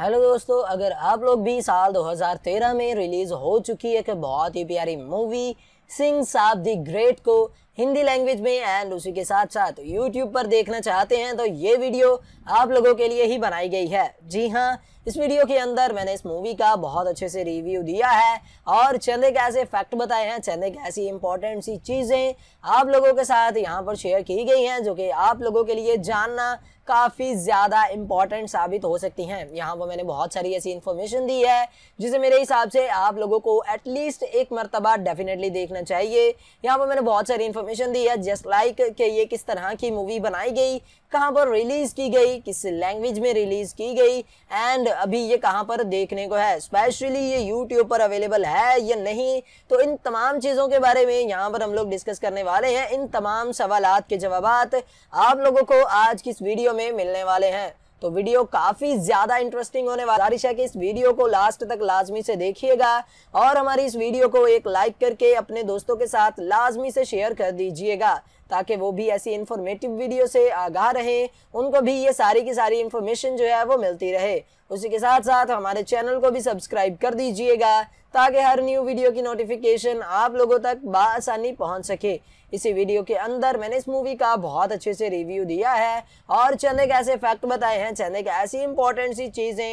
hello दोस्तों अगर आप लोग भी साल 2013 में रिलीज हो चुकी है एक बहुत ही प्यारी मूवी सिंह साहब दी ग्रेट को हिंदी लैंग्वेज में एंड उसी के साथ साथ यूट्यूब पर देखना चाहते हैं तो ये वीडियो आप लोगों के लिए ही बनाई गई है जी हाँ इस वीडियो के अंदर मैंने इस मूवी का बहुत अच्छे से रिव्यू दिया है और चंदे कैसे ऐसे फैक्ट बताए हैं चंदे कैसी इंपॉर्टेंट सी चीज़ें आप लोगों के साथ यहाँ पर शेयर की गई हैं जो कि आप लोगों के लिए जानना काफ़ी ज़्यादा इंपॉर्टेंट साबित हो सकती हैं यहाँ पर मैंने बहुत सारी ऐसी इन्फॉर्मेशन दी है जिसे मेरे हिसाब से आप लोगों को एटलीस्ट एक मरतबा डेफिनेटली देखना चाहिए यहाँ पर मैंने बहुत सारी इन्फॉर्मेशन दी है जस्ट लाइक कि ये किस तरह की मूवी बनाई गई कहाँ पर रिलीज की गई किस लैंग्वेज में रिलीज की गई एंड अभी ये कहाँ पर देखने को है स्पेशली ये यूट्यूब पर अवेलेबल है या नहीं तो इन तमाम चीज़ों के बारे में यहाँ पर हम लोग डिस्कस करने वाले हैं इन तमाम सवाल के जवाब आप लोगों को आज की इस वीडियो में मिलने वाले हैं तो वीडियो काफी ज्यादा इंटरेस्टिंग होने वाला है कि इस वीडियो को लास्ट तक लाजमी से देखिएगा और हमारी इस वीडियो को एक लाइक करके अपने दोस्तों के साथ लाजमी से शेयर कर दीजिएगा ताकि वो भी ऐसी इन्फॉर्मेटिव वीडियो से आगाह रहें उनको भी ये सारी की सारी इंफॉर्मेशन जो है वो मिलती रहे उसी के साथ साथ हमारे चैनल को भी सब्सक्राइब कर दीजिएगा ताकि हर न्यू वीडियो की नोटिफिकेशन आप लोगों तक बसानी पहुंच सके इसी वीडियो के अंदर मैंने इस मूवी का बहुत अच्छे से रिव्यू दिया है और चंद एक ऐसे फैक्ट बताए हैं चंद एक ऐसी इंपॉर्टेंट सी चीज़ें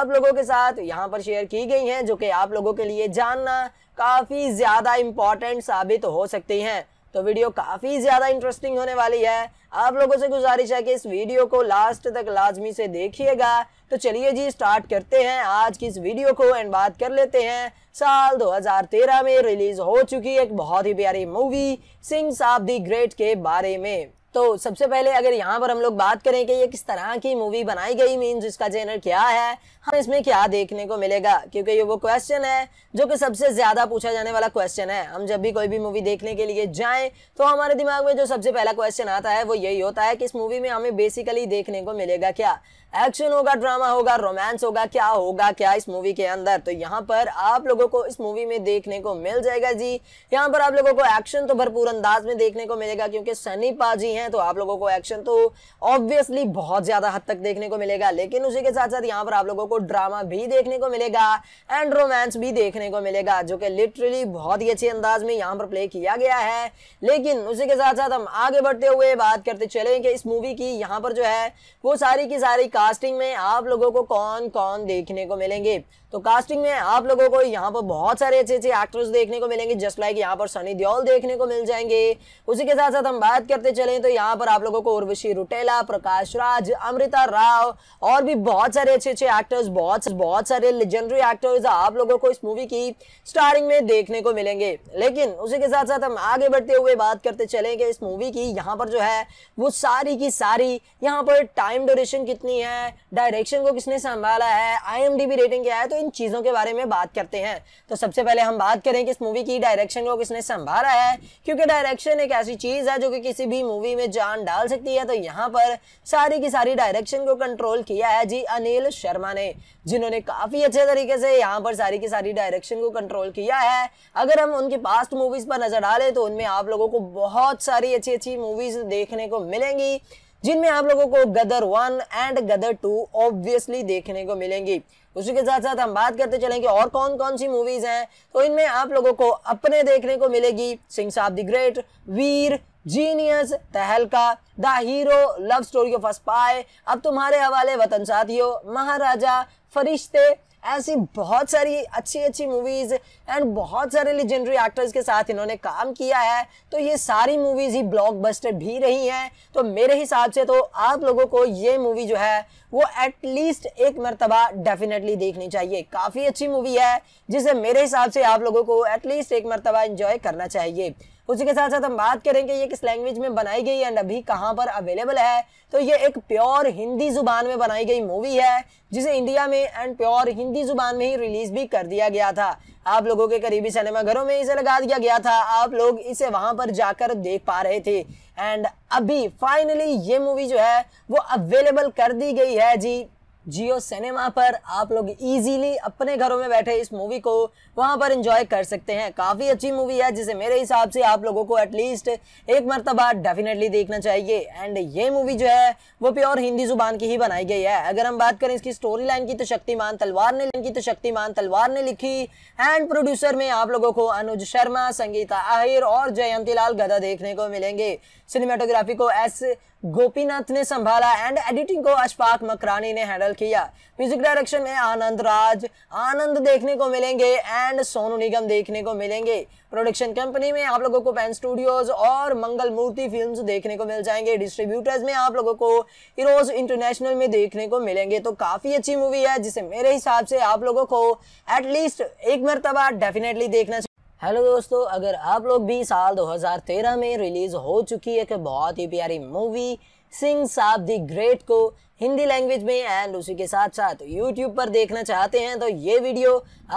आप लोगों के साथ यहाँ पर शेयर की गई हैं जो कि आप लोगों के लिए जानना काफ़ी ज़्यादा इम्पॉर्टेंट साबित हो सकती हैं तो वीडियो काफ़ी ज़्यादा इंटरेस्टिंग होने वाली है आप लोगों से गुजारिश है कि इस वीडियो को लास्ट तक लाजमी से देखिएगा तो चलिए जी स्टार्ट करते हैं आज की इस वीडियो को एंड बात कर लेते हैं साल 2013 में रिलीज हो चुकी एक बहुत ही प्यारी movie sings of the great के बारे में तो सबसे पहले अगर यहाँ पर हम लोग बात करें कि ये किस तरह की मूवी बनाई गई मीन्स इसका जेनर क्या है हम इसमें क्या देखने को मिलेगा क्योंकि ये वो क्वेश्चन है जो कि सबसे ज़्यादा पूछा जाने वाला क्वेश्चन है हम जब भी कोई भी मूवी देखने के लिए जाए तो हमारे दिमाग में जो सबसे पहला क्वेश्चन आता है वो यही होता है कि इस मूवी में हमें बेसिकली देखने को मिलेगा क्या एक्शन होगा ड्रामा होगा रोमांस होगा क्या होगा क्या इस मूवी के अंदर तो यहाँ पर आप लोगों को इस मूवी में देखने को मिल जाएगा जी यहाँ पर आप लोगों को एक्शन तो भरपूर अंदाज में देखने को मिलेगा क्योंकि सनी पाजी हैं तो आप लोगों को एक्शन तो ऑब्वियसली बहुत ज्यादा हद तक देखने को मिलेगा लेकिन उसी के साथ साथ यहाँ पर आप लोगों को ड्रामा भी देखने को मिलेगा एंड रोमांस भी देखने को मिलेगा जो कि लिटरली बहुत ही अच्छे अंदाज में यहाँ पर प्ले किया गया है लेकिन उसी के साथ साथ हम आगे बढ़ते हुए बात करते चले कि इस मूवी की यहाँ पर जो है वो सारी की सारी कास्टिंग में आप लोगों को कौन कौन देखने को मिलेंगे तो कास्टिंग में आप लोगों को यहाँ पर बहुत सारे अच्छे अच्छे एक्टर्स देखने को मिलेंगे जस्ट लाइक यहाँ पर सनी दियोल देखने को मिल जाएंगे उसी के साथ साथ हम बात करते चले तो यहाँ पर आप लोगों को उर्वशी रुटेला प्रकाश राज अमृता राव और भी बहुत सारे अच्छे अच्छे एक्टर्स बहुत बहुत सारे लेजेंडरी एक्टर्स आप लोगों को इस मूवी की स्टारिंग में देखने को मिलेंगे लेकिन उसी के साथ साथ हम आगे बढ़ते हुए बात करते चलेंगे इस मूवी की यहाँ पर जो है वो सारी की सारी यहाँ पर टाइम ड्यूरेशन कितनी है डायरेक्शन को किसने संभाला है आई रेटिंग क्या है तो तो इन चीज़ों के बारे में बात करते हैं तो सबसे पहले हम बात करें कि इस मूवी की डायरेक्शन को किसने संभाला है क्योंकि डायरेक्शन एक ऐसी चीज़ है जो कि किसी भी मूवी में जान डाल सकती है तो यहाँ पर सारी की सारी डायरेक्शन को कंट्रोल किया है जी अनिल शर्मा ने जिन्होंने काफ़ी अच्छे तरीके से यहाँ पर सारी की सारी डायरेक्शन को कंट्रोल किया है अगर हम उनकी पास्ट मूवीज़ पर नज़र डालें तो उनमें आप लोगों को बहुत सारी अच्छी अच्छी मूवीज़ देखने को मिलेंगी जिनमें आप लोगों को Gadar one and Gadar two obviously देखने को मिलेंगी उसी के साथ साथ हम बात करते कि और कौन कौन सी मूवीज हैं तो इनमें आप लोगों को अपने देखने को मिलेगी Singh Saab the great Veer genius Tahalka the hero love story of a spy अब तुम्हारे हवाले वतन साथियों महाराजा फरिश्ते ऐसी बहुत सारी अच्छी अच्छी मूवीज एंड बहुत सारे लेजेंडरी एक्टर्स के साथ इन्होंने काम किया है तो ये सारी मूवीज ही ब्लॉकबस्टर भी रही हैं तो मेरे हिसाब से तो आप लोगों को ये मूवी जो है वो एटलीस्ट एक मरतबा डेफिनेटली देखनी चाहिए काफ़ी अच्छी मूवी है जिसे मेरे हिसाब से आप लोगों को एटलीस्ट एक मरतबा इंजॉय करना चाहिए उसी के साथ साथ हम बात करेंगे ये किस लैंग्वेज में बनाई गई एंड अभी कहाँ पर अवेलेबल है तो ये एक प्योर हिंदी जुबान में बनाई गई मूवी है जिसे इंडिया में एंड प्योर हिंदी जुबान में ही रिलीज भी कर दिया गया था आप लोगों के करीबी सिनेमाघरों में इसे लगा दिया गया था आप लोग इसे वहां पर जाकर देख पा रहे थे एंड अभी फाइनली ये मूवी जो है वो अवेलेबल कर दी गई है जी जियो सिनेमा पर आप लोग इजीली अपने घरों में बैठे इस मूवी को वहां पर एंजॉय कर सकते हैं काफ़ी अच्छी मूवी है जिसे मेरे हिसाब से आप लोगों को एटलीस्ट एक मरतबा डेफिनेटली देखना चाहिए एंड ये मूवी जो है वो प्योर हिंदी जुबान की ही बनाई गई है अगर हम बात करें इसकी स्टोरी लाइन की तो शक्तिमान तलवार ने की तो शक्तिमान तलवार ने लिखी एंड तो प्रोड्यूसर में आप लोगों को अनुज शर्मा संगीता आहिर और जयंती लाल गदा देखने को मिलेंगे सिनेमाटोग्राफी को एस गोपीनाथ ने संभाला एंड एडिटिंग को अशफाक मकरानी ने हैंडल किया म्यूजिक डायरेक्शन में आनंद राज आनंद देखने को मिलेंगे एंड सोनू निगम देखने को मिलेंगे प्रोडक्शन कंपनी में आप लोगों को पेन स्टूडियोज और मंगल मूर्ति फिल्म देखने को मिल जाएंगे डिस्ट्रीब्यूटर्स में आप लोगों को हीरोज इंटरनेशनल में देखने को मिलेंगे तो काफ़ी अच्छी मूवी है जिसे मेरे हिसाब से आप लोगों को एटलीस्ट एक मरतबा डेफिनेटली देखना हेलो दोस्तों अगर आप लोग भी साल 2013 में रिलीज हो चुकी एक बहुत ही प्यारी मूवी सिंह साहब दी ग्रेट को हिंदी लैंग्वेज में एंड उसी के साथ साथ यूट्यूब पर देखना चाहते हैं तो ये वीडियो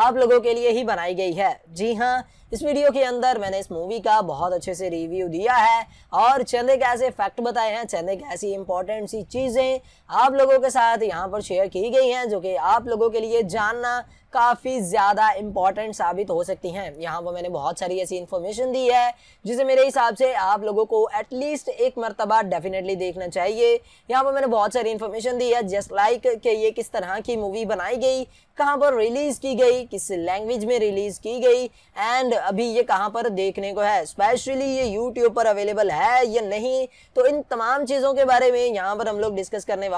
आप लोगों के लिए ही बनाई गई है जी हाँ इस वीडियो के अंदर मैंने इस मूवी का बहुत अच्छे से रिव्यू दिया है और चंदे कैसे ऐसे फैक्ट बताए हैं चंदे कैसी ऐसी इंपॉर्टेंट सी चीज़ें आप लोगों के साथ यहाँ पर शेयर की गई हैं जो कि आप लोगों के लिए जानना काफ़ी ज़्यादा इम्पॉर्टेंट साबित हो सकती हैं यहाँ पर मैंने बहुत सारी ऐसी इन्फॉर्मेशन दी है जिसे मेरे हिसाब से आप लोगों को एटलीस्ट एक मरतबा डेफिनेटली देखना चाहिए यहाँ पर मैंने बहुत सारी इन्फॉर्मेशन दी है जस्ट लाइक कि ये किस तरह की मूवी बनाई गई कहाँ पर रिलीज़ की गई किस लैंग्वेज में रिलीज़ की गई एंड अभी ये कहाँ पर देखने को है स्पेशली ये यूट्यूब पर अवेलेबल है या नहीं तो इन तमाम चीज़ों के बारे में यहाँ पर हम लोग डिस्कस करने वाले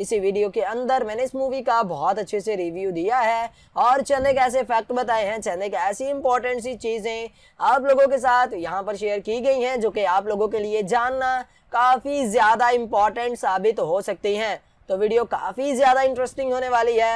इसी वीडियो के अंदर मैंने इस मूवी का बहुत अच्छे से रिव्यू दिया है और चंद के ऐसे फैक्ट बताए हैं चंद के ऐसी इंपॉर्टेंट सी चीज़ें आप लोगों के साथ यहाँ पर शेयर की गई हैं जो कि आप लोगों के लिए जानना काफ़ी ज़्यादा इंपॉर्टेंट साबित हो सकती हैं तो वीडियो काफ़ी ज़्यादा इंटरेस्टिंग होने वाली है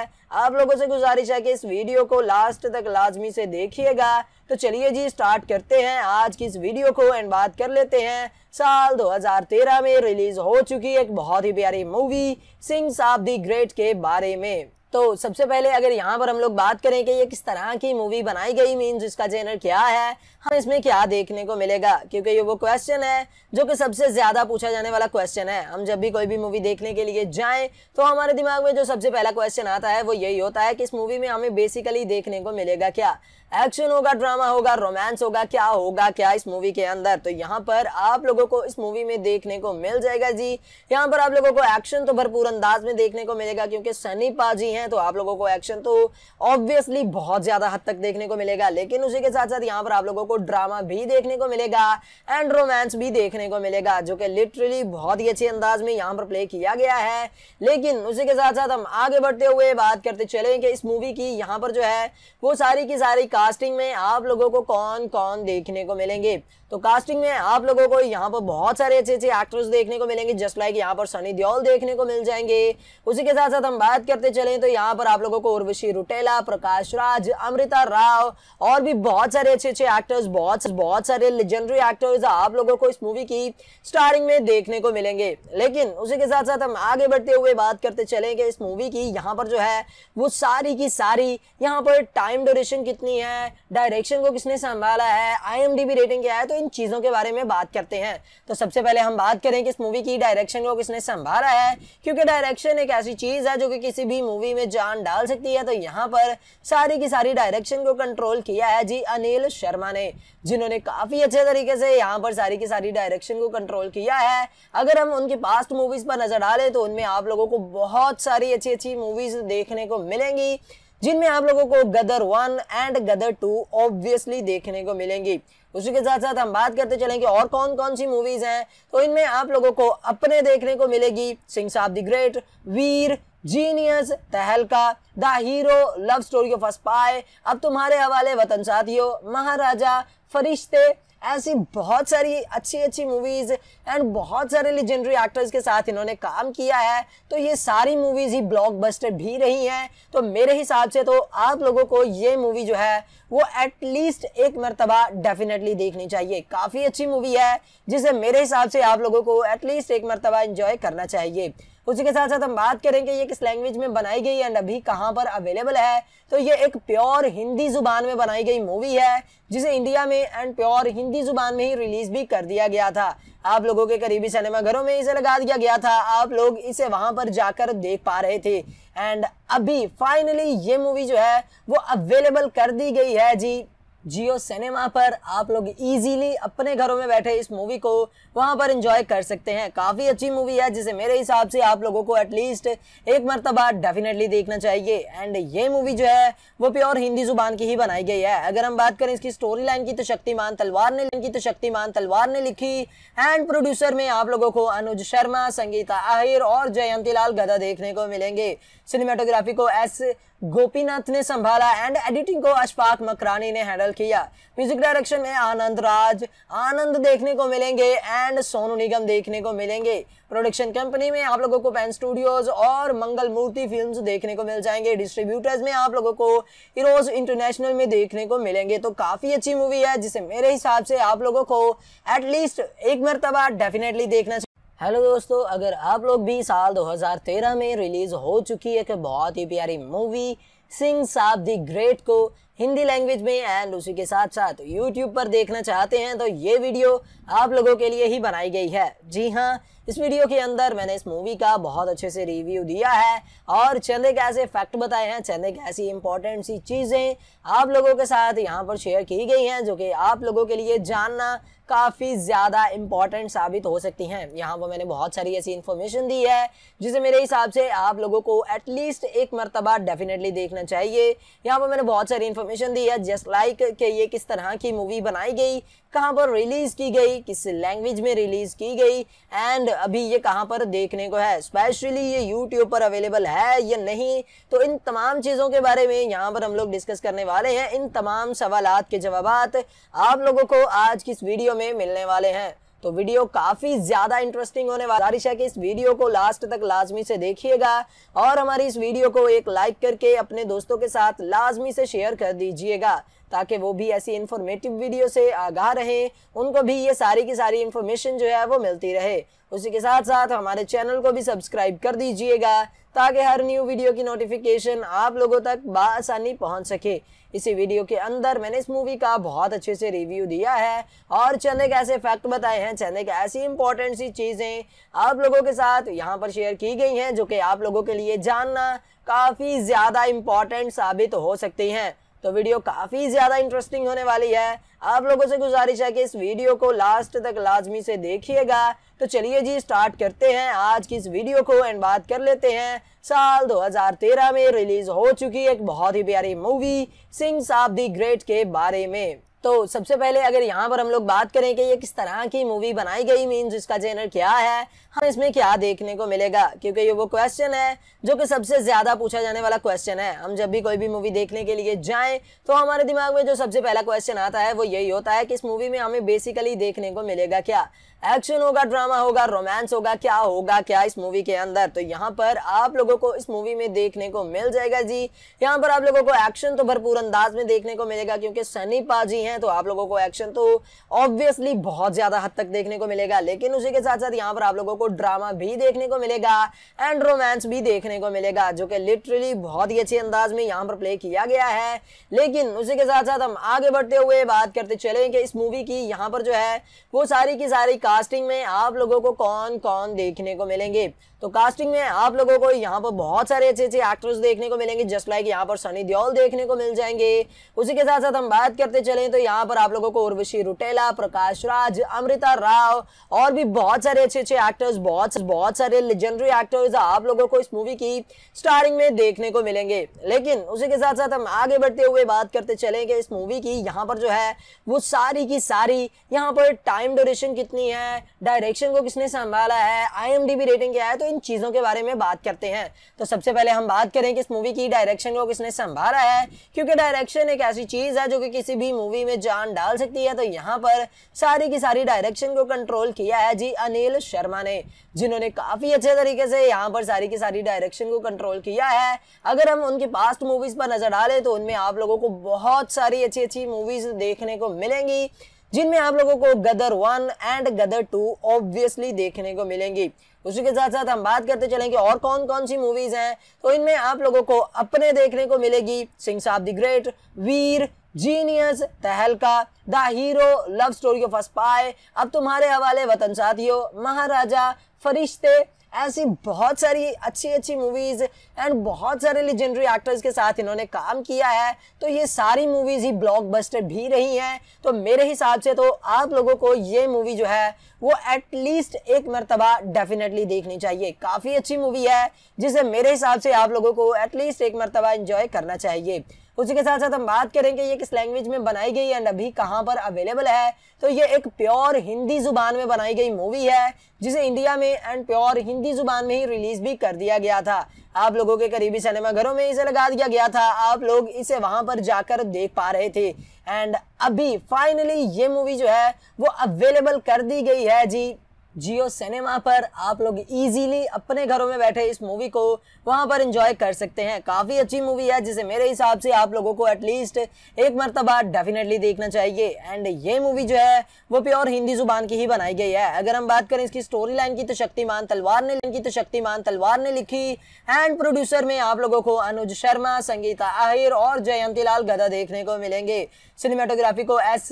आप लोगों से गुजारिश है कि इस वीडियो को लास्ट तक लाजमी से देखिएगा तो चलिए जी स्टार्ट करते हैं आज की इस वीडियो को एंड बात कर लेते हैं साल 2013 में रिलीज़ हो चुकी एक बहुत ही प्यारी movie sings of the great के बारे में तो सबसे पहले अगर यहाँ पर हम लोग बात करें कि ये किस तरह की मूवी बनाई गई मीन इसका जेनर क्या है हम इसमें क्या देखने को मिलेगा क्योंकि ये वो क्वेश्चन है जो कि सबसे ज़्यादा पूछा जाने वाला क्वेश्चन है हम जब भी कोई भी मूवी देखने के लिए जाए तो हमारे दिमाग में जो सबसे पहला क्वेश्चन आता है वो यही होता है कि इस मूवी में हमें बेसिकली देखने को मिलेगा क्या एक्शन होगा ड्रामा होगा रोमांस होगा क्या होगा क्या इस मूवी के अंदर तो यहाँ पर आप लोगों को इस मूवी में देखने को मिल जाएगा जी यहाँ पर आप लोगों को एक्शन तो भरपूर अंदाज में देखने को मिलेगा क्योंकि सनी पाजी हैं तो आप लोगों को एक्शन तो ऑब्वियसली बहुत ज्यादा हद तक देखने को मिलेगा लेकिन उसी के साथ साथ यहाँ पर आप लोगों को ड्रामा भी देखने को मिलेगा एंड रोमांस भी देखने को मिलेगा जो कि लिटरली बहुत ही अच्छे अंदाज में यहाँ पर प्ले किया गया है लेकिन उसी के साथ साथ हम आगे बढ़ते हुए बात करते चले कि इस मूवी की यहाँ पर जो है वो सारी की सारी कास्टिंग में आप लोगों को कौन कौन देखने को मिलेंगे तो कास्टिंग में आप लोगों को यहाँ पर बहुत सारे अच्छे अच्छे एक्टर्स देखने को मिलेंगे जस्ट लाइक यहाँ पर सनी दियोल देखने को मिल जाएंगे उसी के साथ साथ हम बात करते चले तो यहाँ पर आप लोगों को उर्वशी रुटेला प्रकाश राज अमृता राव और भी बहुत सारे अच्छे अच्छे एक्टर्स बहुत बहुत सारे लेजेंडरी एक्टर्स आप लोगों को इस मूवी की स्टारिंग में देखने को मिलेंगे लेकिन उसी के साथ साथ हम आगे बढ़ते हुए बात करते चले इस मूवी की यहाँ पर जो है वो सारी की सारी यहाँ पर टाइम ड्यूरेशन कितनी है किया है डायरेक्शन को किसने संभाला है आईएमडीबी रेटिंग क्या है तो इन चीज़ों के बारे में बात करते हैं तो सबसे पहले हम बात करें कि इस मूवी की डायरेक्शन को किसने संभाला है क्योंकि डायरेक्शन एक ऐसी चीज़ है जो कि किसी भी मूवी में जान डाल सकती है तो यहाँ पर सारी की सारी डायरेक्शन को कंट्रोल किया है जी अनिल शर्मा ने जिन्होंने काफ़ी अच्छे तरीके से यहाँ पर सारी की सारी डायरेक्शन को कंट्रोल किया है अगर हम उनकी पास्ट मूवीज़ पर नज़र डालें तो उनमें आप लोगों को बहुत सारी अच्छी अच्छी मूवीज़ देखने को मिलेंगी जिनमें आप लोगों को Gadar one and Gadar two obviously देखने को मिलेंगी उसी के साथ साथ हम बात करते चलेंगे और कौन कौन सी मूवीज हैं तो इनमें आप लोगों को अपने देखने को मिलेगी Singh Saab the great Veer genius Tahalka the hero love story of a spy अब तुम्हारे हवाले वतन साथियों महाराजा फरिश्ते ऐसी बहुत सारी अच्छी अच्छी मूवीज एंड बहुत सारे लेजेंडरी एक्टर्स के साथ इन्होंने काम किया है तो ये सारी मूवीज ही ब्लॉकबस्टर भी रही हैं तो मेरे हिसाब से तो आप लोगों को ये मूवी जो है वो एटलीस्ट एक मरतबा डेफिनेटली देखनी चाहिए काफ़ी अच्छी मूवी है जिसे मेरे हिसाब से आप लोगों को एटलीस्ट एक मरतबा इंजॉय करना चाहिए उसी के साथ साथ हम बात करेंगे ये किस लैंग्वेज में बनाई गई एंड अभी कहाँ पर अवेलेबल है तो ये एक प्योर हिंदी जुबान में बनाई गई मूवी है जिसे इंडिया में एंड प्योर हिंदी जुबान में ही रिलीज भी कर दिया गया था आप लोगों के करीबी सिनेमाघरों में इसे लगा दिया गया था आप लोग इसे वहां पर जाकर देख पा रहे थे एंड अभी फाइनली ये मूवी जो है वो अवेलेबल कर दी गई है जी जियो सिनेमा पर आप लोग इजीली अपने घरों में बैठे इस मूवी को वहां पर एंजॉय कर सकते हैं काफ़ी अच्छी मूवी है जिसे मेरे हिसाब से आप लोगों को एटलीस्ट एक मरतबा डेफिनेटली देखना चाहिए एंड ये मूवी जो है वो प्योर हिंदी जुबान की ही बनाई गई है अगर हम बात करें इसकी स्टोरी लाइन की तो शक्तिमान तलवार ने लिखी तो शक्तिमान तलवार ने लिखी एंड प्रोड्यूसर में आप लोगों को अनुज शर्मा संगीता आहिर और जयंती लाल गदा देखने को मिलेंगे सिनेमाटोग्राफी को एस गोपीनाथ ने संभाला एंड एडिटिंग को अशफाक मकरानी ने हैंडल किया म्यूजिक डायरेक्शन में आनंद राज आनंद देखने को मिलेंगे एंड सोनू निगम देखने को मिलेंगे प्रोडक्शन कंपनी में आप लोगों को पेन स्टूडियोज और मंगल मूर्ति फिल्म देखने को मिल जाएंगे डिस्ट्रीब्यूटर्स में आप लोगों को हिरोज इंटरनेशनल में देखने को मिलेंगे तो काफी अच्छी मूवी है जिसे मेरे हिसाब से आप लोगों को एटलीस्ट एक मरतबा डेफिनेटली देखना हेलो दोस्तों अगर आप लोग भी साल 2013 में रिलीज हो चुकी है एक बहुत ही प्यारी मूवी सिंह साहब दी ग्रेट को हिंदी लैंग्वेज में एंड उसी के साथ साथ यूट्यूब पर देखना चाहते हैं तो ये वीडियो आप लोगों के लिए ही बनाई गई है जी हाँ इस वीडियो के अंदर मैंने इस मूवी का बहुत अच्छे से रिव्यू दिया है और चंदे कैसे फैक्ट बताए हैं चंदे कैसी इंपॉर्टेंट सी चीज़ें आप लोगों के साथ यहाँ पर शेयर की गई हैं जो कि आप लोगों के लिए जानना काफ़ी ज़्यादा इम्पॉर्टेंट साबित हो सकती हैं यहाँ पर मैंने बहुत सारी ऐसी इन्फॉर्मेशन दी है जिसे मेरे हिसाब से आप लोगों को एटलीस्ट एक मरतबा डेफिनेटली देखना चाहिए यहाँ पर मैंने बहुत सारी इन्फॉर्मेशन दी है जस्ट लाइक कि ये किस तरह की मूवी बनाई गई कहाँ पर रिलीज़ की गई किस लैंग्वेज में रिलीज़ की गई एंड अभी ये कहाँ पर देखने को है स्पेशली ये यूट्यूब पर अवेलेबल है या नहीं तो इन तमाम चीज़ों के बारे में यहाँ पर हम लोग डिस्कस करने वाले हैं इन तमाम सवाल के जवाब आप लोगों को आज की इस वीडियो में मिलने वाले हैं तो वीडियो काफी ज्यादा इंटरेस्टिंग होने वाला है कि इस वीडियो को लास्ट तक लाजमी से देखिएगा और हमारी इस वीडियो को एक लाइक करके अपने दोस्तों के साथ लाजमी से शेयर कर दीजिएगा ताकि वो भी ऐसी इंफॉर्मेटिव वीडियो से आगाह रहे उनको भी ये सारी की सारी इंफॉर्मेशन जो है वो मिलती रहे उसी के साथ साथ हमारे चैनल को भी सब्सक्राइब कर दीजिएगा ताकि हर न्यू वीडियो की नोटिफिकेशन आप लोगों तक बसानी पहुंच सके इसी वीडियो के अंदर मैंने इस मूवी का बहुत अच्छे से रिव्यू दिया है और चंद के ऐसे फैक्ट बताए हैं चंद के ऐसी इंपॉर्टेंट सी चीज़ें आप लोगों के साथ यहाँ पर शेयर की गई हैं जो कि आप लोगों के लिए जानना काफ़ी ज़्यादा इंपॉर्टेंट साबित हो सकती हैं तो वीडियो काफ़ी ज़्यादा इंटरेस्टिंग होने वाली है आप लोगों से गुजारिश है कि इस वीडियो को लास्ट तक लाजमी से देखिएगा तो चलिए जी स्टार्ट करते हैं आज की इस वीडियो को एंड बात कर लेते हैं साल 2013 में रिलीज हो चुकी एक बहुत ही प्यारी movie sings of the great के बारे में तो सबसे पहले अगर यहाँ पर हम लोग बात करें कि ये किस तरह की मूवी बनाई गई मीन्स इसका जेनर क्या है हमें हाँ, इसमें क्या देखने को मिलेगा क्योंकि ये वो क्वेश्चन है जो कि सबसे ज़्यादा पूछा जाने वाला क्वेश्चन है हम जब भी कोई भी मूवी देखने के लिए जाए तो हमारे दिमाग में जो सबसे पहला क्वेश्चन आता है वो यही होता है कि इस मूवी में हमें बेसिकली देखने को मिलेगा क्या एक्शन होगा ड्रामा होगा रोमांस होगा क्या होगा क्या इस मूवी के अंदर तो यहाँ पर आप लोगों को इस मूवी में देखने को मिल जाएगा जी यहाँ पर आप लोगों को एक्शन तो भरपूर अंदाज में देखने को मिलेगा क्योंकि सनी पाजी हैं तो आप लोगों को एक्शन तो ऑब्वियसली बहुत ज़्यादा हद तक देखने को मिलेगा लेकिन उसी के साथ साथ यहाँ पर आप लोगों को आपको ड्रामा भी देखने को मिलेगा एंड रोमांस भी देखने को मिलेगा जो कि लिटरली बहुत ही अच्छे अंदाज में यहाँ पर प्ले किया गया है लेकिन उसी के साथ साथ हम आगे बढ़ते हुए बात करते चले कि इस मूवी की यहाँ पर जो है वो सारी की सारी कास्टिंग में आप लोगों को कौन कौन देखने को मिलेंगे तो कास्टिंग में आप लोगों को यहाँ पर बहुत सारे अच्छे अच्छे एक्टर्स देखने को मिलेंगे जस्ट लाइक यहाँ पर सनी देओल देखने को मिल जाएंगे उसी के साथ साथ हम बात करते चले तो यहाँ पर आप लोगों को उर्वशी रुटेला प्रकाश राज अमृता राव और भी बहुत सारे अच्छे अच्छे एक्टर्स बहुत बहुत सारे लेजेंडरी एक्टर्स आप लोगों को इस मूवी की स्टारिंग में देखने को मिलेंगे लेकिन उसी के साथ साथ हम आगे बढ़ते हुए बात करते चले कि इस मूवी की यहाँ पर जो है वो सारी की सारी यहाँ पर टाइम ड्यूरेशन कितनी है डायरेक्शन को किसने संभाला है आई रेटिंग क्या है तो इन चीज़ों के बारे में बात करते हैं तो सबसे पहले हम बात करें कि इस मूवी की डायरेक्शन को किसने संभाला है क्योंकि डायरेक्शन एक ऐसी चीज़ है जो कि किसी भी मूवी में जान डाल सकती है तो यहाँ पर सारी की सारी डायरेक्शन को कंट्रोल किया है जी अनिल शर्मा ने जिन्होंने काफ़ी अच्छे तरीके से यहाँ पर सारी की सारी डायरेक्शन को कंट्रोल किया है अगर हम उनकी पास्ट मूवीज़ पर नज़र डालें तो उनमें आप लोगों को बहुत सारी अच्छी अच्छी मूवीज़ देखने को मिलेंगी जिनमें आप लोगों को Gadar one and Gadar two obviously देखने को मिलेंगी उसी के साथ साथ हम बात करते चलेंगे और कौन कौन सी मूवीज हैं तो इनमें आप लोगों को अपने देखने को मिलेगी Singh Saab the great Veer genius Tahalka the hero love story of a spy अब तुम्हारे हवाले वतन साथियों महाराजा फरिश्ते ऐसी बहुत सारी अच्छी अच्छी मूवीज एंड बहुत सारे लिजेंडरी एक्टर्स के साथ इन्होंने काम किया है तो ये सारी मूवीज ही ब्लॉकबस्टर भी रही हैं तो मेरे हिसाब से तो आप लोगों को ये मूवी जो है वो एटलीस्ट एक मरतबा डेफिनेटली देखनी चाहिए काफ़ी अच्छी मूवी है जिसे मेरे हिसाब से आप लोगों को एटलीस्ट एक मरतबा इंजॉय करना चाहिए उसी के साथ साथ हम बात करेंगे ये किस लैंग्वेज में बनाई गई एंड अभी कहाँ पर अवेलेबल है तो ये एक प्योर हिंदी जुबान में बनाई गई मूवी है जिसे इंडिया में एंड प्योर हिंदी जुबान में ही रिलीज भी कर दिया गया था आप लोगों के करीबी सिनेमाघरों में इसे लगा दिया गया था आप लोग इसे वहां पर जाकर देख पा रहे थे एंड अभी फाइनली ये मूवी जो है वो अवेलेबल कर दी गई है जी जियो सिनेमा पर आप लोग इजीली अपने घरों में बैठे इस मूवी को वहां पर एंजॉय कर सकते हैं काफ़ी अच्छी मूवी है जिसे मेरे हिसाब से आप लोगों को एटलीस्ट एक मरतबा डेफिनेटली देखना चाहिए एंड ये मूवी जो है वो प्योर हिंदी जुबान की ही बनाई गई है अगर हम बात करें इसकी स्टोरी लाइन की तो शक्तिमान तलवार ने लिखी तो शक्तिमान तलवार ने लिखी एंड प्रोड्यूसर में आप लोगों को अनुज शर्मा संगीता आहिर और जयंती लाल गदा देखने को मिलेंगे सिनेमाटोग्राफी को एस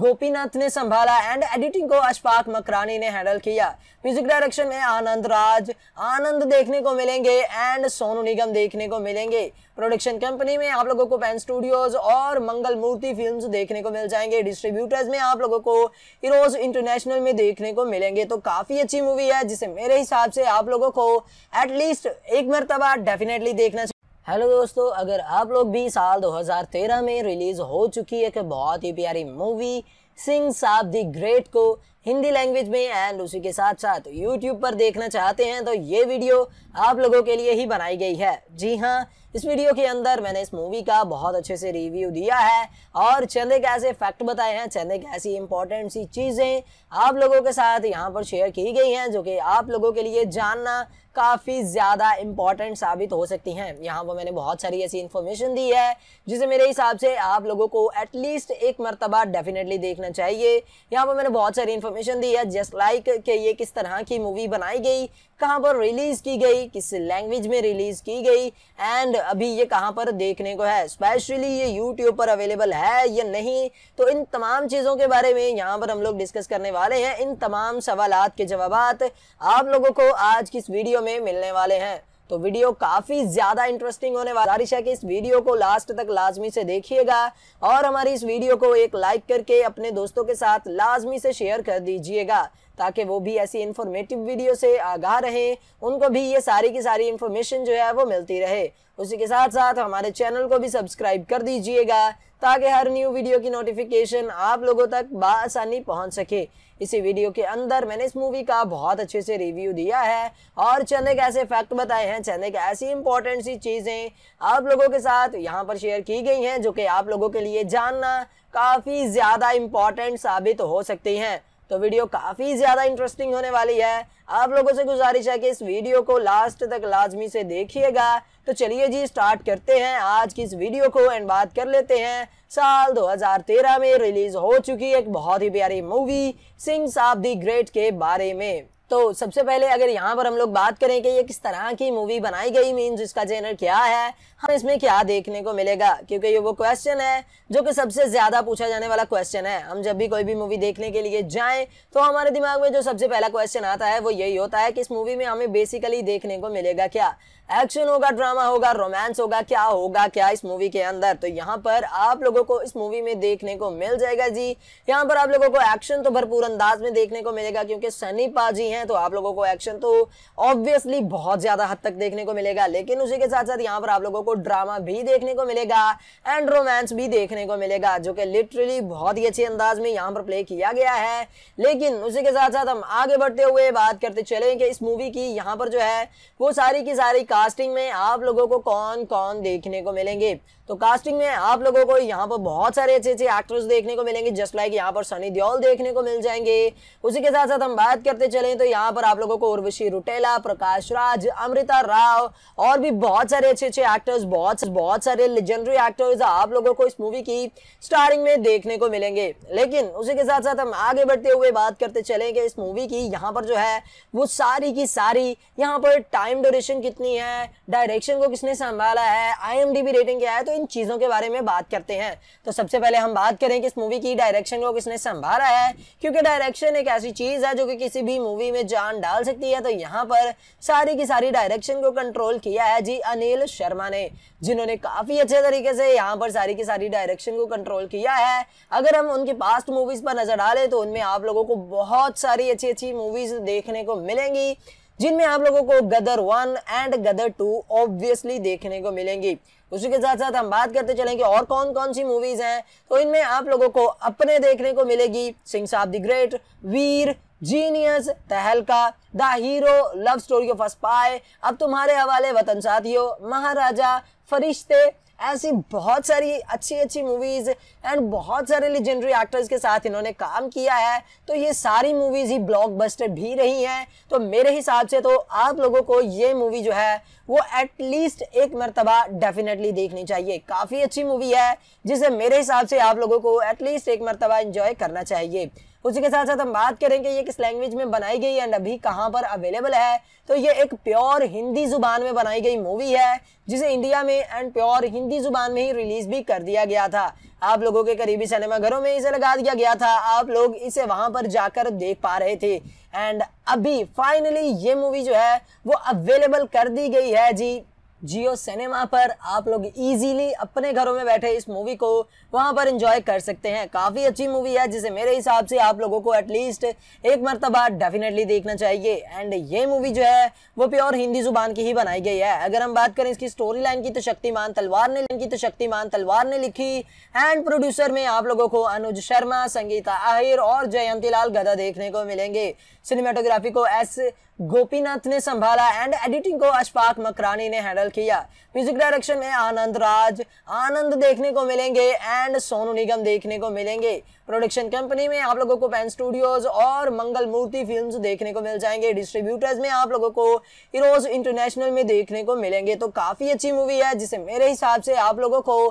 गोपीनाथ ने संभाला एंड एडिटिंग को अशफाक मकरानी ने हैंडल किया म्यूजिक डायरेक्शन में आनंद राज आनंद देखने को मिलेंगे एंड सोनू निगम देखने को मिलेंगे प्रोडक्शन कंपनी में आप लोगों को पेन स्टूडियोज और मंगल मूर्ति फिल्म देखने को मिल जाएंगे डिस्ट्रीब्यूटर्स में आप लोगों को हीरोज इंटरनेशनल में देखने को मिलेंगे तो काफी अच्छी मूवी है जिसे मेरे हिसाब से आप लोगों को एटलीस्ट एक मरतबा डेफिनेटली देखना चाहिए हेलो दोस्तों अगर आप लोग भी साल 2013 में रिलीज हो चुकी है एक बहुत ही प्यारी मूवी सिंह साहब दी ग्रेट को हिंदी लैंग्वेज में एंड उसी के साथ साथ यूट्यूब पर देखना चाहते हैं तो ये वीडियो आप लोगों के लिए ही बनाई गई है जी हाँ इस वीडियो के अंदर मैंने इस मूवी का बहुत अच्छे से रिव्यू दिया है और चंदे कैसे ऐसे फैक्ट बताए हैं चंदे कैसी ऐसी इंपॉर्टेंट सी चीज़ें आप लोगों के साथ यहाँ पर शेयर की गई हैं जो कि आप लोगों के लिए जानना काफ़ी ज़्यादा इंपॉर्टेंट साबित हो सकती हैं यहाँ पर मैंने बहुत सारी ऐसी इन्फॉर्मेशन दी है जिसे मेरे हिसाब से आप लोगों को एटलीस्ट एक मरतबा डेफिनेटली देखना चाहिए यहाँ पर मैंने बहुत सारी इन्फॉर्मेशन दी है जस्ट लाइक like कि ये किस तरह की मूवी बनाई गई कहां पर रिलीज की गई किस लैंग्वेज में रिलीज की गई एंड अभी ये कहां पर देखने को है स्पेशली ये यूट्यूब पर अवेलेबल है या नहीं तो इन तमाम चीज़ों के बारे में यहां पर हम लोग डिस्कस करने वाले हैं इन तमाम सवाल के जवाब आप लोगों को आज की इस वीडियो में मिलने वाले हैं तो वीडियो काफी ज्यादा इंटरेस्टिंग होने वाला बारिश है कि इस वीडियो को लास्ट तक लाजमी से देखिएगा और हमारी इस वीडियो को एक लाइक करके अपने दोस्तों के साथ लाजमी से शेयर कर दीजिएगा ताकि वो भी ऐसी इन्फॉर्मेटिव वीडियो से आगाह रहें उनको भी ये सारी की सारी इन्फॉर्मेशन जो है वो मिलती रहे उसी के साथ साथ हमारे चैनल को भी सब्सक्राइब कर दीजिएगा ताकि हर न्यू वीडियो की नोटिफिकेशन आप लोगों तक बसानी पहुंच सके इसी वीडियो के अंदर मैंने इस मूवी का बहुत अच्छे से रिव्यू दिया है और चंद के ऐसे फैक्ट बताए हैं चंद के ऐसी इंपॉर्टेंट सी चीज़ें आप लोगों के साथ यहाँ पर शेयर की गई हैं जो कि आप लोगों के लिए जानना काफ़ी ज़्यादा इम्पॉर्टेंट साबित हो सकती हैं तो वीडियो काफ़ी ज़्यादा इंटरेस्टिंग होने वाली है आप लोगों से गुजारिश है कि इस वीडियो को लास्ट तक लाजमी से देखिएगा तो चलिए जी स्टार्ट करते हैं आज की इस वीडियो को एंड बात कर लेते हैं साल 2013 में रिलीज हो चुकी एक बहुत ही प्यारी movie sings of the great के बारे में तो सबसे पहले अगर यहाँ पर हम लोग बात करें कि ये किस तरह की मूवी बनाई गई मीन इसका जेनर क्या है हम इसमें क्या देखने को मिलेगा क्योंकि ये वो क्वेश्चन है जो कि सबसे ज़्यादा पूछा जाने वाला क्वेश्चन है हम जब भी कोई भी मूवी देखने के लिए जाएं तो हमारे दिमाग में जो सबसे पहला क्वेश्चन आता है वो यही होता है कि इस मूवी में हमें बेसिकली देखने को मिलेगा क्या एक्शन होगा ड्रामा होगा रोमांस होगा क्या होगा क्या इस मूवी के अंदर तो यहाँ पर आप लोगों को इस मूवी में देखने को मिल जाएगा जी यहाँ पर आप लोगों को एक्शन तो भरपूर अंदाज में देखने को मिलेगा क्योंकि सनी पाजी हैं तो आप लोगों को एक्शन तो ऑब्वियसली बहुत ज्यादा हद तक देखने को मिलेगा लेकिन उसी के साथ साथ यहाँ पर आप लोगों को ड्रामा भी देखने को मिलेगा एंड रोमांस भी देखने को मिलेगा जो कि लिटरली बहुत ही अच्छे अंदाज में यहाँ पर प्ले किया गया है लेकिन उसी के साथ साथ हम आगे बढ़ते हुए बात करते चले कि इस मूवी की यहाँ पर जो है वो सारी की सारी कास्टिंग में आप लोगों को कौन कौन देखने को मिलेंगे तो कास्टिंग में आप लोगों को यहाँ पर बहुत सारे अच्छे अच्छे एक्टर्स देखने को मिलेंगे जस्ट लाइक यहाँ पर सनी दियोल देखने को मिल जाएंगे उसी के साथ साथ हम बात करते चले तो यहाँ पर आप लोगों को उर्वशी रुटेला प्रकाश राज अमृता राव और भी बहुत सारे अच्छे अच्छे एक्टर्स बहुत बहुत सारे लेजेंडरी एक्टर्स आप लोगों को इस मूवी की स्टारिंग में देखने को मिलेंगे लेकिन उसी के साथ साथ हम आगे बढ़ते हुए बात करते चले कि इस मूवी की यहाँ पर जो है वो सारी की सारी यहाँ पर टाइम ड्यूरेशन कितनी है डायरेक्शन को किसने संभाला है आई रेटिंग क्या है तो इन चीज़ों के बारे में बात करते हैं तो सबसे पहले हम बात करें कि इस मूवी की डायरेक्शन को किसने संभाला है क्योंकि डायरेक्शन एक ऐसी चीज़ है जो कि किसी भी मूवी में जान डाल सकती है तो यहाँ पर सारी की सारी डायरेक्शन को कंट्रोल किया है जी अनिल शर्मा ने जिन्होंने काफ़ी अच्छे तरीके से यहाँ पर सारी की सारी डायरेक्शन को कंट्रोल किया है अगर हम उनकी पास्ट मूवीज़ पर नज़र डालें तो उनमें आप लोगों को बहुत सारी अच्छी अच्छी मूवीज़ देखने को मिलेंगी जिनमें आप लोगों को Gadar one and Gadar two obviously देखने को मिलेंगी उसी के साथ साथ हम बात करते चलेंगे और कौन कौन सी मूवीज हैं तो इनमें आप लोगों को अपने देखने को मिलेगी Singh Saab the great Veer genius Tahalka the hero love story of a spy अब तुम्हारे हवाले वतन साथियों महाराजा फरिश्ते ऐसी बहुत सारी अच्छी अच्छी मूवीज एंड बहुत सारे लिजेंडरी एक्टर्स के साथ इन्होंने काम किया है तो ये सारी मूवीज ही ब्लॉकबस्टर भी रही हैं तो मेरे हिसाब से तो आप लोगों को ये मूवी जो है वो एटलीस्ट एक मरतबा डेफिनेटली देखनी चाहिए काफ़ी अच्छी मूवी है जिसे मेरे हिसाब से आप लोगों को एटलीस्ट एक मरतबा इंजॉय करना चाहिए उसी के साथ साथ हम बात करेंगे ये किस लैंग्वेज में बनाई गई एंड अभी कहाँ पर अवेलेबल है तो ये एक प्योर हिंदी जुबान में बनाई गई मूवी है जिसे इंडिया में एंड प्योर हिंदी जुबान में ही रिलीज भी कर दिया गया था आप लोगों के करीबी सिनेमा घरों में इसे लगा दिया गया था आप लोग इसे वहां पर जाकर देख पा रहे थे एंड अभी फाइनली ये मूवी जो है वो अवेलेबल कर दी गई है जी जियो सिनेमा पर आप लोग इजीली अपने घरों में बैठे इस मूवी को वहां पर एंजॉय कर सकते हैं काफ़ी अच्छी मूवी है जिसे मेरे हिसाब से आप लोगों को एटलीस्ट एक मरतबा डेफिनेटली देखना चाहिए एंड ये मूवी जो है वो प्योर हिंदी जुबान की ही बनाई गई है अगर हम बात करें इसकी स्टोरी लाइन की तो शक्तिमान तलवार ने लिखी तो शक्तिमान तलवार ने लिखी एंड प्रोड्यूसर में आप लोगों को अनुज शर्मा संगीता आहिर और जयंती लाल गदा देखने को मिलेंगे सिनेमाटोग्राफी को एस गोपीनाथ ने संभाला एंड एडिटिंग को अशफाक मकरानी ने हैंडल किया म्यूजिक डायरेक्शन में आनंद राज आनंद देखने को मिलेंगे एंड सोनू निगम देखने को मिलेंगे प्रोडक्शन कंपनी में आप लोगों को पेन स्टूडियोज और मंगल मूर्ति फिल्म्स देखने को मिल जाएंगे डिस्ट्रीब्यूटर्स में आप लोगों को हिरोज इंटरनेशनल में देखने को मिलेंगे तो काफ़ी अच्छी मूवी है जिसे मेरे हिसाब से आप लोगों को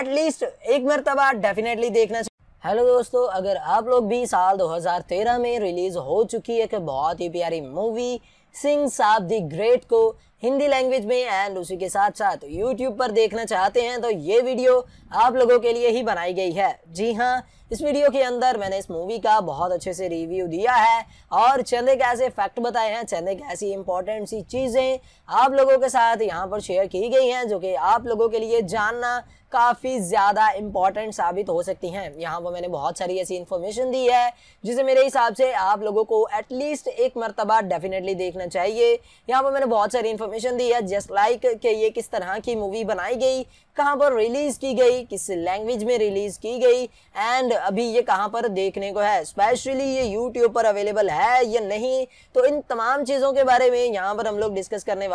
एटलीस्ट एक मरतबा डेफिनेटली देखना हेलो दोस्तों अगर आप लोग भी साल 2013 में रिलीज हो चुकी एक बहुत ही प्यारी मूवी सिंह साहब दी ग्रेट को हिंदी लैंग्वेज में एंड उसी के साथ साथ यूट्यूब पर देखना चाहते हैं तो ये वीडियो आप लोगों के लिए ही बनाई गई है जी हाँ इस वीडियो के अंदर मैंने इस मूवी का बहुत अच्छे से रिव्यू दिया है और चंदे कैसे फैक्ट बताए हैं चंदे कैसी इंपॉर्टेंट सी चीज़ें आप लोगों के साथ यहाँ पर शेयर की गई हैं जो कि आप लोगों के लिए जानना काफ़ी ज़्यादा इंपॉर्टेंट साबित हो सकती हैं यहाँ पर मैंने बहुत सारी ऐसी इन्फॉर्मेशन दी है जिसे मेरे हिसाब से आप लोगों को एटलीस्ट एक मरतबा डेफिनेटली देखना चाहिए यहाँ पर मैंने बहुत सारी इन्फॉर्मेशन दी है जस्ट लाइक like कि ये किस तरह की मूवी बनाई गई कहाँ पर रिलीज़ की गई किस लैंग्वेज में रिलीज़ की गई एंड अभी ये कहाँ पर देखने को है स्पेशली ये यूट्यूब पर अवेलेबल है या नहीं तो इन तमाम चीज़ों के बारे में यहाँ पर हम लोग डिस्कस करने वाले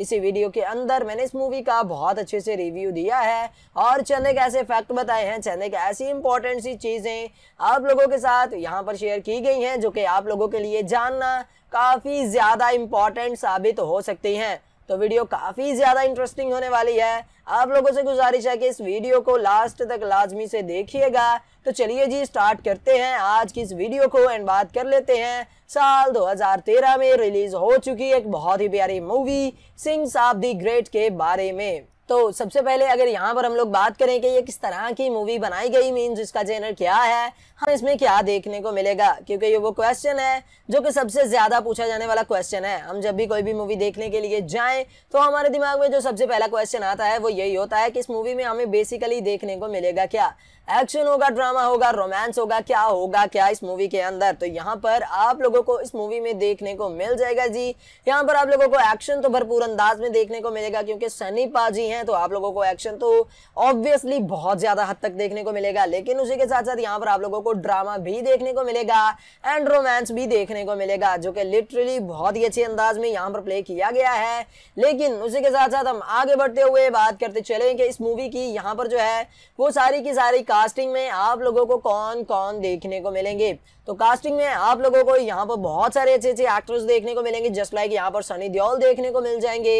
इसी वीडियो के अंदर मैंने इस मूवी का बहुत अच्छे से रिव्यू दिया है और चंद के ऐसे फैक्ट बताए हैं चने के ऐसी इंपॉर्टेंट सी चीज़ें आप लोगों के साथ यहाँ पर शेयर की गई हैं जो कि आप लोगों के लिए जानना काफ़ी ज़्यादा इम्पॉर्टेंट साबित हो सकती हैं तो वीडियो काफ़ी ज़्यादा इंटरेस्टिंग होने वाली है आप लोगों से गुजारिश है कि इस वीडियो को लास्ट तक लाजमी से देखिएगा तो चलिए जी स्टार्ट करते हैं आज की इस वीडियो को एंड बात कर लेते हैं साल 2013 में रिलीज़ हो चुकी एक बहुत ही प्यारी movie sings of the great के बारे में तो सबसे पहले अगर यहाँ पर हम लोग बात करें कि ये किस तरह की मूवी बनाई गई मीन्स इसका जेनर क्या है हम इसमें क्या देखने को मिलेगा क्योंकि ये वो क्वेश्चन है जो कि सबसे ज़्यादा पूछा जाने वाला क्वेश्चन है हम जब भी कोई भी मूवी देखने के लिए जाएं तो हमारे दिमाग में जो सबसे पहला क्वेश्चन आता है वो यही होता है कि इस मूवी में हमें बेसिकली देखने को मिलेगा क्या एक्शन होगा ड्रामा होगा रोमांस होगा क्या होगा क्या इस मूवी के अंदर तो यहाँ पर आप लोगों को इस मूवी में देखने को मिल जाएगा जी यहाँ पर आप लोगों को एक्शन तो भरपूर अंदाज में देखने को मिलेगा क्योंकि सनी पाजी हैं तो आप लोगों को एक्शन तो ऑब्वियसली बहुत ज्यादा हद तक देखने को मिलेगा लेकिन उसी के साथ साथ यहाँ पर आप लोगों को ड्रामा भी देखने को मिलेगा एंड रोमांस भी देखने को मिलेगा जो कि लिटरली बहुत ही अच्छे अंदाज में यहाँ पर प्ले किया गया है लेकिन उसी के साथ साथ हम आगे बढ़ते हुए बात करते चले कि इस मूवी की यहाँ पर जो है वो सारी की सारी कास्टिंग में आप लोगों को कौन कौन देखने को मिलेंगे तो कास्टिंग में आप लोगों को यहाँ पर बहुत सारे अच्छे अच्छे एक्टर्स देखने को मिलेंगे जस्ट लाइक यहाँ पर सनी दियोल देखने को मिल जाएंगे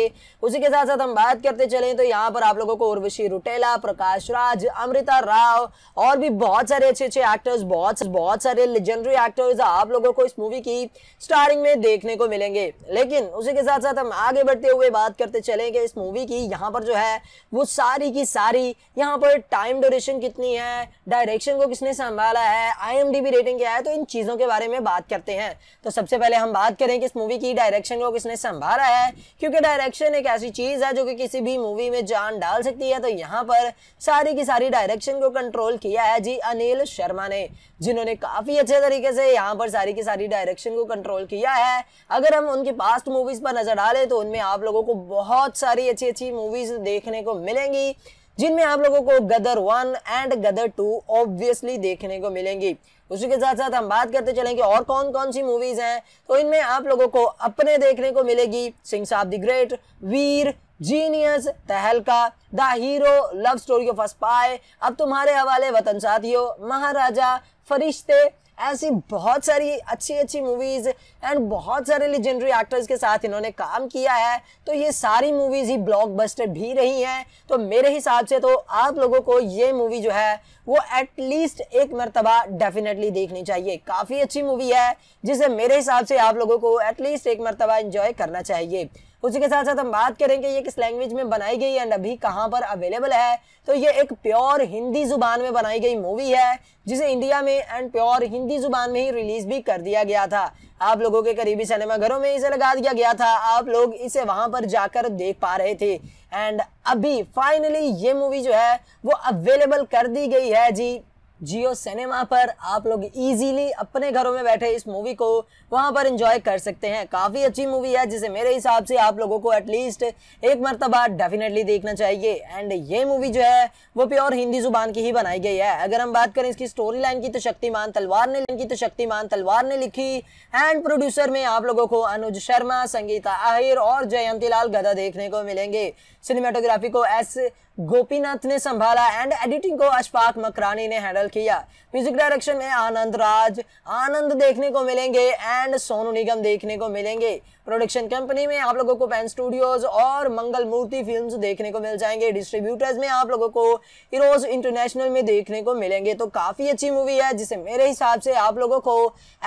उसी के साथ साथ हम बात करते चले तो यहाँ पर आप लोगों को उर्वशी रुटेला प्रकाश राज अमृता राव और भी बहुत सारे अच्छे अच्छे एक्टर्स बहुत बहुत सारे लेजेंडरी एक्टर्स आप लोगों को इस मूवी की स्टारिंग में देखने को मिलेंगे लेकिन उसी के साथ साथ हम आगे बढ़ते हुए बात करते चले इस मूवी की यहाँ पर जो है वो सारी की सारी यहाँ पर टाइम ड्यूरेशन कितनी है है डायरेक्शन को किसने संभाला है आईएमडीबी रेटिंग क्या है तो इन चीज़ों के बारे में बात करते हैं तो सबसे पहले हम बात करें कि इस मूवी की डायरेक्शन को किसने संभाला है क्योंकि डायरेक्शन एक ऐसी चीज़ है जो कि किसी भी मूवी में जान डाल सकती है तो यहाँ पर सारी की सारी डायरेक्शन को कंट्रोल किया है जी अनिल शर्मा ने जिन्होंने काफ़ी अच्छे तरीके से यहाँ पर सारी की सारी डायरेक्शन को कंट्रोल किया है अगर हम उनकी पास्ट मूवीज़ पर नज़र डालें तो उनमें आप लोगों को बहुत सारी अच्छी अच्छी मूवीज़ देखने को मिलेंगी जिनमें आप लोगों को Gadar one and Gadar two obviously देखने को मिलेंगी उसी के साथ साथ हम बात करते चलेंगे और कौन कौन सी मूवीज हैं तो इनमें आप लोगों को अपने देखने को मिलेगी Singh Saab the great Veer genius Tahalka the hero love story of a spy अब तुम्हारे हवाले वतन साथियों महाराजा फरिश्ते ऐसी बहुत सारी अच्छी अच्छी मूवीज एंड बहुत सारे लिजेंडरी एक्टर्स के साथ इन्होंने काम किया है तो ये सारी मूवीज ही ब्लॉकबस्टर भी रही हैं तो मेरे हिसाब से तो आप लोगों को ये मूवी जो है वो एटलीस्ट एक मरतबा डेफिनेटली देखनी चाहिए काफ़ी अच्छी मूवी है जिसे मेरे हिसाब से आप लोगों को एटलीस्ट एक मरतबा इंजॉय करना चाहिए उसी के साथ साथ हम बात करेंगे ये किस लैंग्वेज में बनाई गई एंड अभी कहाँ पर अवेलेबल है तो ये एक प्योर हिंदी जुबान में बनाई गई मूवी है जिसे इंडिया में एंड प्योर हिंदी जुबान में ही रिलीज भी कर दिया गया था आप लोगों के करीबी सिनेमा घरों में इसे लगा दिया गया था आप लोग इसे वहां पर जाकर देख पा रहे थे एंड अभी फाइनली ये मूवी जो है वो अवेलेबल कर दी गई है जी जियो सिनेमा पर आप लोग इजीली अपने घरों में बैठे इस मूवी को वहां पर एंजॉय कर सकते हैं काफ़ी अच्छी मूवी है जिसे मेरे हिसाब से आप लोगों को एटलीस्ट एक मरतबा डेफिनेटली देखना चाहिए एंड ये मूवी जो है वो प्योर हिंदी जुबान की ही बनाई गई है अगर हम बात करें इसकी स्टोरी लाइन की तो शक्तिमान तलवार ने लिखी तो शक्तिमान तलवार ने लिखी एंड प्रोड्यूसर में आप लोगों को अनुज शर्मा संगीता आहिर और जयंती लाल गदा देखने को मिलेंगे सिनेमाटोग्राफी को एस गोपीनाथ ने संभाला एंड एडिटिंग को अशफाक मकरानी ने हैंडल किया म्यूजिक डायरेक्शन में आनंद राज आनंद देखने को मिलेंगे एंड सोनू निगम देखने को मिलेंगे प्रोडक्शन कंपनी में आप लोगों को पेन स्टूडियोज और मंगल मूर्ति फिल्म्स देखने को मिल जाएंगे डिस्ट्रीब्यूटर्स में आप लोगों को हीरोज इंटरनेशनल में देखने को मिलेंगे तो काफ़ी अच्छी मूवी है जिसे मेरे हिसाब से आप लोगों को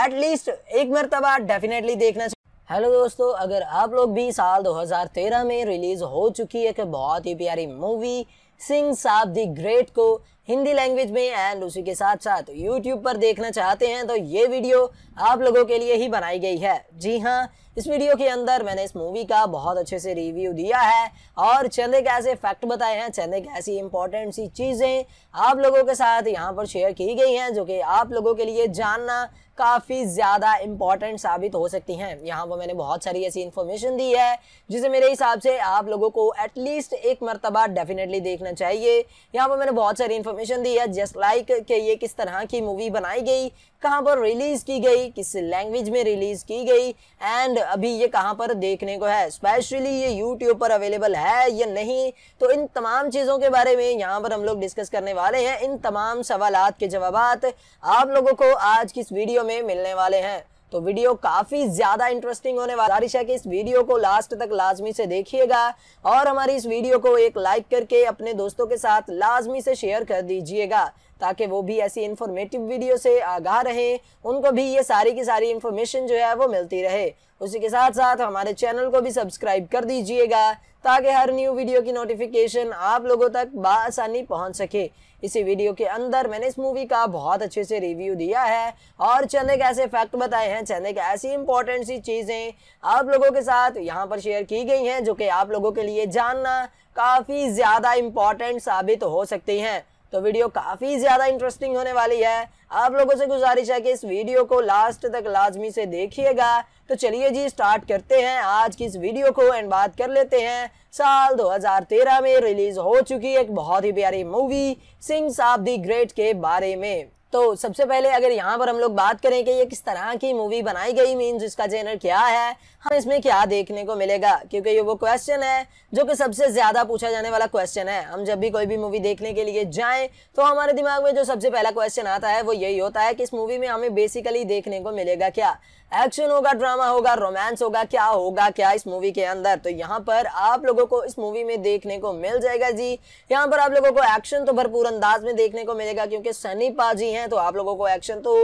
एटलीस्ट एक मरतबा डेफिनेटली देखना हेलो दोस्तों अगर आप लोग भी साल 2013 में रिलीज हो चुकी है एक बहुत ही प्यारी मूवी सिंग साफ दी ग्रेट को हिंदी लैंग्वेज में एंड उसी के साथ साथ यूट्यूब पर देखना चाहते हैं तो ये वीडियो आप लोगों के लिए ही बनाई गई है जी हाँ इस वीडियो के अंदर मैंने इस मूवी का बहुत अच्छे से रिव्यू दिया है और चंदे कैसे फैक्ट बताए हैं चंदे कैसी ऐसी इंपॉर्टेंट सी चीज़ें आप लोगों के साथ यहाँ पर शेयर की गई हैं जो कि आप लोगों के लिए जानना काफ़ी ज़्यादा इंपॉर्टेंट साबित हो सकती हैं यहाँ पर मैंने बहुत सारी ऐसी इन्फॉर्मेशन दी है जिसे मेरे हिसाब से आप लोगों को एटलीस्ट एक मरतबा डेफिनेटली देखना चाहिए यहाँ पर मैंने बहुत सारी इन्फॉर्मेशन दी है जस्ट लाइक कि ये किस तरह की मूवी बनाई गई कहाँ पर रिलीज़ की गई किस लैंग्वेज में रिलीज़ की गई एंड अभी ये कहाँ पर देखने को है स्पेशली ये यूट्यूब पर अवेलेबल है या नहीं तो इन तमाम चीज़ों के बारे में यहाँ पर हम लोग डिस्कस करने वाले हैं इन तमाम सवाल के जवाब आप लोगों को आज की इस वीडियो में मिलने वाले हैं तो वीडियो काफी ज्यादा इंटरेस्टिंग होने वाला है कि इस वीडियो को लास्ट तक लाजमी से देखिएगा और हमारी इस वीडियो को एक लाइक करके अपने दोस्तों के साथ लाजमी से शेयर कर दीजिएगा ताकि वो भी ऐसी इंफॉर्मेटिव वीडियो से आगाह रहें उनको भी ये सारी की सारी इंफॉर्मेशन जो है वो मिलती रहे उसी के साथ साथ हमारे चैनल को भी सब्सक्राइब कर दीजिएगा ताकि हर न्यू वीडियो की नोटिफिकेशन आप लोगों तक बसानी पहुंच सके इसी वीडियो के अंदर मैंने इस मूवी का बहुत अच्छे से रिव्यू दिया है और चंद के ऐसे फैक्ट बताए हैं चंद के ऐसी इंपॉर्टेंट सी चीज़ें आप लोगों के साथ यहाँ पर शेयर की गई हैं जो कि आप लोगों के लिए जानना काफ़ी ज़्यादा इंपॉर्टेंट साबित हो सकती हैं तो वीडियो काफ़ी ज़्यादा इंटरेस्टिंग होने वाली है आप लोगों से गुजारिश है कि इस वीडियो को लास्ट तक लाजमी से देखिएगा तो चलिए जी स्टार्ट करते हैं आज की इस वीडियो को एंड बात कर लेते हैं साल 2013 में रिलीज हो चुकी एक बहुत ही प्यारी movie sings of the great के बारे में तो सबसे पहले अगर यहाँ पर हम लोग बात करें कि ये किस तरह की मूवी बनाई गई मीन्स इसका जेनर क्या है हम हाँ, इसमें क्या देखने को मिलेगा क्योंकि ये वो क्वेश्चन है जो कि सबसे ज़्यादा पूछा जाने वाला क्वेश्चन है हम जब भी कोई भी मूवी देखने के लिए जाएं तो हमारे दिमाग में जो सबसे पहला क्वेश्चन आता है वो यही होता है कि इस मूवी में हमें बेसिकली देखने को मिलेगा क्या एक्शन होगा ड्रामा होगा रोमांस होगा क्या होगा क्या इस मूवी के अंदर तो यहाँ पर आप लोगों को इस मूवी में देखने को मिल जाएगा जी यहाँ पर आप लोगों को एक्शन तो भरपूर अंदाज में देखने को मिलेगा क्योंकि सनी पाजी हैं तो आप लोगों को एक्शन तो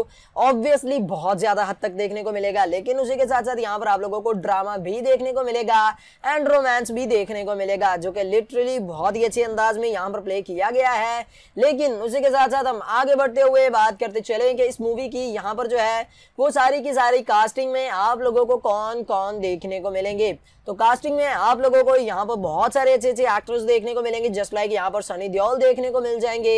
ऑब्वियसली बहुत ज़्यादा हद तक देखने को मिलेगा लेकिन उसी के साथ साथ यहाँ पर आप लोगों को को ड्रामा भी देखने को मिलेगा एंड रोमांस भी देखने को मिलेगा जो कि लिटरली बहुत ही अच्छे अंदाज में यहाँ पर प्ले किया गया है लेकिन उसी के साथ साथ हम आगे बढ़ते हुए बात करते चले कि इस मूवी की यहाँ पर जो है वो सारी की सारी कास्टिंग में आप लोगों को कौन कौन देखने को मिलेंगे तो कास्टिंग में आप लोगों को यहाँ पर बहुत सारे अच्छे अच्छे एक्टर्स देखने को मिलेंगे जस्ट लाइक यहाँ पर सनी दियोल देखने को मिल जाएंगे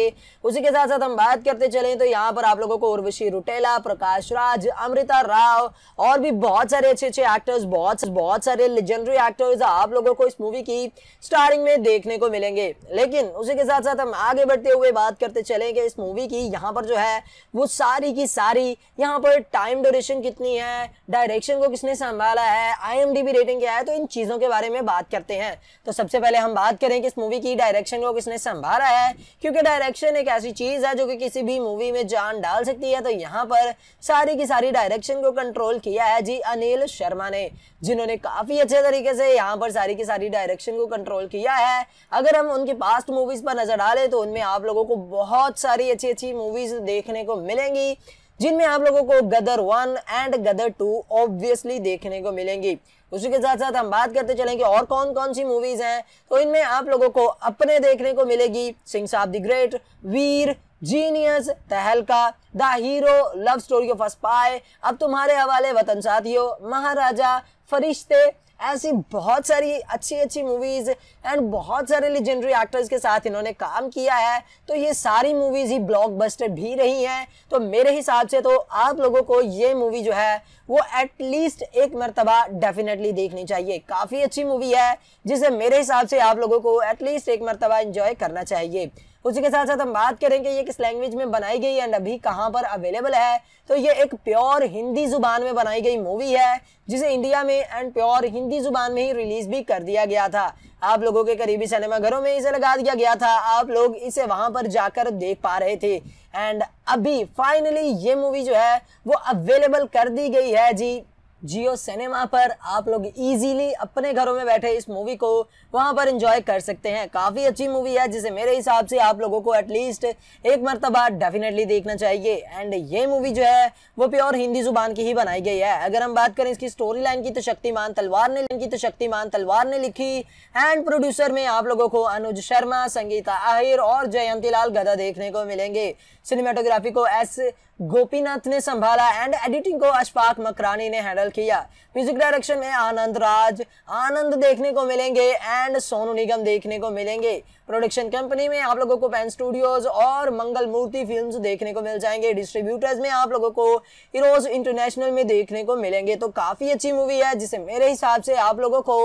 उसी के साथ साथ हम बात करते चले तो यहाँ पर आप लोगों को उर्वशी रुटेला प्रकाश राज अमृता राव और भी बहुत सारे अच्छे अच्छे एक्टर्स बहुत बहुत सारे लेजेंडरी एक्टर्स आप लोगों को इस मूवी की स्टारिंग में देखने को मिलेंगे लेकिन उसी के साथ साथ हम आगे बढ़ते हुए बात करते चले कि इस मूवी की यहाँ पर जो है वो सारी की सारी यहाँ पर टाइम ड्यूरेशन कितनी है डायरेक्शन को किसने संभाला है आई रेटिंग क्या है तो इन चीज़ों के बारे में बात करते हैं तो सबसे पहले हम बात करें कि इस मूवी की डायरेक्शन को किसने संभाला है क्योंकि डायरेक्शन एक ऐसी चीज़ है जो कि किसी भी मूवी में जान डाल सकती है तो यहाँ पर सारी की सारी डायरेक्शन को कंट्रोल किया है जी अनिल शर्मा ने जिन्होंने काफ़ी अच्छे तरीके से यहाँ पर सारी की सारी डायरेक्शन को कंट्रोल किया है अगर हम उनकी पास्ट मूवीज़ पर नज़र डालें तो उनमें आप लोगों को बहुत सारी अच्छी अच्छी मूवीज़ देखने को मिलेंगी जिनमें आप लोगों को Gadar one and Gadar two obviously देखने को मिलेंगी उसी के साथ साथ हम बात करते चलेंगे कि और कौन कौन सी मूवीज़ हैं तो इनमें आप लोगों को अपने देखने को मिलेगी Singh Saab the great Veer genius Tahalka the hero love story of a spy अब तुम्हारे हवाले वतन साथियों महाराजा फरिश्ते ऐसी बहुत सारी अच्छी अच्छी मूवीज एंड बहुत सारे लेजेंडरी एक्टर्स के साथ इन्होंने काम किया है तो ये सारी मूवीज ही ब्लॉकबस्टर भी रही हैं तो मेरे हिसाब से तो आप लोगों को ये मूवी जो है वो एटलीस्ट एक मरतबा डेफिनेटली देखनी चाहिए काफ़ी अच्छी मूवी है जिसे मेरे हिसाब से आप लोगों को एटलीस्ट एक मरतबा इंजॉय करना चाहिए उसी के साथ साथ हम बात करेंगे ये किस लैंग्वेज में बनाई गई एंड अभी कहाँ पर अवेलेबल है तो ये एक प्योर हिंदी जुबान में बनाई गई मूवी है जिसे इंडिया में एंड प्योर हिंदी जुबान में ही रिलीज भी कर दिया गया था आप लोगों के करीबी सिनेमाघरों में इसे लगा दिया गया था आप लोग इसे वहां पर जाकर देख पा रहे थे एंड अभी फाइनली ये मूवी जो है वो अवेलेबल कर दी गई है जी जियो सिनेमा पर आप लोग इजीली अपने घरों में बैठे इस मूवी को वहां पर एंजॉय कर सकते हैं काफ़ी अच्छी मूवी है जिसे मेरे हिसाब से आप लोगों को एटलीस्ट एक मरतबा डेफिनेटली देखना चाहिए एंड ये मूवी जो है वो प्योर हिंदी जुबान की ही बनाई गई है अगर हम बात करें इसकी स्टोरी लाइन की तो शक्तिमान तलवार ने की तो शक्तिमान तलवार ने लिखी एंड तो प्रोड्यूसर में आप लोगों को अनुज शर्मा संगीता आहिर और जयंती लाल गदा देखने को मिलेंगे सिनेमाटोग्राफी को एस गोपीनाथ ने संभाला एंड एडिटिंग को अशफाक मकरानी ने हैंडल किया म्यूजिक डायरेक्शन में आनंद राज आनंद देखने को मिलेंगे एंड सोनू निगम देखने को मिलेंगे प्रोडक्शन कंपनी में आप लोगों को पेन स्टूडियोज और मंगल मूर्ति फिल्म्स देखने को मिल जाएंगे डिस्ट्रीब्यूटर्स में आप लोगों को हीरोज इंटरनेशनल में देखने को मिलेंगे तो काफ़ी अच्छी मूवी है जिसे मेरे हिसाब से आप लोगों को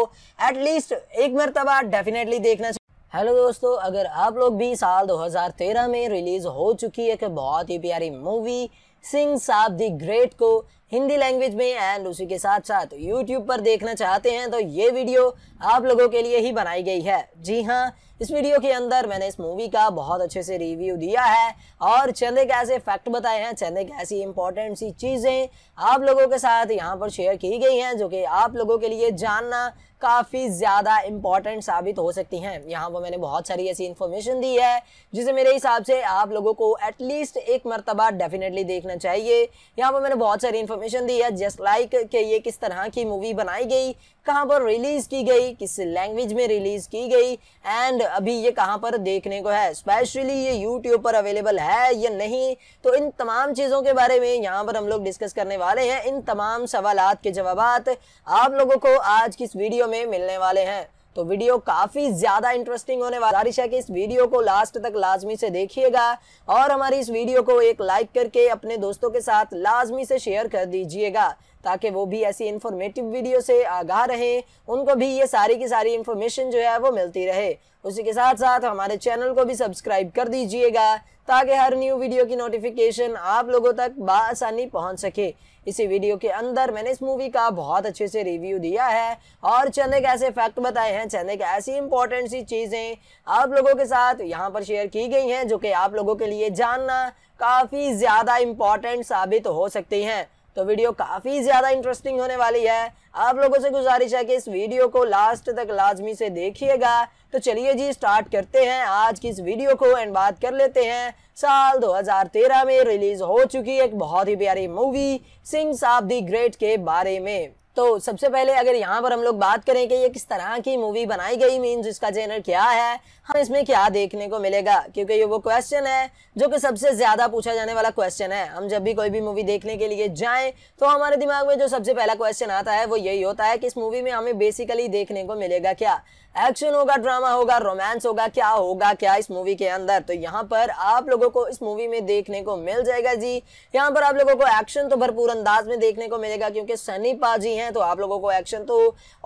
एटलीस्ट एक मरतबा डेफिनेटली देखना हेलो दोस्तों अगर आप लोग भी साल 2013 में रिलीज हो चुकी है एक बहुत ही प्यारी मूवी सिंह साहब दी ग्रेट को हिंदी लैंग्वेज में एंड उसी के साथ साथ यूट्यूब पर देखना चाहते हैं तो ये वीडियो आप लोगों के लिए ही बनाई गई है जी हाँ इस वीडियो के अंदर मैंने इस मूवी का बहुत अच्छे से रिव्यू दिया है और चंदे कैसे फैक्ट बताए हैं चंदे कैसी इंपॉर्टेंट सी चीज़ें आप लोगों के साथ यहाँ पर शेयर की गई हैं जो कि आप लोगों के लिए जानना काफ़ी ज़्यादा इंपॉर्टेंट साबित हो सकती हैं यहाँ पर मैंने बहुत सारी ऐसी इन्फॉर्मेशन दी है जिसे मेरे हिसाब से आप लोगों को एटलीस्ट एक मरतबा डेफिनेटली देखना चाहिए यहाँ पर मैंने बहुत सारी इन्फॉर्मेशन दी है जस्ट लाइक like कि ये किस तरह की मूवी बनाई गई कहां पर रिलीज की गई किस लैंग्वेज में रिलीज की गई एंड अभी ये कहां पर देखने को है स्पेशली ये यूट्यूब पर अवेलेबल है या नहीं तो इन तमाम चीज़ों के बारे में यहां पर हम लोग डिस्कस करने वाले हैं इन तमाम सवाल के जवाब आप लोगों को आज की इस वीडियो में मिलने वाले हैं तो वीडियो काफी ज्यादा इंटरेस्टिंग होने वाला बारिश है कि इस वीडियो को लास्ट तक लाजमी से देखिएगा और हमारी इस वीडियो को एक लाइक करके अपने दोस्तों के साथ लाजमी से शेयर कर दीजिएगा ताकि वो भी ऐसी इन्फॉर्मेटिव वीडियो से आगाह रहें उनको भी ये सारी की सारी इन्फॉर्मेशन जो है वो मिलती रहे उसी के साथ साथ हमारे चैनल को भी सब्सक्राइब कर दीजिएगा ताकि हर न्यू वीडियो की नोटिफिकेशन आप लोगों तक बसानी पहुंच सके इसी वीडियो के अंदर मैंने इस मूवी का बहुत अच्छे से रिव्यू दिया है और चंद के ऐसे फैक्ट बताए हैं चंद के ऐसी इंपॉर्टेंट सी चीज़ें आप लोगों के साथ यहाँ पर शेयर की गई हैं जो कि आप लोगों के लिए जानना काफ़ी ज़्यादा इम्पॉर्टेंट साबित हो सकती हैं तो वीडियो काफ़ी ज़्यादा इंटरेस्टिंग होने वाली है आप लोगों से गुजारिश है कि इस वीडियो को लास्ट तक लाजमी से देखिएगा तो चलिए जी स्टार्ट करते हैं आज की इस वीडियो को एंड बात कर लेते हैं साल 2013 में रिलीज़ हो चुकी एक बहुत ही प्यारी movie sings of the great के बारे में तो सबसे पहले अगर यहाँ पर हम लोग बात करें कि ये किस तरह की मूवी बनाई गई मीन्स इसका जेनर क्या है हम इसमें क्या देखने को मिलेगा क्योंकि ये वो क्वेश्चन है जो कि सबसे ज़्यादा पूछा जाने वाला क्वेश्चन है हम जब भी कोई भी मूवी देखने के लिए जाएं तो हमारे दिमाग में जो सबसे पहला क्वेश्चन आता है वो यही होता है कि इस मूवी में हमें बेसिकली देखने को मिलेगा क्या एक्शन होगा ड्रामा होगा रोमांस होगा क्या होगा क्या इस मूवी के अंदर तो यहाँ पर आप लोगों को इस मूवी में देखने को मिल जाएगा जी यहाँ पर आप लोगों को एक्शन तो भरपूर अंदाज में देखने को मिलेगा क्योंकि सनी पाजी हैं तो आप लोगों को एक्शन तो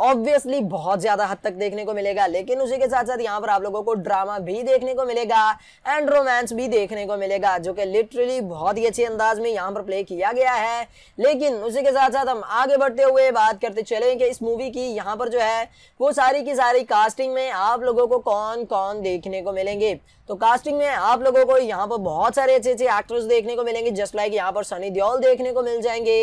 ऑब्वियसली बहुत ज्यादा हद तक देखने को मिलेगा लेकिन उसी के साथ साथ यहाँ पर आप लोगों को ड्रामा भी देखने को मिलेगा एंड रोमांस भी देखने को मिलेगा जो कि लिटरली बहुत ही अच्छे अंदाज में यहाँ पर प्ले किया गया है लेकिन उसी के साथ साथ हम आगे बढ़ते हुए बात करते चले कि इस मूवी की यहाँ पर जो है वो सारी की सारी कास्टिंग में आप लोगों को कौन कौन देखने को मिलेंगे तो कास्टिंग में आप लोगों को यहाँ पर बहुत सारे अच्छे अच्छे एक्टर्स देखने को मिलेंगे जस्ट लाइक यहाँ पर सनी दियोल देखने को मिल जाएंगे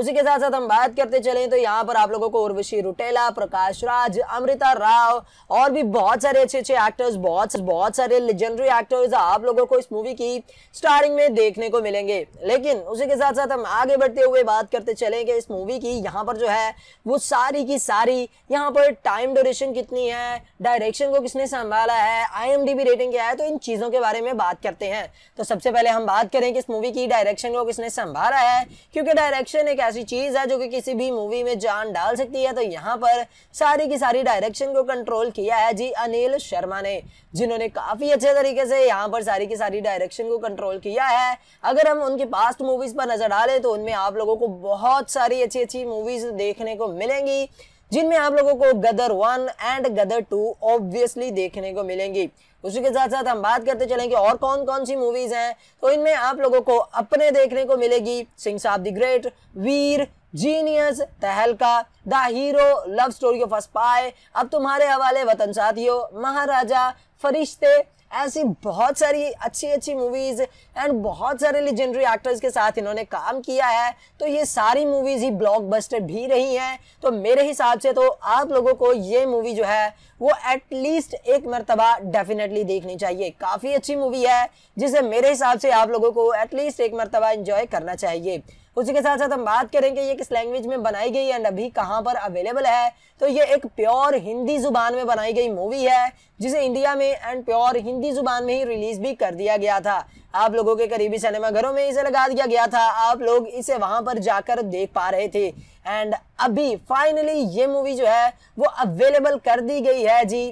उसी के साथ साथ हम बात करते चले तो यहाँ पर आप लोगों को उर्वशी रुटेला प्रकाश राज अमृता राव और भी बहुत सारे अच्छे अच्छे एक्टर्स बहुत बहुत सारे लेजेंडरी एक्टर्स आप लोगों को इस मूवी की स्टारिंग में देखने को मिलेंगे लेकिन उसी के साथ साथ हम आगे बढ़ते हुए बात करते चले कि इस मूवी की यहाँ पर जो है वो सारी की सारी यहाँ पर टाइम ड्यूरेशन कितनी है डायरेक्शन को किसने संभाला है आई रेटिंग क्या है तो इन चीज़ों के बारे में बात करते हैं तो सबसे पहले हम बात करें कि इस मूवी की डायरेक्शन को किसने संभाला है क्योंकि डायरेक्शन एक ऐसी चीज़ है जो कि किसी भी मूवी में जान डाल सकती है तो यहाँ पर सारी की सारी डायरेक्शन को कंट्रोल किया है जी अनिल शर्मा ने जिन्होंने काफ़ी अच्छे तरीके से यहाँ पर सारी की सारी डायरेक्शन को कंट्रोल किया है अगर हम उनकी पास्ट मूवीज़ पर नज़र डालें तो उनमें आप लोगों को बहुत सारी अच्छी अच्छी मूवीज़ देखने को मिलेंगी जिनमें आप लोगों को Gadar one and Gadar two obviously देखने को मिलेंगी उसी के साथ साथ हम बात करते चलेंगे और कौन कौन सी मूवीज हैं तो इनमें आप लोगों को अपने देखने को मिलेगी Singh Saab the great Veer genius Tahalka the hero love story of a spy अब तुम्हारे हवाले वतन साथियों महाराजा फरिश्ते ऐसी बहुत सारी अच्छी अच्छी मूवीज एंड बहुत सारे लेजेंडरी एक्टर्स के साथ इन्होंने काम किया है तो ये सारी मूवीज ही ब्लॉकबस्टर भी रही हैं तो मेरे हिसाब से तो आप लोगों को ये मूवी जो है वो एटलीस्ट एक मरतबा डेफिनेटली देखनी चाहिए काफ़ी अच्छी मूवी है जिसे मेरे हिसाब से आप लोगों को एटलीस्ट एक मरतबा इंजॉय करना चाहिए उसी के साथ साथ हम बात करेंगे ये किस लैंग्वेज में बनाई गई एंड अभी कहाँ पर अवेलेबल है तो ये एक प्योर हिंदी जुबान में बनाई गई मूवी है जिसे इंडिया में एंड प्योर हिंदी जुबान में ही रिलीज भी कर दिया गया था आप लोगों के करीबी सिनेमाघरों में इसे लगा दिया गया था आप लोग इसे वहां पर जाकर देख पा रहे थे एंड अभी फाइनली ये मूवी जो है वो अवेलेबल कर दी गई है जी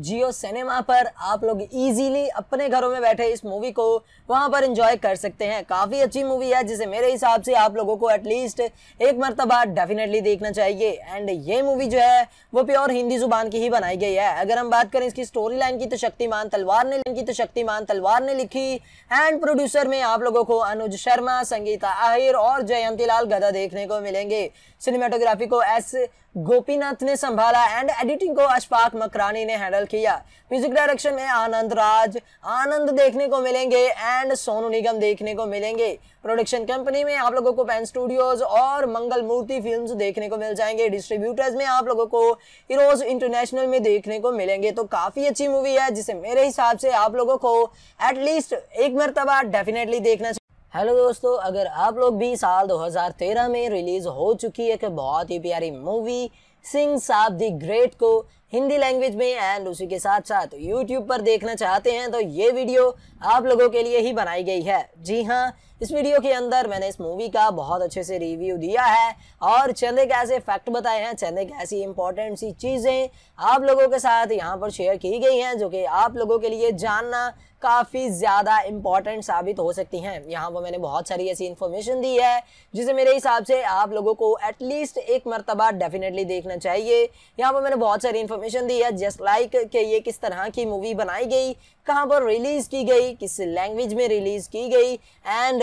जियो सिनेमा पर आप लोग इजीली अपने घरों में बैठे इस मूवी को वहां पर एंजॉय कर सकते हैं काफ़ी अच्छी मूवी है जिसे मेरे हिसाब से आप लोगों को एटलीस्ट एक मरतबा डेफिनेटली देखना चाहिए एंड ये मूवी जो है वो प्योर हिंदी जुबान की ही बनाई गई है अगर हम बात करें इसकी स्टोरी लाइन की तो शक्तिमान तलवार ने की तो शक्तिमान तलवार ने लिखी एंड तो प्रोड्यूसर में आप लोगों को अनुज शर्मा संगीता आहिर और जयंती लाल गदा देखने को मिलेंगे सिनेमाटोग्राफी को एस गोपीनाथ ने संभाला एंड एडिटिंग को अशफाक मकरानी ने हैंडल किया म्यूजिक डायरेक्शन में आनंद राज आनंद देखने को मिलेंगे एंड सोनू निगम देखने को मिलेंगे प्रोडक्शन कंपनी में आप लोगों को पेन स्टूडियोज और मंगल मूर्ति फिल्म्स देखने को मिल जाएंगे डिस्ट्रीब्यूटर्स में आप लोगों को हीरोज इंटरनेशनल में देखने को मिलेंगे तो काफ़ी अच्छी मूवी है जिसे मेरे हिसाब से आप लोगों को एटलीस्ट एक मरतबा डेफिनेटली देखना हेलो दोस्तों अगर आप लोग भी साल 2013 में रिलीज हो चुकी है एक बहुत ही प्यारी मूवी सिंह साहब दी ग्रेट को हिंदी लैंग्वेज में एंड उसी के साथ साथ यूट्यूब पर देखना चाहते हैं तो ये वीडियो आप लोगों के लिए ही बनाई गई है जी हाँ इस वीडियो के अंदर मैंने इस मूवी का बहुत अच्छे से रिव्यू दिया है और चंदे कैसे ऐसे फैक्ट बताए हैं चंदे कैसी ऐसी इंपॉर्टेंट सी चीज़ें आप लोगों के साथ यहाँ पर शेयर की गई हैं जो कि आप लोगों के लिए जानना काफ़ी ज़्यादा इम्पॉर्टेंट साबित हो सकती हैं यहाँ पर मैंने बहुत सारी ऐसी इन्फॉर्मेशन दी है जिसे मेरे हिसाब से आप लोगों को एटलीस्ट एक मरतबा डेफिनेटली देखना चाहिए यहाँ पर मैंने बहुत सारी इन्फॉर्मेशन दी है जस्ट लाइक कि ये किस तरह की मूवी बनाई गई कहाँ पर रिलीज़ की गई किस लैंग्वेज में रिलीज़ की गई एंड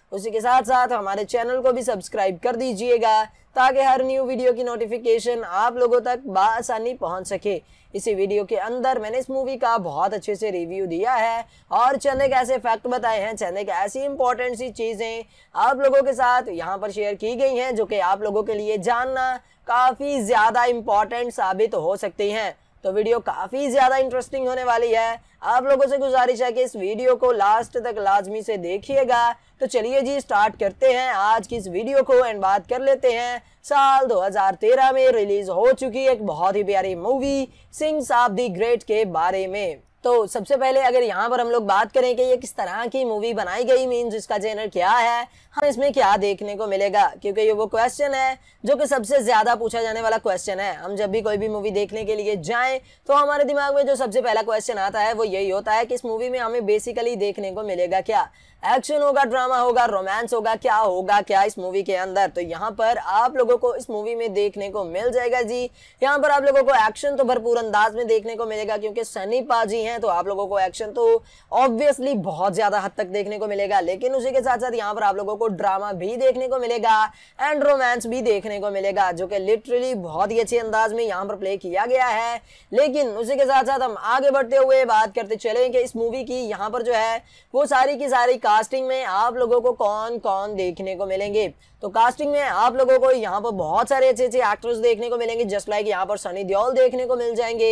उसी के साथ साथ हमारे चैनल को भी सब्सक्राइब कर दीजिएगा ताकि हर न्यू वीडियो की नोटिफिकेशन आप लोगों तक बसानी पहुंच सके इसी वीडियो के अंदर मैंने इस मूवी का बहुत अच्छे से रिव्यू दिया है और चंद के ऐसे फैक्ट बताए हैं चंद के ऐसी इंपॉर्टेंट सी चीज़ें आप लोगों के साथ यहाँ पर शेयर की गई हैं जो कि आप लोगों के लिए जानना काफ़ी ज़्यादा इम्पॉर्टेंट साबित हो सकती हैं तो वीडियो काफ़ी ज़्यादा इंटरेस्टिंग होने वाली है आप लोगों से गुजारिश है कि इस वीडियो को लास्ट तक लाजमी से देखिएगा तो चलिए जी स्टार्ट करते हैं आज की इस वीडियो को एंड बात कर लेते हैं साल 2013 में रिलीज़ हो चुकी एक बहुत ही प्यारी movie sings of the great के बारे में तो सबसे पहले अगर यहाँ पर हम लोग बात करें कि ये किस तरह की मूवी बनाई गई मीन इसका जेनर क्या है हम इसमें क्या देखने को मिलेगा क्योंकि ये वो क्वेश्चन है जो कि सबसे ज़्यादा पूछा जाने वाला क्वेश्चन है हम जब भी कोई भी मूवी देखने के लिए जाएं तो हमारे दिमाग में जो सबसे पहला क्वेश्चन आता है वो यही होता है कि इस मूवी में हमें बेसिकली देखने को मिलेगा क्या एक्शन होगा ड्रामा होगा रोमांस होगा क्या होगा क्या इस मूवी के अंदर तो यहाँ पर आप लोगों को इस मूवी में देखने को मिल जाएगा जी यहाँ पर आप लोगों को एक्शन तो भरपूर अंदाज में देखने को मिलेगा क्योंकि सनी पाजी हैं तो आप लोगों को एक्शन तो ऑब्वियसली बहुत ज्यादा हद तक देखने को मिलेगा लेकिन उसी के साथ साथ यहाँ पर आप लोगों को ड्रामा भी देखने को मिलेगा एंड रोमांस भी देखने को मिलेगा जो कि लिटरली बहुत ही अच्छे अंदाज में यहाँ पर प्ले किया गया है लेकिन उसी के साथ साथ हम आगे बढ़ते हुए बात करते चले कि इस मूवी की यहाँ पर जो है वो सारी की सारी कास्टिंग में आप लोगों को कौन कौन देखने को मिलेंगे तो कास्टिंग में आप लोगों को यहाँ पर बहुत सारे अच्छे अच्छे एक्टर्स देखने को मिलेंगे जस्ट लाइक यहाँ पर सनी दियोल देखने को मिल जाएंगे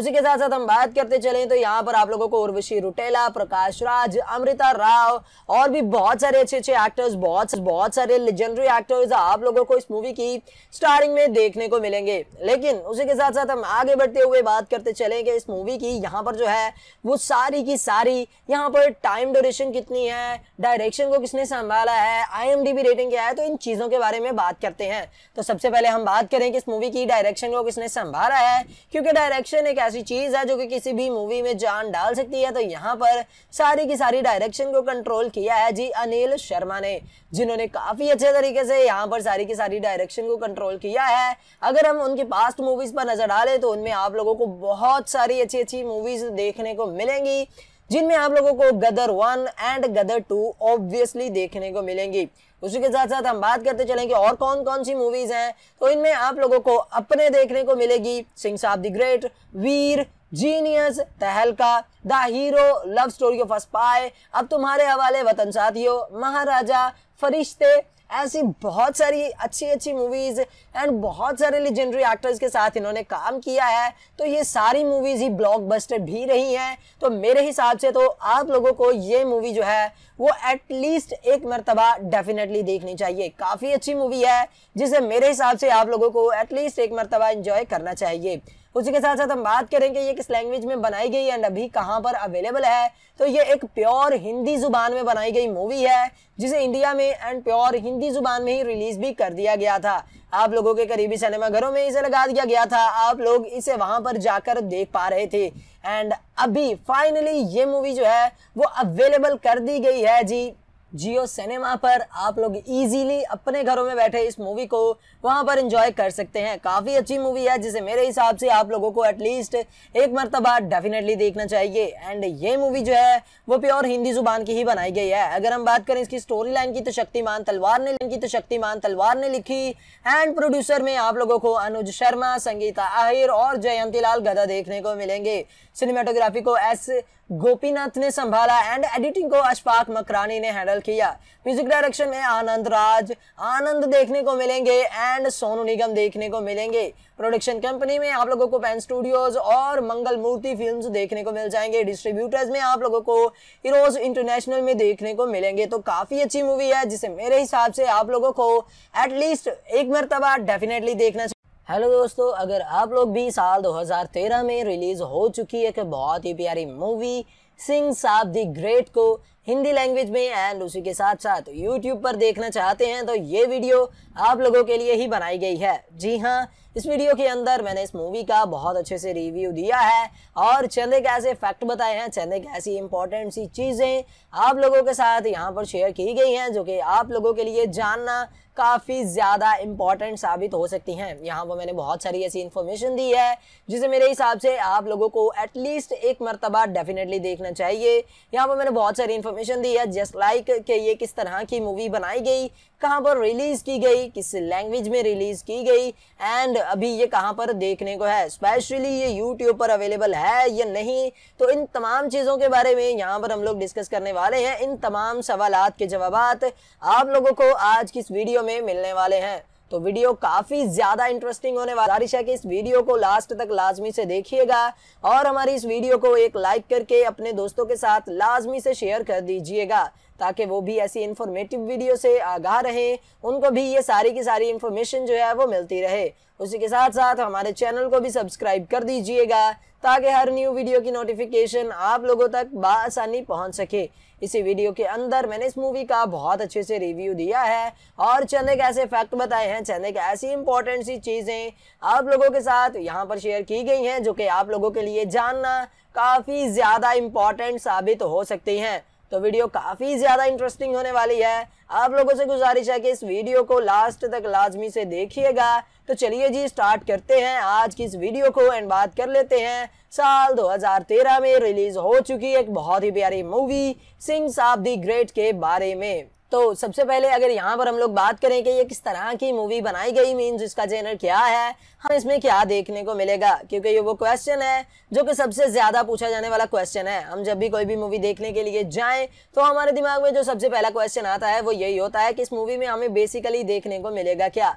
उसी के साथ साथ हम बात करते चले तो यहाँ पर आप लोगों को उर्वशी रुटेला प्रकाश राज अमृता राव और भी बहुत सारे अच्छे अच्छे एक्टर्स बहुत बहुत सारे लेजेंडरी एक्टर्स आप लोगों को इस मूवी की स्टार्टिंग में देखने को मिलेंगे लेकिन उसी के साथ साथ हम आगे बढ़ते हुए बात करते चले इस मूवी की यहाँ पर जो है वो सारी की सारी यहाँ पर टाइम ड्यूरेशन कितनी है है डायरेक्शन को किसने संभाला है आईएमडीबी रेटिंग क्या है तो इन चीज़ों के बारे में बात करते हैं तो सबसे पहले हम बात करें कि इस मूवी की डायरेक्शन को किसने संभाला है क्योंकि डायरेक्शन एक ऐसी चीज़ है जो कि किसी भी मूवी में जान डाल सकती है तो यहाँ पर सारी की सारी डायरेक्शन को कंट्रोल किया है जी अनिल शर्मा ने जिन्होंने काफ़ी अच्छे तरीके से यहाँ पर सारी की सारी डायरेक्शन को कंट्रोल किया है अगर हम उनकी पास्ट मूवीज़ पर नज़र डालें तो उनमें आप लोगों को बहुत सारी अच्छी अच्छी मूवीज़ देखने को मिलेंगी जिनमें आप लोगों को Gadar one and Gadar two obviously देखने को मिलेंगी उसी के साथ साथ हम बात करते चलेंगे और कौन कौन सी मूवीज हैं तो इनमें आप लोगों को अपने देखने को मिलेगी Singh Saab the great Veer genius Tahalka the hero love story of a spy अब तुम्हारे हवाले वतन साथियों महाराजा फरिश्ते ऐसी बहुत सारी अच्छी अच्छी मूवीज एंड बहुत सारे लेजेंडरी एक्टर्स के साथ इन्होंने काम किया है तो ये सारी मूवीज ही ब्लॉकबस्टर भी रही हैं तो मेरे हिसाब से तो आप लोगों को ये मूवी जो है वो एटलीस्ट एक मरतबा डेफिनेटली देखनी चाहिए काफ़ी अच्छी मूवी है जिसे मेरे हिसाब से आप लोगों को एटलीस्ट एक मरतबा इंजॉय करना चाहिए उसी के साथ साथ हम बात करेंगे ये किस लैंग्वेज में बनाई गई एंड अभी कहाँ पर अवेलेबल है तो ये एक प्योर हिंदी जुबान में बनाई गई मूवी है जिसे इंडिया में एंड प्योर हिंदी जुबान में ही रिलीज भी कर दिया गया था आप लोगों के करीबी सिनेमाघरों में इसे लगा दिया गया था आप लोग इसे वहां पर जाकर देख पा रहे थे एंड अभी फाइनली ये मूवी जो है वो अवेलेबल कर दी गई है जी जियो सिनेमा पर आप लोग इजीली अपने घरों में बैठे इस मूवी को वहां पर एंजॉय कर सकते हैं काफ़ी अच्छी मूवी है जिसे मेरे हिसाब से आप लोगों को एटलीस्ट एक मरतबा डेफिनेटली देखना चाहिए एंड ये मूवी जो है वो प्योर हिंदी जुबान की ही बनाई गई है अगर हम बात करें इसकी स्टोरी लाइन की तो शक्तिमान तलवार ने लिखी तो शक्तिमान तलवार ने लिखी एंड प्रोड्यूसर में आप लोगों को अनुज शर्मा संगीता आहिर और जयंती लाल गदा देखने को मिलेंगे सिनेमाटोग्राफी को एस गोपीनाथ ने संभाला एंड एडिटिंग को अशफाक मकरानी ने हैंडल किया म्यूजिक डायरेक्शन में आनंद राज आनंद देखने को मिलेंगे एंड सोनू निगम देखने को मिलेंगे प्रोडक्शन कंपनी में आप लोगों को पेन स्टूडियोज और मंगल मूर्ति फिल्म्स देखने को मिल जाएंगे डिस्ट्रीब्यूटर्स में आप लोगों को हीरोज इंटरनेशनल में देखने को मिलेंगे तो काफ़ी अच्छी मूवी है जिसे मेरे हिसाब से आप लोगों को एटलीस्ट एक मरतबा डेफिनेटली देखना हेलो दोस्तों अगर आप लोग भी साल 2013 में रिलीज हो चुकी एक बहुत ही प्यारी मूवी सिंग साहब दी ग्रेट को हिंदी लैंग्वेज में एंड उसी के साथ साथ यूट्यूब पर देखना चाहते हैं तो ये वीडियो आप लोगों के लिए ही बनाई गई है जी हाँ इस वीडियो के अंदर मैंने इस मूवी का बहुत अच्छे से रिव्यू दिया है और चंद एक ऐसे फैक्ट बताए हैं चंद एक ऐसी इंपॉर्टेंट सी चीज़ें आप लोगों के साथ यहाँ पर शेयर की गई हैं जो कि आप लोगों के लिए जानना काफ़ी ज़्यादा इम्पॉर्टेंट साबित हो सकती हैं यहाँ पर मैंने बहुत सारी ऐसी इन्फॉर्मेशन दी है जिसे मेरे हिसाब से आप लोगों को एटलीस्ट एक मरतबा डेफिनेटली देखना चाहिए यहाँ पर मैंने बहुत सारी इन्फॉर्मेशन इन्फॉर्मेशन दी है जस्ट लाइक कि ये किस तरह की मूवी बनाई गई कहाँ पर रिलीज़ की गई किस लैंग्वेज में रिलीज़ की गई एंड अभी ये कहाँ पर देखने को है स्पेशली ये यूट्यूब पर अवेलेबल है या नहीं तो इन तमाम चीज़ों के बारे में यहाँ पर हम लोग डिस्कस करने वाले हैं इन तमाम सवाल के जवाब आप लोगों को आज की इस वीडियो में मिलने वाले हैं तो वीडियो काफी ज्यादा इंटरेस्टिंग होने वाला है कि इस वीडियो को लास्ट तक लाजमी से देखिएगा और हमारी इस वीडियो को एक लाइक करके अपने दोस्तों के साथ लाजमी से शेयर कर दीजिएगा ताकि वो भी ऐसी इंफॉर्मेटिव वीडियो से आगाह रहें उनको भी ये सारी की सारी इंफॉर्मेशन जो है वो मिलती रहे उसी के साथ साथ हमारे चैनल को भी सब्सक्राइब कर दीजिएगा ताकि हर न्यू वीडियो की नोटिफिकेशन आप लोगों तक बसानी पहुंच सके इसी वीडियो के अंदर मैंने इस मूवी का बहुत अच्छे से रिव्यू दिया है और चंद के ऐसे फैक्ट बताए हैं चने के ऐसी इंपॉर्टेंट सी चीज़ें आप लोगों के साथ यहाँ पर शेयर की गई हैं जो कि आप लोगों के लिए जानना काफ़ी ज़्यादा इंपॉर्टेंट साबित हो सकती हैं तो वीडियो काफ़ी ज़्यादा इंटरेस्टिंग होने वाली है आप लोगों से गुजारिश है कि इस वीडियो को लास्ट तक लाजमी से देखिएगा तो चलिए जी स्टार्ट करते हैं आज की इस वीडियो को एंड बात कर लेते हैं साल 2013 में रिलीज हो चुकी एक बहुत ही प्यारी movie sings of the great के बारे में तो सबसे पहले अगर यहाँ पर हम लोग बात करें कि ये किस तरह की मूवी बनाई गई मीन्स इसका जेनर क्या है हम हाँ, इसमें क्या देखने को मिलेगा क्योंकि ये वो क्वेश्चन है जो कि सबसे ज़्यादा पूछा जाने वाला क्वेश्चन है हम जब भी कोई भी मूवी देखने के लिए जाएं तो हमारे दिमाग में जो सबसे पहला क्वेश्चन आता है वो यही होता है कि इस मूवी में हमें बेसिकली देखने को मिलेगा क्या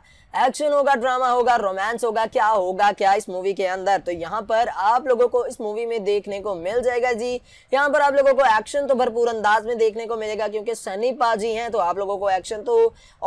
एक्शन होगा ड्रामा होगा रोमांस होगा क्या होगा क्या इस मूवी के अंदर तो यहाँ पर आप लोगों को इस मूवी में देखने को मिल जाएगा जी यहाँ पर आप लोगों को एक्शन तो भरपूर अंदाज में देखने को मिलेगा क्योंकि सनी पाजी हैं तो आप लोगों को एक्शन तो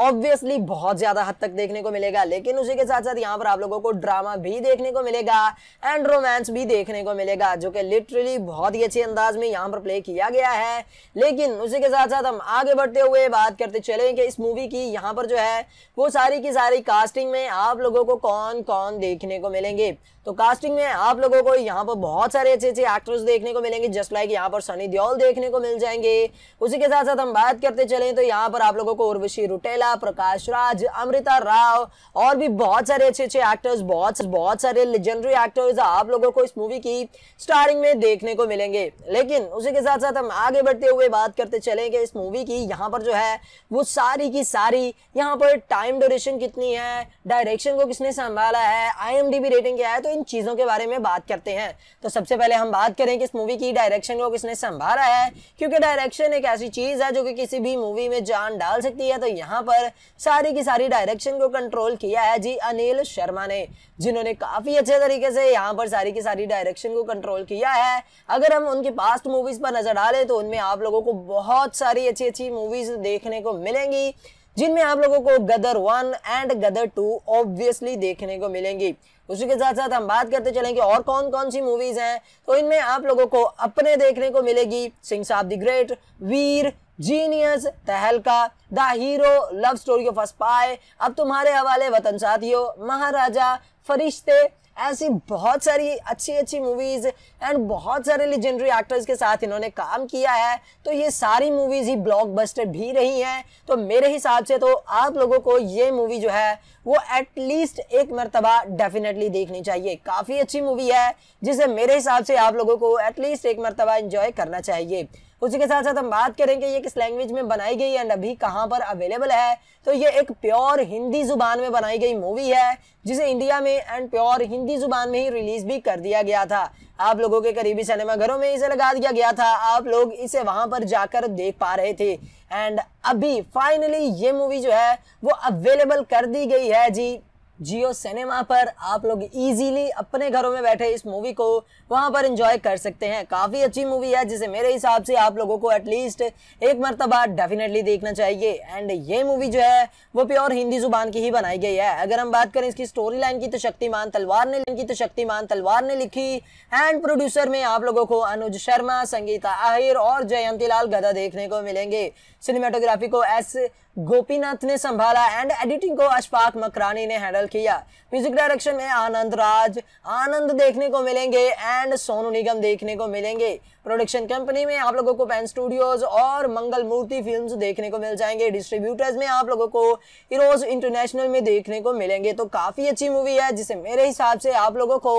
ऑब्वियसली बहुत ज़्यादा हद तक देखने को मिलेगा लेकिन उसी के साथ साथ यहाँ पर आप लोगों को को ड्रामा भी देखने को मिलेगा एंड रोमांस भी देखने को मिलेगा जो कि लिटरली बहुत ही अच्छे अंदाज में यहाँ पर प्ले किया गया है लेकिन उसी के साथ साथ हम आगे बढ़ते हुए बात करते चले कि इस मूवी की यहाँ पर जो है वो सारी की सारी कास्टिंग में आप लोगों को कौन कौन देखने को मिलेंगे तो कास्टिंग में आप लोगों को यहाँ पर बहुत सारे अच्छे अच्छे एक्टर्स देखने को मिलेंगे जस्ट लाइक यहाँ पर सनी दियोल देखने को मिल जाएंगे उसी के साथ साथ हम बात करते चले तो यहाँ पर आप लोगों को उर्वशी रुटेला प्रकाश राज अमृता राव और भी बहुत सारे अच्छे अच्छे एक्टर्स बहुत बहुत सारे लेजेंडरी एक्टर्स आप लोगों को इस मूवी की स्टार्टिंग में देखने को मिलेंगे लेकिन उसी के साथ साथ हम आगे बढ़ते हुए बात करते चले गए इस मूवी की यहाँ पर जो है वो सारी की सारी यहाँ पर टाइम ड्यूरेशन कितनी है डायरेक्शन को किसने संभाला है आई रेटिंग क्या है तो इन चीज़ों के बारे में बात करते हैं तो सबसे पहले हम बात करें कि इस मूवी की डायरेक्शन को किसने संभाला है क्योंकि डायरेक्शन एक ऐसी चीज़ है जो कि किसी भी मूवी में जान डाल सकती है तो यहाँ पर सारी की सारी डायरेक्शन को कंट्रोल किया है जी अनिल शर्मा ने जिन्होंने काफ़ी अच्छे तरीके से यहाँ पर सारी की सारी डायरेक्शन को कंट्रोल किया है अगर हम उनकी पास्ट मूवीज़ पर नज़र डालें तो उनमें आप लोगों को बहुत सारी अच्छी अच्छी मूवीज़ देखने को मिलेंगी जिनमें आप लोगों को Gadar one and Gadar two obviously देखने को मिलेंगी उसी के साथ साथ हम बात करते चलेंगे और कौन कौन सी मूवीज हैं तो इनमें आप लोगों को अपने देखने को मिलेगी Singh Saab the great Veer genius Tahalka the hero love story of a spy अब तुम्हारे हवाले वतन साथियों महाराजा फरिश्ते ऐसी बहुत सारी अच्छी अच्छी मूवीज एंड बहुत सारे लेजेंडरी एक्टर्स के साथ इन्होंने काम किया है तो ये सारी मूवीज ही ब्लॉकबस्टर भी रही हैं तो मेरे हिसाब से तो आप लोगों को ये मूवी जो है वो एटलीस्ट एक मरतबा डेफिनेटली देखनी चाहिए काफ़ी अच्छी मूवी है जिसे मेरे हिसाब से आप लोगों को एटलीस्ट एक मरतबा इंजॉय करना चाहिए उसी के साथ साथ हम बात करेंगे ये किस लैंग्वेज में बनाई गई एंड अभी कहाँ पर अवेलेबल है तो ये एक प्योर हिंदी जुबान में बनाई गई मूवी है जिसे इंडिया में एंड प्योर हिंदी जुबान में ही रिलीज भी कर दिया गया था आप लोगों के करीबी सिनेमाघरों में इसे लगा दिया गया था आप लोग इसे वहां पर जाकर देख पा रहे थे एंड अभी फाइनली ये मूवी जो है वो अवेलेबल कर दी गई है जी जियो सिनेमा पर आप लोग इजीली अपने घरों में बैठे इस मूवी को वहां पर एंजॉय कर सकते हैं काफ़ी अच्छी मूवी है जिसे मेरे हिसाब से आप लोगों को एटलीस्ट एक मरतबा डेफिनेटली देखना चाहिए एंड ये मूवी जो है वो प्योर हिंदी जुबान की ही बनाई गई है अगर हम बात करें इसकी स्टोरी लाइन की तो शक्तिमान तलवार ने लिखी तो शक्तिमान तलवार ने लिखी एंड प्रोड्यूसर में आप लोगों को अनुज शर्मा संगीता आहिर और जयंती लाल गदा देखने को मिलेंगे सिनेमाटोग्राफी को एस गोपीनाथ ने संभाला एंड एडिटिंग को अशफाक मकरानी ने हैंडल किया म्यूजिक डायरेक्शन में आनंद राज आनंद देखने को मिलेंगे एंड सोनू निगम देखने को मिलेंगे प्रोडक्शन कंपनी में आप लोगों को पेन स्टूडियोज और मंगल मूर्ति फिल्म्स देखने को मिल जाएंगे डिस्ट्रीब्यूटर्स में आप लोगों को हीरोज इंटरनेशनल में देखने को मिलेंगे तो काफ़ी अच्छी मूवी है जिसे मेरे हिसाब से आप लोगों को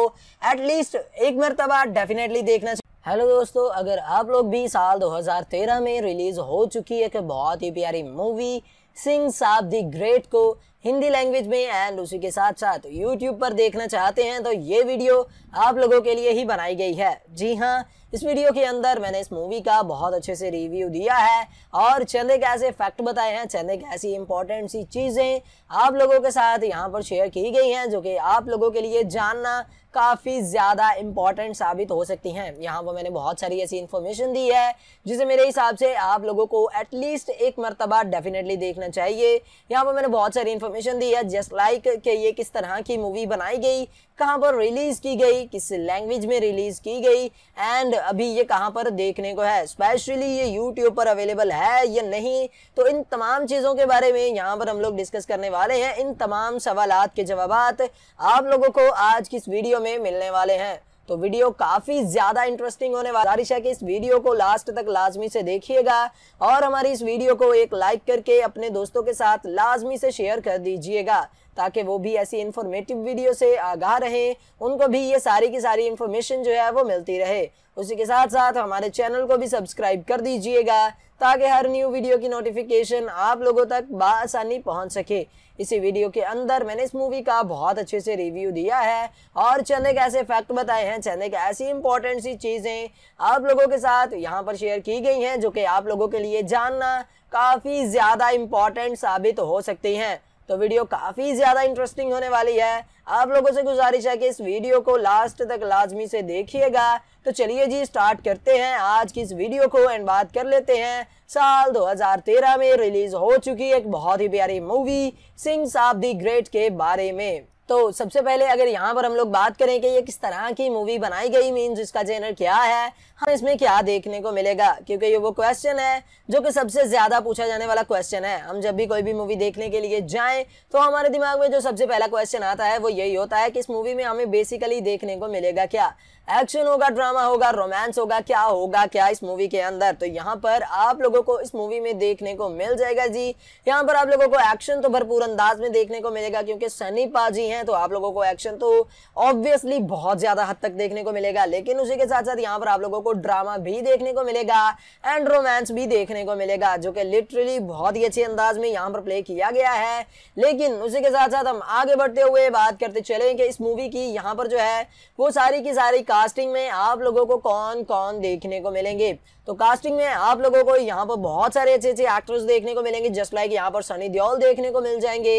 एटलीस्ट एक मरतबा डेफिनेटली देखना चाहिए हेलो दोस्तों अगर आप लोग भी साल 2013 में रिलीज हो चुकी है एक बहुत ही प्यारी मूवी सिंह साहब दी ग्रेट को हिंदी लैंग्वेज में एंड उसी के साथ साथ यूट्यूब पर देखना चाहते हैं तो ये वीडियो आप लोगों के लिए ही बनाई गई है जी हाँ इस वीडियो के अंदर मैंने इस मूवी का बहुत अच्छे से रिव्यू दिया है और चंद एक ऐसे फैक्ट बताए हैं चंद एक ऐसी इंपॉर्टेंट सी चीज़ें आप लोगों के साथ यहाँ पर शेयर की गई हैं जो कि आप लोगों के लिए जानना काफ़ी ज़्यादा इम्पॉर्टेंट साबित हो सकती हैं यहाँ पर मैंने बहुत सारी ऐसी इन्फॉर्मेशन दी है जिसे मेरे हिसाब से आप लोगों को एटलीस्ट एक मरतबा डेफिनेटली देखना चाहिए यहाँ पर मैंने बहुत सारी इन्फॉर्मेशन इन्फॉर्मेशन दी है जस्ट लाइक कि ये किस तरह की मूवी बनाई गई कहाँ पर रिलीज़ की गई किस लैंग्वेज में रिलीज़ की गई एंड अभी ये कहाँ पर देखने को है स्पेशली ये यूट्यूब पर अवेलेबल है या नहीं तो इन तमाम चीज़ों के बारे में यहाँ पर हम लोग डिस्कस करने वाले हैं इन तमाम सवाल के जवाब आप लोगों को आज की इस वीडियो में मिलने वाले हैं तो वीडियो काफी ज्यादा इंटरेस्टिंग होने वाला है कि इस वीडियो को लास्ट तक लाजमी से देखिएगा और हमारी इस वीडियो को एक लाइक करके अपने दोस्तों के साथ लाजमी से शेयर कर दीजिएगा ताकि वो भी ऐसी इंफॉर्मेटिव वीडियो से आगाह रहें उनको भी ये सारी की सारी इंफॉर्मेशन जो है वो मिलती रहे उसी के साथ साथ हमारे चैनल को भी सब्सक्राइब कर दीजिएगा ताकि हर न्यू वीडियो की नोटिफिकेशन आप लोगों तक बसानी पहुंच सके इसी वीडियो के अंदर मैंने इस मूवी का बहुत अच्छे से रिव्यू दिया है और चंद के ऐसे फैक्ट बताए हैं चने के ऐसी इंपॉर्टेंट सी चीज़ें आप लोगों के साथ यहाँ पर शेयर की गई हैं जो कि आप लोगों के लिए जानना काफ़ी ज़्यादा इंपॉर्टेंट साबित हो सकती हैं तो वीडियो काफ़ी ज़्यादा इंटरेस्टिंग होने वाली है आप लोगों से गुजारिश है कि इस वीडियो को लास्ट तक लाजमी से देखिएगा तो चलिए जी स्टार्ट करते हैं आज की इस वीडियो को एंड बात कर लेते हैं साल 2013 में रिलीज हो चुकी एक बहुत ही प्यारी movie sings of the great के बारे में तो सबसे पहले अगर यहाँ पर हम लोग बात करें कि ये किस तरह की मूवी बनाई गई मीन्स इसका जेनर क्या है हम हाँ, इसमें क्या देखने को मिलेगा क्योंकि ये वो क्वेश्चन है जो कि सबसे ज़्यादा पूछा जाने वाला क्वेश्चन है हम जब भी कोई भी मूवी देखने के लिए जाएं तो हमारे दिमाग में जो सबसे पहला क्वेश्चन आता है वो यही होता है कि इस मूवी में हमें बेसिकली देखने को मिलेगा क्या एक्शन होगा ड्रामा होगा रोमांस होगा क्या होगा क्या इस मूवी के अंदर तो यहाँ पर आप लोगों को इस मूवी में देखने को मिल जाएगा जी यहाँ पर आप लोगों को एक्शन तो भरपूर अंदाज में देखने को मिलेगा क्योंकि सनी पाजी हैं तो आप लोगों को एक्शन तो ऑब्वियसली बहुत ज़्यादा हद तक देखने को मिलेगा लेकिन उसी के साथ साथ यहाँ पर आप लोगों को को ड्रामा भी देखने को मिलेगा एंड रोमांस भी देखने को मिलेगा जो कि लिटरली बहुत ही अच्छे अंदाज में यहाँ पर प्ले किया गया है लेकिन उसी के साथ साथ हम आगे बढ़ते हुए बात करते चले कि इस मूवी की यहाँ पर जो है वो सारी की सारी कास्टिंग में आप लोगों को कौन कौन देखने को मिलेंगे तो कास्टिंग में आप लोगों को यहाँ पर बहुत सारे अच्छे अच्छे एक्टर्स देखने को मिलेंगे जस्ट लाइक यहाँ पर सनी दियोल देखने को मिल जाएंगे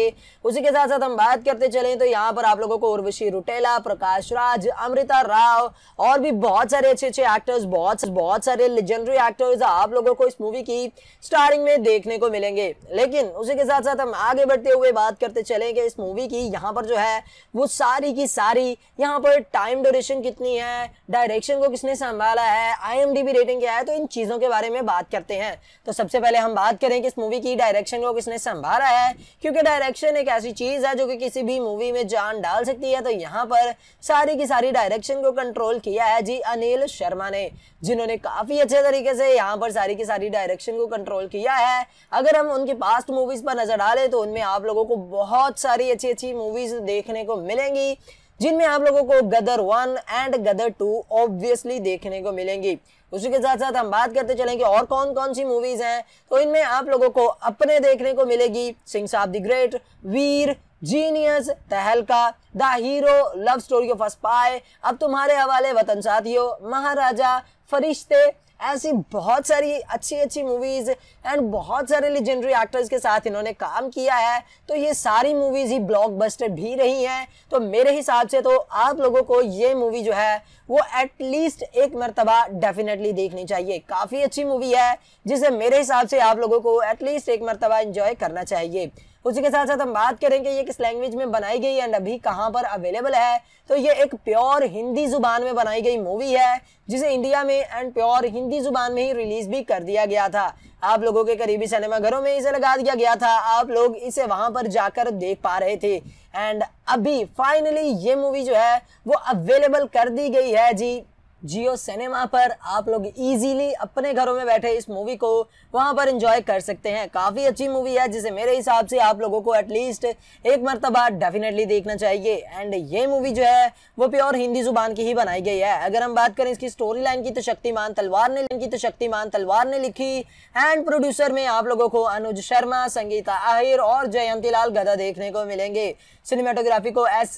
उसी के साथ साथ हम बात करते चले तो यहाँ पर आप लोगों को उर्वशी रुटेला प्रकाश राज अमृता राव और भी बहुत सारे अच्छे अच्छे एक्टर्स बहुत बहुत सारे लेजेंडरी एक्टर्स आप लोगों को इस मूवी की स्टार्टिंग में देखने को मिलेंगे लेकिन उसी के साथ साथ हम आगे बढ़ते हुए बात करते चले इस मूवी की यहाँ पर जो है वो सारी की सारी यहाँ पर टाइम ड्यूरेशन कितनी है डायरेक्शन को किसने संभाला है आई रेटिंग क्या है तो इन चीज़ों के बारे में बात करते हैं तो सबसे पहले हम बात करें कि इस मूवी की डायरेक्शन को किसने संभाला है क्योंकि डायरेक्शन एक ऐसी चीज़ है जो कि किसी भी मूवी में जान डाल सकती है तो यहाँ पर सारी की सारी डायरेक्शन को कंट्रोल किया है जी अनिल शर्मा ने जिन्होंने काफ़ी अच्छे तरीके से यहाँ पर सारी की सारी डायरेक्शन को कंट्रोल किया है अगर हम उनकी पास्ट मूवीज़ पर नज़र डालें तो उनमें आप लोगों को बहुत सारी अच्छी अच्छी मूवीज़ देखने को मिलेंगी जिनमें आप लोगों को Gadar one and Gadar two obviously देखने को मिलेंगी उसी के साथ साथ हम बात करते चलेंगे और कौन कौन सी मूवीज हैं तो इनमें आप लोगों को अपने देखने को मिलेगी Singh Saab the great Veer genius Tahalka the hero love story of a spy अब तुम्हारे हवाले वतन साथियों महाराजा फरिश्ते ऐसी बहुत सारी अच्छी अच्छी मूवीज़ एंड बहुत सारे लेजेंडरी एक्टर्स के साथ इन्होंने काम किया है तो ये सारी मूवीज़ ही ब्लॉकबस्टर भी रही हैं तो मेरे हिसाब से तो आप लोगों को ये मूवी जो है वो एटलीस्ट एक मरतबा डेफिनेटली देखनी चाहिए काफ़ी अच्छी मूवी है जिसे मेरे हिसाब से आप लोगों को एटलीस्ट एक मरतबा इंजॉय करना चाहिए उसी के साथ साथ हम बात करेंगे ये किस लैंग्वेज में बनाई गई एंड अभी कहाँ पर अवेलेबल है तो ये एक प्योर हिंदी जुबान में बनाई गई मूवी है जिसे इंडिया में एंड प्योर हिंदी जुबान में ही रिलीज भी कर दिया गया था आप लोगों के करीबी सिनेमाघरों में इसे लगा दिया गया था आप लोग इसे वहां पर जाकर देख पा रहे थे एंड अभी फाइनली ये मूवी जो है वो अवेलेबल कर दी गई है जी जियो सिनेमा पर आप लोग इजीली अपने घरों में बैठे इस मूवी को वहां पर इंजॉय कर सकते हैं काफ़ी अच्छी मूवी है जिसे मेरे हिसाब से आप लोगों को एटलीस्ट एक मरतबा डेफिनेटली देखना चाहिए एंड ये मूवी जो है वो प्योर हिंदी जुबान की ही बनाई गई है अगर हम बात करें इसकी स्टोरी लाइन की तो शक्तिमान तलवार ने लिखी तो शक्तिमान तलवार ने लिखी एंड प्रोड्यूसर में आप लोगों को अनुज शर्मा संगीता आहिर और जयंती लाल गदा देखने को मिलेंगे सिनेमाटोग्राफी को एस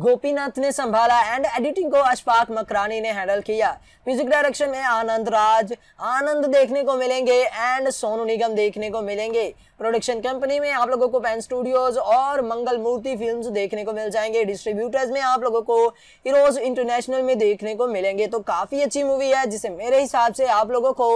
गोपीनाथ ने संभाला एंड एडिटिंग को अशफाक मकरानी ने हैंडल किया म्यूजिक डायरेक्शन में आनंद राज आनंद देखने को मिलेंगे एंड सोनू निगम देखने को मिलेंगे प्रोडक्शन कंपनी में आप लोगों को पैन स्टूडियोज और मंगल मूर्ति फिल्म देखने को मिल जाएंगे डिस्ट्रीब्यूटर्स में आप लोगों को हीरोज इंटरनेशनल में देखने को मिलेंगे तो काफी अच्छी मूवी है जिसे मेरे हिसाब से आप लोगों को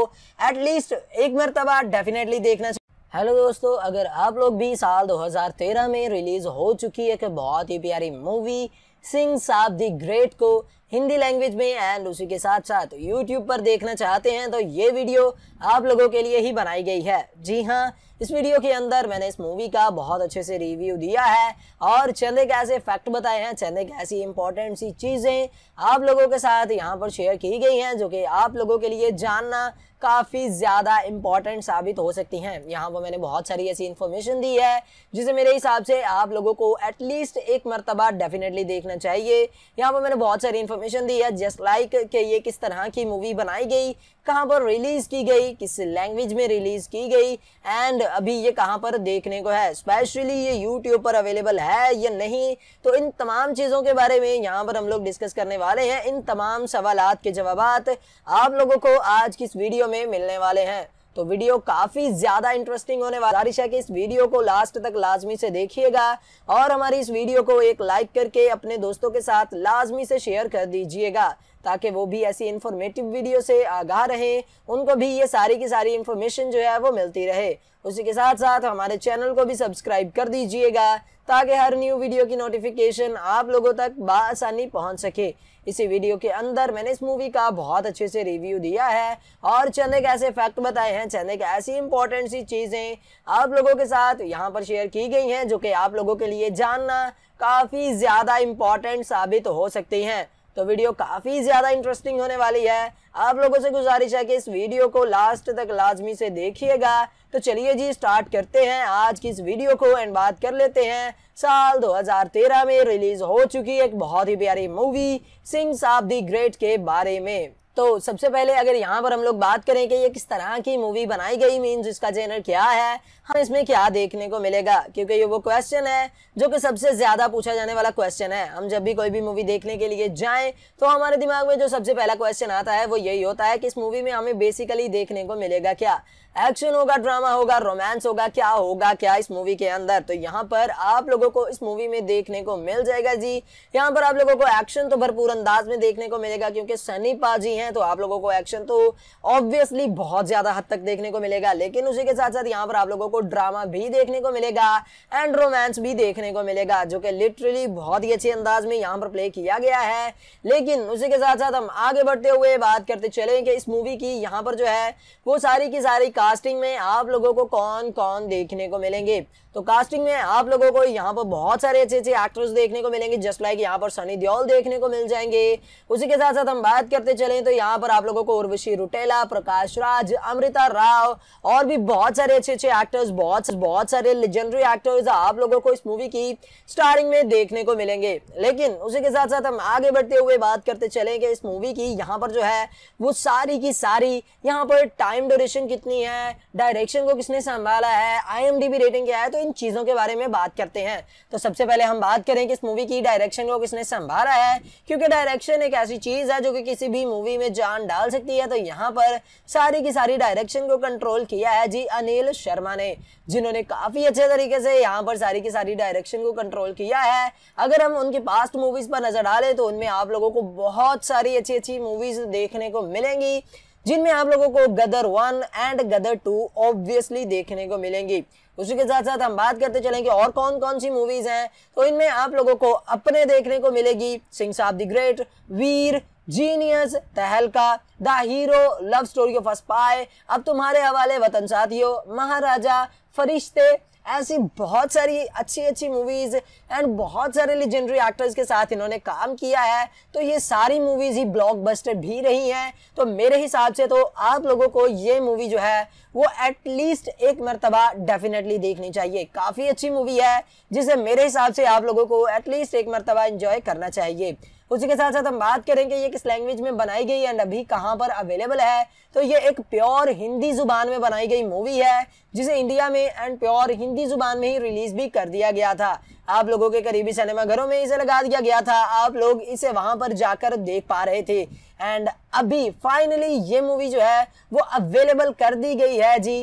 एटलीस्ट एक मरतबा डेफिनेटली देखना चाहिए हेलो दोस्तों अगर आप लोग भी साल 2013 में रिलीज हो चुकी है एक बहुत ही प्यारी मूवी सिंग साहब दी ग्रेट को हिंदी लैंग्वेज में एंड उसी के साथ साथ यूट्यूब पर देखना चाहते हैं तो ये वीडियो आप लोगों के लिए ही बनाई गई है जी हाँ इस वीडियो के अंदर मैंने इस मूवी का बहुत अच्छे से रिव्यू दिया है और चंद कैसे फैक्ट बताए हैं चंद कैसी इंपॉर्टेंट सी चीज़ें आप लोगों के साथ यहाँ पर शेयर की गई हैं जो कि आप लोगों के लिए जानना काफ़ी ज़्यादा इम्पॉर्टेंट साबित हो सकती हैं यहाँ पर मैंने बहुत सारी ऐसी इन्फॉर्मेशन दी है जिसे मेरे हिसाब से आप लोगों को एटलीस्ट एक मरतबा डेफिनेटली देखना चाहिए यहाँ पर मैंने बहुत सारी इन्फॉर्मेशन दी है जस्ट लाइक like कि ये किस तरह की मूवी बनाई गई कहाँ पर रिलीज की गई किस लैंग्वेज में रिलीज की गई एंड अभी ये कहाँ पर देखने को है स्पेशली ये यूट्यूब पर अवेलेबल है या नहीं तो इन तमाम चीज़ों के बारे में यहाँ पर हम लोग डिस्कस करने वाले हैं इन तमाम सवाल के जवाब आप लोगों को आज की इस वीडियो में मिलने वाले हैं तो वीडियो काफी ज्यादा इंटरेस्टिंग होने वाला है कि इस वीडियो को लास्ट तक लाजमी से देखिएगा और हमारी इस वीडियो को एक लाइक करके अपने दोस्तों के साथ लाजमी से शेयर कर दीजिएगा ताकि वो भी ऐसी इन्फॉर्मेटिव वीडियो से आगाह रहे उनको भी ये सारी की सारी इंफॉर्मेशन जो है वो मिलती रहे उसी के साथ साथ हमारे चैनल को भी सब्सक्राइब कर दीजिएगा ताकि हर न्यू वीडियो की नोटिफिकेशन आप लोगों तक बसानी पहुंच सके इसी वीडियो के अंदर मैंने इस मूवी का बहुत अच्छे से रिव्यू दिया है और चंद के ऐसे फैक्ट बताए हैं चने के ऐसी इंपॉर्टेंट सी चीज़ें आप लोगों के साथ यहाँ पर शेयर की गई हैं जो कि आप लोगों के लिए जानना काफ़ी ज़्यादा इम्पॉर्टेंट साबित हो सकती हैं तो वीडियो काफ़ी ज़्यादा इंटरेस्टिंग होने वाली है आप लोगों से गुजारिश है कि इस वीडियो को लास्ट तक लाजमी से देखिएगा तो चलिए जी स्टार्ट करते हैं आज की इस वीडियो को एंड बात कर लेते हैं साल 2013 में रिलीज़ हो चुकी एक बहुत ही प्यारी movie sings of the great के बारे में तो सबसे पहले अगर यहाँ पर हम लोग बात करें कि ये किस तरह की मूवी बनाई गई मीन्स इसका जेनर क्या है हम इसमें क्या देखने को मिलेगा क्योंकि ये वो क्वेश्चन है जो कि सबसे ज़्यादा पूछा जाने वाला क्वेश्चन है हम जब भी कोई भी मूवी देखने के लिए जाएं तो हमारे दिमाग में जो सबसे पहला क्वेश्चन आता है वो यही होता है कि इस मूवी में हमें बेसिकली देखने को मिलेगा क्या एक्शन होगा ड्रामा होगा रोमांस होगा क्या होगा क्या इस मूवी के अंदर तो यहाँ पर आप लोगों को इस मूवी में देखने को मिल जाएगा जी यहाँ पर आप लोगों को एक्शन तो भरपूर अंदाज में देखने को मिलेगा क्योंकि सनी पाजी हैं तो आप लोगों को एक्शन तो ऑब्वियसली बहुत ज्यादा हद तक देखने को मिलेगा लेकिन उसी के साथ साथ यहाँ पर आप लोगों को ड्रामा भी देखने को मिलेगा एंड रोमांस भी देखने को मिलेगा जो कि लिटरली बहुत ही अच्छे अंदाज में यहाँ पर प्ले किया गया है लेकिन उसी के साथ साथ हम आगे बढ़ते हुए बात करते चले कि इस मूवी की यहाँ पर जो है वो सारी की सारी कास्टिंग में आप लोगों को कौन कौन देखने को मिलेंगे तो कास्टिंग में आप लोगों को यहाँ पर बहुत सारे अच्छे अच्छे एक्टर्स देखने को मिलेंगे जस्ट लाइक यहाँ पर सनी दियोल देखने को मिल जाएंगे उसी के साथ साथ हम बात करते चले तो यहाँ पर आप लोगों को उर्वशी रुटेला प्रकाश राज अमृता राव और भी बहुत सारे अच्छे अच्छे एक्टर्स बहुत बहुत सारे लेजेंडरी एक्टर्स आप लोगों को इस मूवी की स्टार्टिंग में देखने को मिलेंगे लेकिन उसी के साथ साथ हम आगे बढ़ते हुए बात करते चले कि इस मूवी की यहाँ पर जो है वो सारी की सारी यहाँ पर टाइम ड्यूरेशन कितनी है डायरेक्शन को किसने संभाला है आई रेटिंग क्या है तो इन चीज़ों के बारे में बात करते हैं तो सबसे पहले हम बात करें कि इस मूवी की डायरेक्शन को किसने संभाला है क्योंकि डायरेक्शन एक ऐसी चीज़ है जो कि किसी भी मूवी में जान डाल सकती है तो यहाँ पर सारी की सारी डायरेक्शन को कंट्रोल किया है जी अनिल शर्मा ने जिन्होंने काफ़ी अच्छे तरीके से यहाँ पर सारी की सारी डायरेक्शन को कंट्रोल किया है अगर हम उनकी पास्ट मूवीज़ पर नज़र डालें तो उनमें आप लोगों को बहुत सारी अच्छी अच्छी मूवीज़ देखने को मिलेंगी जिनमें आप लोगों को Gadar one and Gadar two obviously देखने को मिलेंगी उसी के साथ साथ हम बात करते चलेंगे और कौन कौन सी मूवीज हैं तो इनमें आप लोगों को अपने देखने को मिलेगी Singh Saab the great Veer genius Tahalka the hero love story of a spy अब तुम्हारे हवाले वतन साथियों महाराजा फरिश्ते ऐसी बहुत सारी अच्छी अच्छी मूवीज़ एंड बहुत सारे लेजेंडरी एक्टर्स के साथ इन्होंने काम किया है तो ये सारी मूवीज़ ही ब्लॉकबस्टर भी रही हैं तो मेरे हिसाब से तो आप लोगों को ये मूवी जो है वो एटलीस्ट एक मरतबा डेफिनेटली देखनी चाहिए काफ़ी अच्छी मूवी है जिसे मेरे हिसाब से आप लोगों को एटलीस्ट एक मरतबा इंजॉय करना चाहिए उसी के साथ साथ हम बात करेंगे ये किस लैंग्वेज में बनाई गई एंड अभी कहाँ पर अवेलेबल है तो ये एक प्योर हिंदी जुबान में बनाई गई मूवी है जिसे इंडिया में एंड प्योर हिंदी जुबान में ही रिलीज भी कर दिया गया था आप लोगों के करीबी सिनेमा घरों में इसे लगा दिया गया था आप लोग इसे वहां पर जाकर देख पा रहे थे एंड अभी फाइनली ये मूवी जो है वो अवेलेबल कर दी गई है जी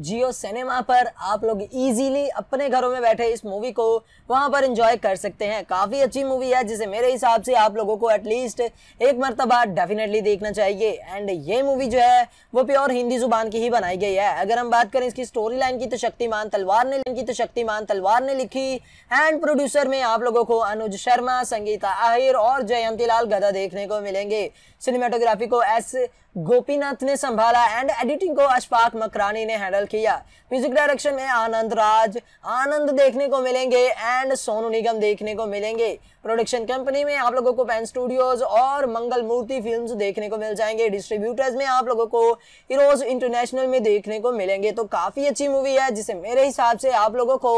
जियो सिनेमा पर आप लोग इजीली अपने घरों में बैठे इस मूवी को वहां पर एंजॉय कर सकते हैं काफ़ी अच्छी मूवी है जिसे मेरे हिसाब से आप लोगों को एटलीस्ट एक मरतबा डेफिनेटली देखना चाहिए एंड ये मूवी जो है वो प्योर हिंदी जुबान की ही बनाई गई है अगर हम बात करें इसकी स्टोरी लाइन की तो शक्तिमान तलवार ने लिखी तो शक्तिमान तलवार ने लिखी एंड प्रोड्यूसर में आप लोगों को अनुज शर्मा संगीता आहिर और जयंती लाल गदा देखने को मिलेंगे सिनेमाटोग्राफी को एस गोपीनाथ ने संभाला एंड एडिटिंग को अशफाक मकरानी ने हैंडल किया म्यूजिक डायरेक्शन में आनंद राज आनंद देखने को मिलेंगे एंड सोनू निगम देखने को मिलेंगे प्रोडक्शन कंपनी में आप लोगों को पेन स्टूडियोज और मंगल मूर्ति फिल्म देखने को मिल जाएंगे डिस्ट्रीब्यूटर्स में आप लोगों को हीरोज इंटरनेशनल में देखने को मिलेंगे तो काफ़ी अच्छी मूवी है जिसे मेरे हिसाब से आप लोगों को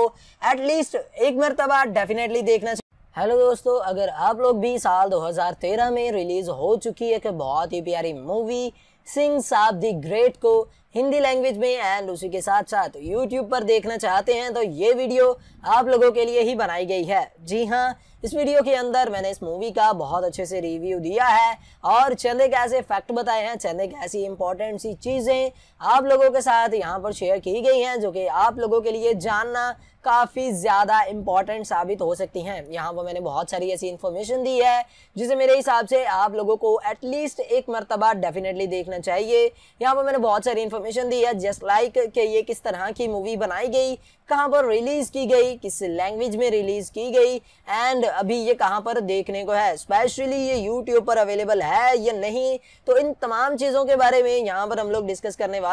एटलीस्ट एक मरतबा डेफिनेटली देखना हेलो दोस्तों अगर आप लोग भी साल 2013 में रिलीज हो चुकी एक बहुत ही प्यारी मूवी सिंह साहब दी ग्रेट को हिंदी लैंग्वेज में एंड उसी के साथ साथ यूट्यूब पर देखना चाहते हैं तो ये वीडियो आप लोगों के लिए ही बनाई गई है जी हाँ इस वीडियो के अंदर मैंने इस मूवी का बहुत अच्छे से रिव्यू दिया है और चंदे कैसे ऐसे फैक्ट बताए हैं चंदे कैसी ऐसी इंपॉर्टेंट सी चीज़ें आप लोगों के साथ यहाँ पर शेयर की गई हैं जो कि आप लोगों के लिए जानना काफ़ी ज़्यादा इम्पॉर्टेंट साबित हो सकती हैं यहाँ पर मैंने बहुत सारी ऐसी इन्फॉर्मेशन दी है जिसे मेरे हिसाब से आप लोगों को एटलीस्ट एक मरतबा डेफिनेटली देखना चाहिए यहाँ पर मैंने बहुत सारी इन्फॉर्मेशन दी है जस्ट लाइक के कि ये किस तरह की मूवी बनाई गई कहाँ पर रिलीज़ की गई किस लैंग्वेज में रिलीज़ की गई एंड अभी ये कहाँ पर देखने को है स्पेशली ये यूट्यूब पर अवेलेबल है या नहीं तो इन तमाम चीज़ों के बारे में यहाँ पर हम लोग डिस्कस करने वाले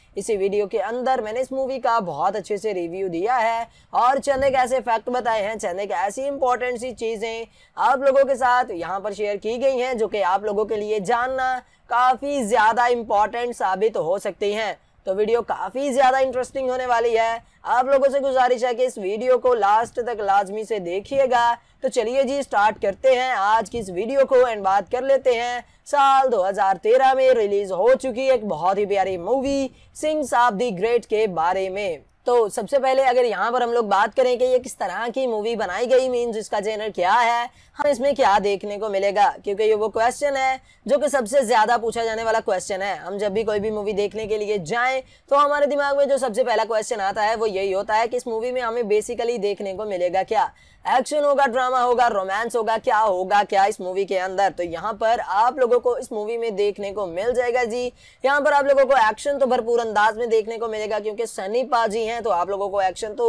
इसी वीडियो के अंदर मैंने इस मूवी का बहुत अच्छे से रिव्यू दिया है और चंद के ऐसे फैक्ट बताए हैं चंद के ऐसी इंपॉर्टेंट सी चीज़ें आप लोगों के साथ यहाँ पर शेयर की गई हैं जो कि आप लोगों के लिए जानना काफ़ी ज़्यादा इंपॉर्टेंट साबित हो सकती है तो वीडियो काफ़ी ज़्यादा इंटरेस्टिंग होने वाली है आप लोगों से गुजारिश है कि इस वीडियो को लास्ट तक लाजमी से देखिएगा तो चलिए जी स्टार्ट करते हैं आज की इस वीडियो को एंड बात कर लेते हैं साल 2013 में रिलीज हो चुकी एक बहुत ही प्यारी movie sings of the great के बारे में तो सबसे पहले अगर यहाँ पर हम लोग बात करें कि ये किस तरह की मूवी बनाई गई मीन्स इसका जेनर क्या है हम इसमें क्या देखने को मिलेगा क्योंकि ये वो क्वेश्चन है जो कि सबसे ज़्यादा पूछा जाने वाला क्वेश्चन है हम जब भी कोई भी मूवी देखने के लिए जाएं तो हमारे दिमाग में जो सबसे पहला क्वेश्चन आता है वो यही होता है कि इस मूवी में हमें बेसिकली देखने को मिलेगा क्या एक्शन होगा ड्रामा होगा रोमांस होगा क्या होगा क्या इस मूवी के अंदर तो यहाँ पर आप लोगों को इस मूवी में देखने को मिल जाएगा जी यहाँ पर आप लोगों को एक्शन तो भरपूर अंदाज में देखने को मिलेगा क्योंकि सनी पाजी हैं तो आप लोगों को एक्शन तो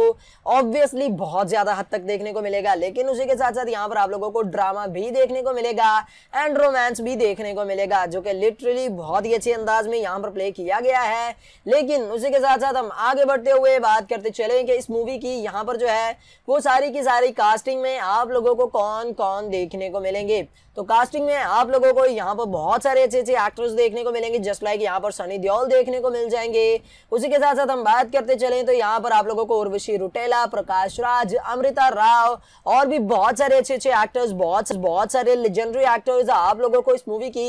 ऑब्वियसली बहुत ज्यादा हद तक देखने को मिलेगा लेकिन उसी के साथ साथ यहाँ पर आप लोगों को ड्रामा भी देखने को मिलेगा एंड रोमांस भी देखने को मिलेगा जो कि लिटरली बहुत ही अच्छे अंदाज में यहाँ पर प्ले किया गया है लेकिन उसी के साथ साथ हम आगे बढ़ते हुए बात करते चले कि इस मूवी की यहाँ पर जो है वो सारी की सारी कास्टिंग में आप लोगों को कौन कौन देखने को मिलेंगे तो कास्टिंग में आप लोगों को यहाँ पर बहुत सारे अच्छे अच्छे एक्टर्स देखने को मिलेंगे जस्ट लाइक यहाँ पर सनी दियोल देखने को मिल जाएंगे उसी के साथ साथ हम बात करते चले तो यहाँ पर आप लोगों को उर्वशी रुटेला प्रकाश राज अमृता राव और भी बहुत सारे अच्छे अच्छे एक्टर्स बहुत बहुत सारे लेजेंडरी एक्टर्स आप लोगों को इस मूवी की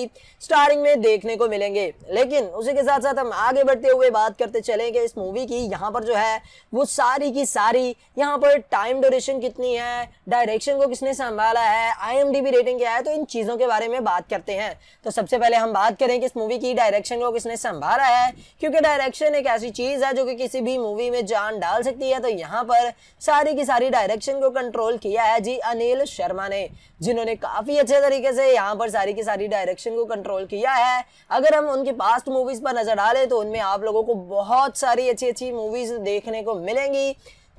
स्टार्टिंग में देखने को मिलेंगे लेकिन उसी के साथ साथ हम आगे बढ़ते हुए बात करते चले इस मूवी की यहाँ पर जो है वो सारी की सारी यहाँ पर टाइम ड्यूरेशन कितनी है क्या है डायरेक्शन को किसने संभाला है आई रेटिंग क्या है तो इन चीज़ों के बारे में बात करते हैं तो सबसे पहले हम बात करें कि इस मूवी की डायरेक्शन को किसने संभाला है क्योंकि डायरेक्शन एक ऐसी चीज़ है जो कि किसी भी मूवी में जान डाल सकती है तो यहाँ पर सारी की सारी डायरेक्शन को कंट्रोल किया है जी अनिल शर्मा ने जिन्होंने काफ़ी अच्छे तरीके से यहाँ पर सारी की सारी डायरेक्शन को कंट्रोल किया है अगर हम उनकी पास्ट मूवीज़ पर नज़र डालें तो उनमें आप लोगों को बहुत सारी अच्छी अच्छी मूवीज़ देखने को मिलेंगी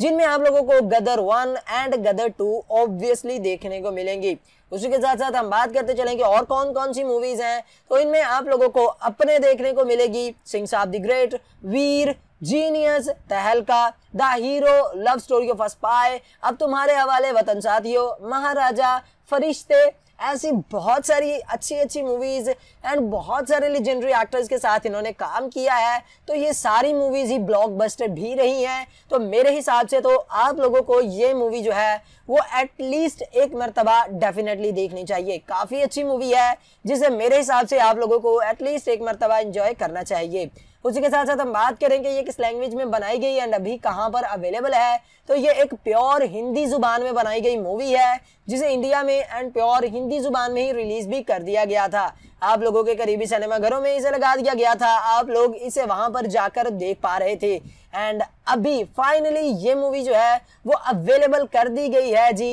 जिनमें आप लोगों को Gadar one and Gadar two obviously देखने को मिलेंगी उसी के साथ साथ हम बात करते चलेंगे और कौन कौन सी मूवीज हैं तो इनमें आप लोगों को अपने देखने को मिलेगी Singh Saab the great Veer genius Tahalka the hero love story of a spy अब तुम्हारे हवाले वतन साथियों महाराजा फरिश्ते ऐसी बहुत सारी अच्छी अच्छी मूवीज़ एंड बहुत सारे लेजेंडरी एक्टर्स के साथ इन्होंने काम किया है तो ये सारी मूवीज़ ही ब्लॉकबस्टर भी रही हैं तो मेरे हिसाब से तो आप लोगों को ये मूवी जो है वो एटलीस्ट एक मरतबा डेफिनेटली देखनी चाहिए काफ़ी अच्छी मूवी है जिसे मेरे हिसाब से आप लोगों को एटलीस्ट एक मरतबा इंजॉय करना चाहिए उसी के साथ साथ हम बात करेंगे ये किस लैंग्वेज में बनाई गई एंड अभी कहाँ पर अवेलेबल है तो ये एक प्योर हिंदी जुबान में बनाई गई मूवी है जिसे इंडिया में एंड प्योर हिंदी जुबान में ही रिलीज भी कर दिया गया था आप लोगों के करीबी सिनेमा घरों में इसे लगा दिया गया था आप लोग इसे वहां पर जाकर देख पा रहे थे एंड अभी फाइनली ये मूवी जो है वो अवेलेबल कर दी गई है जी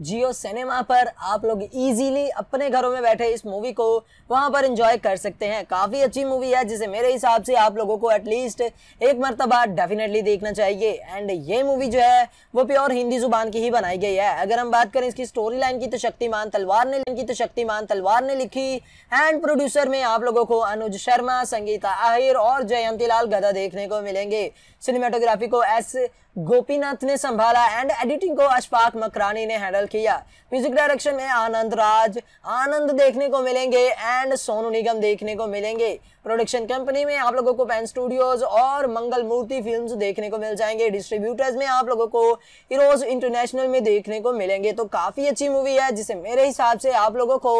जियो सिनेमा पर आप लोग इजीली अपने घरों में बैठे इस मूवी को वहां पर एंजॉय कर सकते हैं काफ़ी अच्छी मूवी है जिसे मेरे हिसाब से आप लोगों को एटलीस्ट एक मरतबा डेफिनेटली देखना चाहिए एंड ये मूवी जो है वो प्योर हिंदी जुबान की ही बनाई गई है अगर हम बात करें इसकी स्टोरी लाइन की तो शक्तिमान तलवार ने की तो शक्तिमान तलवार ने लिखी एंड तो प्रोड्यूसर में आप लोगों को अनुज शर्मा संगीता आहिर और जयंती लाल गदा देखने को मिलेंगे सिनेमाटोग्राफी को एस गोपीनाथ ने संभाला एंड एडिटिंग को अशफाक मकरानी ने हैंडल किया म्यूजिक डायरेक्शन में आनंद राज आनंद देखने को मिलेंगे एंड सोनू निगम देखने को मिलेंगे प्रोडक्शन कंपनी में आप लोगों को पेन स्टूडियोज और मंगल मूर्ति फिल्म देखने को मिल जाएंगे डिस्ट्रीब्यूटर्स में आप लोगों को हीरोज इंटरनेशनल में देखने को मिलेंगे तो काफ़ी अच्छी मूवी है जिसे मेरे हिसाब से आप लोगों को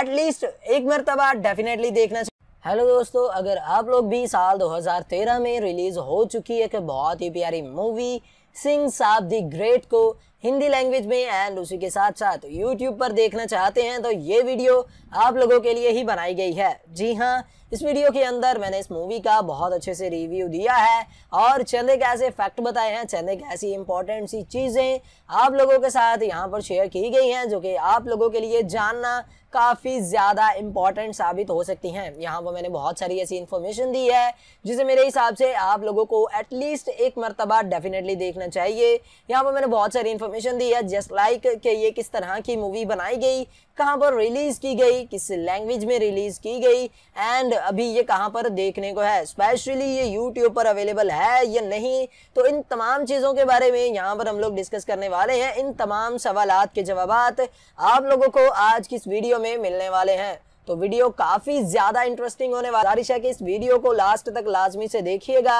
एटलीस्ट एक मरतबा डेफिनेटली देखना हेलो दोस्तों अगर आप लोग भी साल 2013 में रिलीज हो चुकी है एक बहुत ही प्यारी मूवी सिंह साहब दी ग्रेट को हिंदी लैंग्वेज में एंड उसी के साथ साथ यूट्यूब पर देखना चाहते हैं तो ये वीडियो आप लोगों के लिए ही बनाई गई है जी हाँ इस वीडियो के अंदर मैंने इस मूवी का बहुत अच्छे से रिव्यू दिया है और चंदे कैसे फैक्ट बताए हैं चंदे कैसी इंपॉर्टेंट सी चीज़ें आप लोगों के साथ यहाँ पर शेयर की गई हैं जो कि आप लोगों के लिए जानना काफ़ी ज़्यादा इम्पॉर्टेंट साबित हो सकती हैं यहाँ पर मैंने बहुत सारी ऐसी इन्फॉर्मेशन दी है जिसे मेरे हिसाब से आप लोगों को एटलीस्ट एक मरतबा डेफिनेटली देखना चाहिए यहाँ पर मैंने बहुत सारी इन्फॉर्मेशन दी है जस्ट लाइक like कि ये किस तरह की मूवी बनाई गई कहाँ पर रिलीज की गई किस लैंग्वेज में रिलीज की गई एंड अभी ये कहाँ पर देखने को है स्पेशली ये यूट्यूब पर अवेलेबल है या नहीं तो इन तमाम चीज़ों के बारे में यहाँ पर हम लोग डिस्कस करने वाले हैं इन तमाम सवाल के जवाब आप लोगों को आज की इस वीडियो में मिलने वाले हैं तो वीडियो काफी ज्यादा इंटरेस्टिंग होने वाला है कि इस वीडियो को लास्ट तक लाजमी से देखिएगा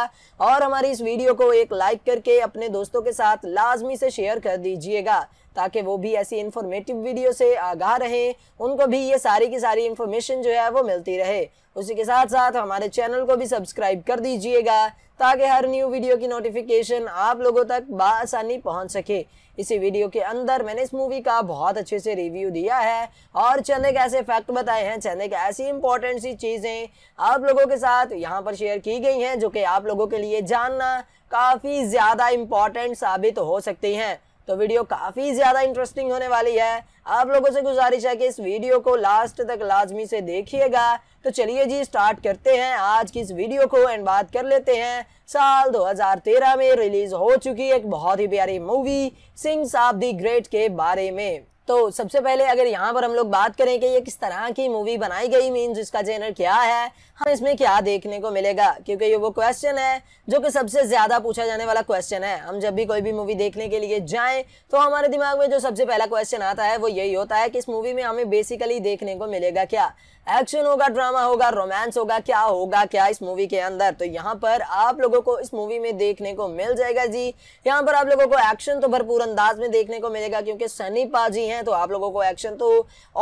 और हमारी इस वीडियो को एक लाइक करके अपने दोस्तों के साथ लाजमी से शेयर कर दीजिएगा ताकि वो भी ऐसी इंफॉर्मेटिव वीडियो से आगाह रहे उनको भी ये सारी की सारी इंफॉर्मेशन जो है वो मिलती रहे उसी के साथ साथ हमारे चैनल को भी सब्सक्राइब कर दीजिएगा ताकि हर न्यू वीडियो की नोटिफिकेशन आप लोगों तक बसानी पहुंच सके इसी वीडियो के अंदर मैंने इस मूवी का बहुत अच्छे से रिव्यू दिया है और चंद के ऐसे फैक्ट बताए हैं चंद के ऐसी इंपॉर्टेंट सी चीज़ें आप लोगों के साथ यहाँ पर शेयर की गई हैं जो कि आप लोगों के लिए जानना काफ़ी ज़्यादा इंपॉर्टेंट साबित हो सकती हैं तो वीडियो काफ़ी ज़्यादा इंटरेस्टिंग होने वाली है आप लोगों से गुजारिश है कि इस वीडियो को लास्ट तक लाजमी से देखिएगा तो चलिए जी स्टार्ट करते हैं आज की इस वीडियो को एंड बात कर लेते हैं साल 2013 में रिलीज़ हो चुकी एक बहुत ही प्यारी movie sings of the great के बारे में तो सबसे पहले अगर यहाँ पर हम लोग बात करें कि ये किस तरह की मूवी बनाई गई मीन्स इसका जेनर क्या है हमें हाँ, इसमें क्या देखने को मिलेगा क्योंकि ये वो क्वेश्चन है जो कि सबसे ज़्यादा पूछा जाने वाला क्वेश्चन है हम जब भी कोई भी मूवी देखने के लिए जाएं तो हमारे दिमाग में जो सबसे पहला क्वेश्चन आता है वो यही होता है कि इस मूवी में हमें बेसिकली देखने को मिलेगा क्या एक्शन होगा ड्रामा होगा रोमांस होगा क्या होगा क्या इस मूवी के अंदर तो यहाँ पर आप लोगों को इस मूवी में देखने को मिल जाएगा जी यहाँ पर आप लोगों को एक्शन तो भरपूर अंदाज में देखने को मिलेगा क्योंकि सनी पाजी हैं तो आप लोगों को एक्शन तो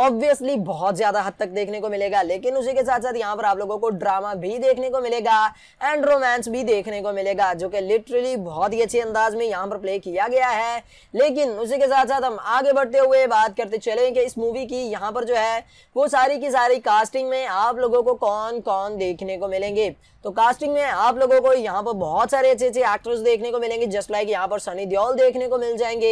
ऑब्वियसली बहुत ज़्यादा हद तक देखने को मिलेगा लेकिन उसी के साथ साथ यहाँ पर आप लोगों को ड्रामा भी देखने को मिलेगा एंड रोमांस भी देखने को मिलेगा जो कि लिटरली बहुत ही अच्छे अंदाज में यहाँ पर प्ले किया गया है लेकिन उसी के साथ साथ हम आगे बढ़ते हुए बात करते चले कि इस मूवी की यहाँ पर जो है वो सारी की सारी कास्टिंग में आप लोगों को कौन कौन देखने को मिलेंगे तो कास्टिंग में आप लोगों को यहाँ पर बहुत सारे अच्छे अच्छे एक्टर्स देखने को मिलेंगे जस्ट लाइक यहाँ पर सनी दियोल देखने को मिल जाएंगे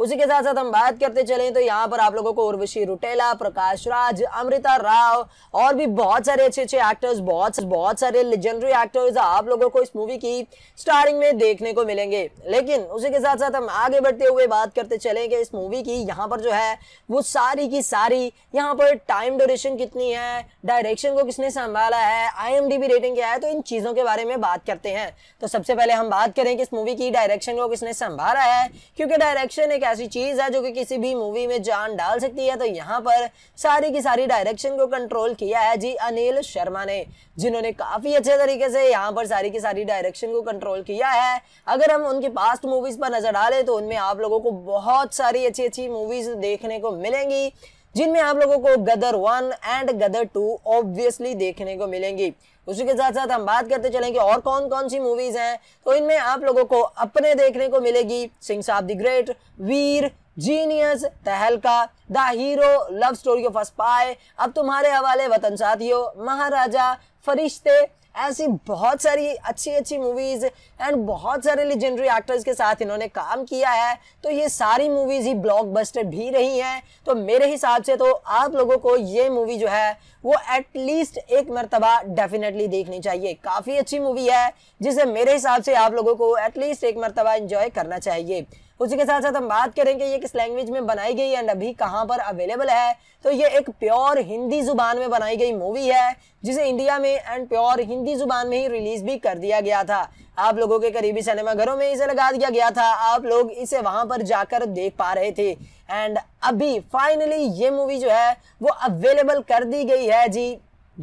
उसी के साथ साथ हम बात करते चले तो यहाँ पर आप लोगों को उर्वशी रुटेला प्रकाश राज अमृता राव और भी बहुत सारे अच्छे अच्छे एक्टर्स बहुत बहुत सारे लेजेंडरी एक्टर्स आप लोगों को इस मूवी की स्टार्टिंग में देखने को मिलेंगे लेकिन उसी के साथ साथ हम आगे बढ़ते हुए बात करते चले कि इस मूवी की यहाँ पर जो है वो सारी की सारी यहाँ पर टाइम ड्यूरेशन कितनी है डायरेक्शन को किसने संभाला है आई रेटिंग क्या है तो इन चीज़ों के बारे में बात करते हैं तो सबसे पहले हम बात करें कि इस मूवी की डायरेक्शन को किसने संभाला है क्योंकि डायरेक्शन एक ऐसी चीज़ है जो कि किसी भी मूवी में जान डाल सकती है तो यहाँ पर सारी की सारी डायरेक्शन को कंट्रोल किया है जी अनिल शर्मा ने जिन्होंने काफ़ी अच्छे तरीके से यहाँ पर सारी की सारी डायरेक्शन को कंट्रोल किया है अगर हम उनकी पास्ट मूवीज़ पर नज़र डालें तो उनमें आप लोगों को बहुत सारी अच्छी अच्छी मूवीज़ देखने को मिलेंगी जिनमें आप लोगों को Gadar one and Gadar two obviously देखने को मिलेंगी उसी के साथ साथ हम बात करते चलें कि और कौन कौन सी मूवीज हैं तो इनमें आप लोगों को अपने देखने को मिलेगी Singh Saab the great Veer genius Tahalka the hero love story of a spy अब तुम्हारे हवाले वतन साथियों महाराजा फरिश्ते ऐसी बहुत सारी अच्छी अच्छी मूवीज़ एंड बहुत सारे लेजेंडरी एक्टर्स के साथ इन्होंने काम किया है तो ये सारी मूवीज़ ही ब्लॉकबस्टर भी रही हैं तो मेरे हिसाब से तो आप लोगों को ये मूवी जो है वो एटलीस्ट एक मरतबा डेफिनेटली देखनी चाहिए काफ़ी अच्छी मूवी है जिसे मेरे हिसाब से आप लोगों को एटलीस्ट एक मरतबा एंजॉय करना चाहिए उसी के साथ साथ हम बात करेंगे ये किस लैंग्वेज में बनाई गई एंड अभी कहाँ पर अवेलेबल है तो ये एक प्योर हिंदी जुबान में बनाई गई मूवी है जिसे इंडिया में एंड प्योर हिंदी जुबान में ही रिलीज भी कर दिया गया था आप लोगों के करीबी सिनेमा घरों में इसे लगा दिया गया था आप लोग इसे वहां पर जाकर देख पा रहे थे एंड अभी फाइनली ये मूवी जो है वो अवेलेबल कर दी गई है जी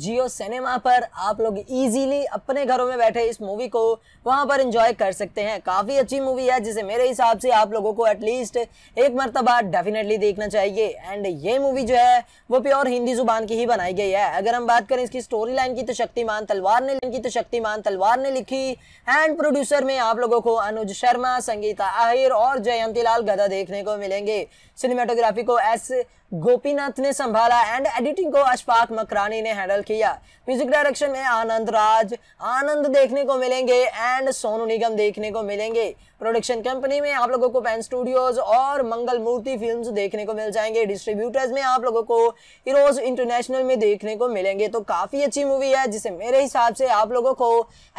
जियो सिनेमा पर आप लोग इजीली अपने घरों में बैठे इस मूवी को वहां पर एंजॉय कर सकते हैं काफ़ी अच्छी मूवी है जिसे मेरे हिसाब से आप लोगों को एटलीस्ट एक मरतबा डेफिनेटली देखना चाहिए एंड ये मूवी जो है वो प्योर हिंदी जुबान की ही बनाई गई है अगर हम बात करें इसकी स्टोरी लाइन की तो शक्तिमान तलवार ने लिखी तो शक्तिमान तलवार ने लिखी एंड प्रोड्यूसर में आप लोगों को अनुज शर्मा संगीता आहिर और जयंतीलाल गदा देखने को मिलेंगे सिनेमाटोग्राफी को एस गोपीनाथ ने संभाला एंड एडिटिंग को अशफाक मकरानी ने हैंडल किया म्यूजिक डायरेक्शन में आनंद राज आनंद देखने को मिलेंगे एंड सोनू निगम देखने को मिलेंगे प्रोडक्शन कंपनी में आप लोगों को पेन स्टूडियोज और मंगल मूर्ति फिल्म देखने को मिल जाएंगे डिस्ट्रीब्यूटर्स में आप लोगों को हीरोज इंटरनेशनल में देखने को मिलेंगे तो काफ़ी अच्छी मूवी है जिसे मेरे हिसाब से आप लोगों को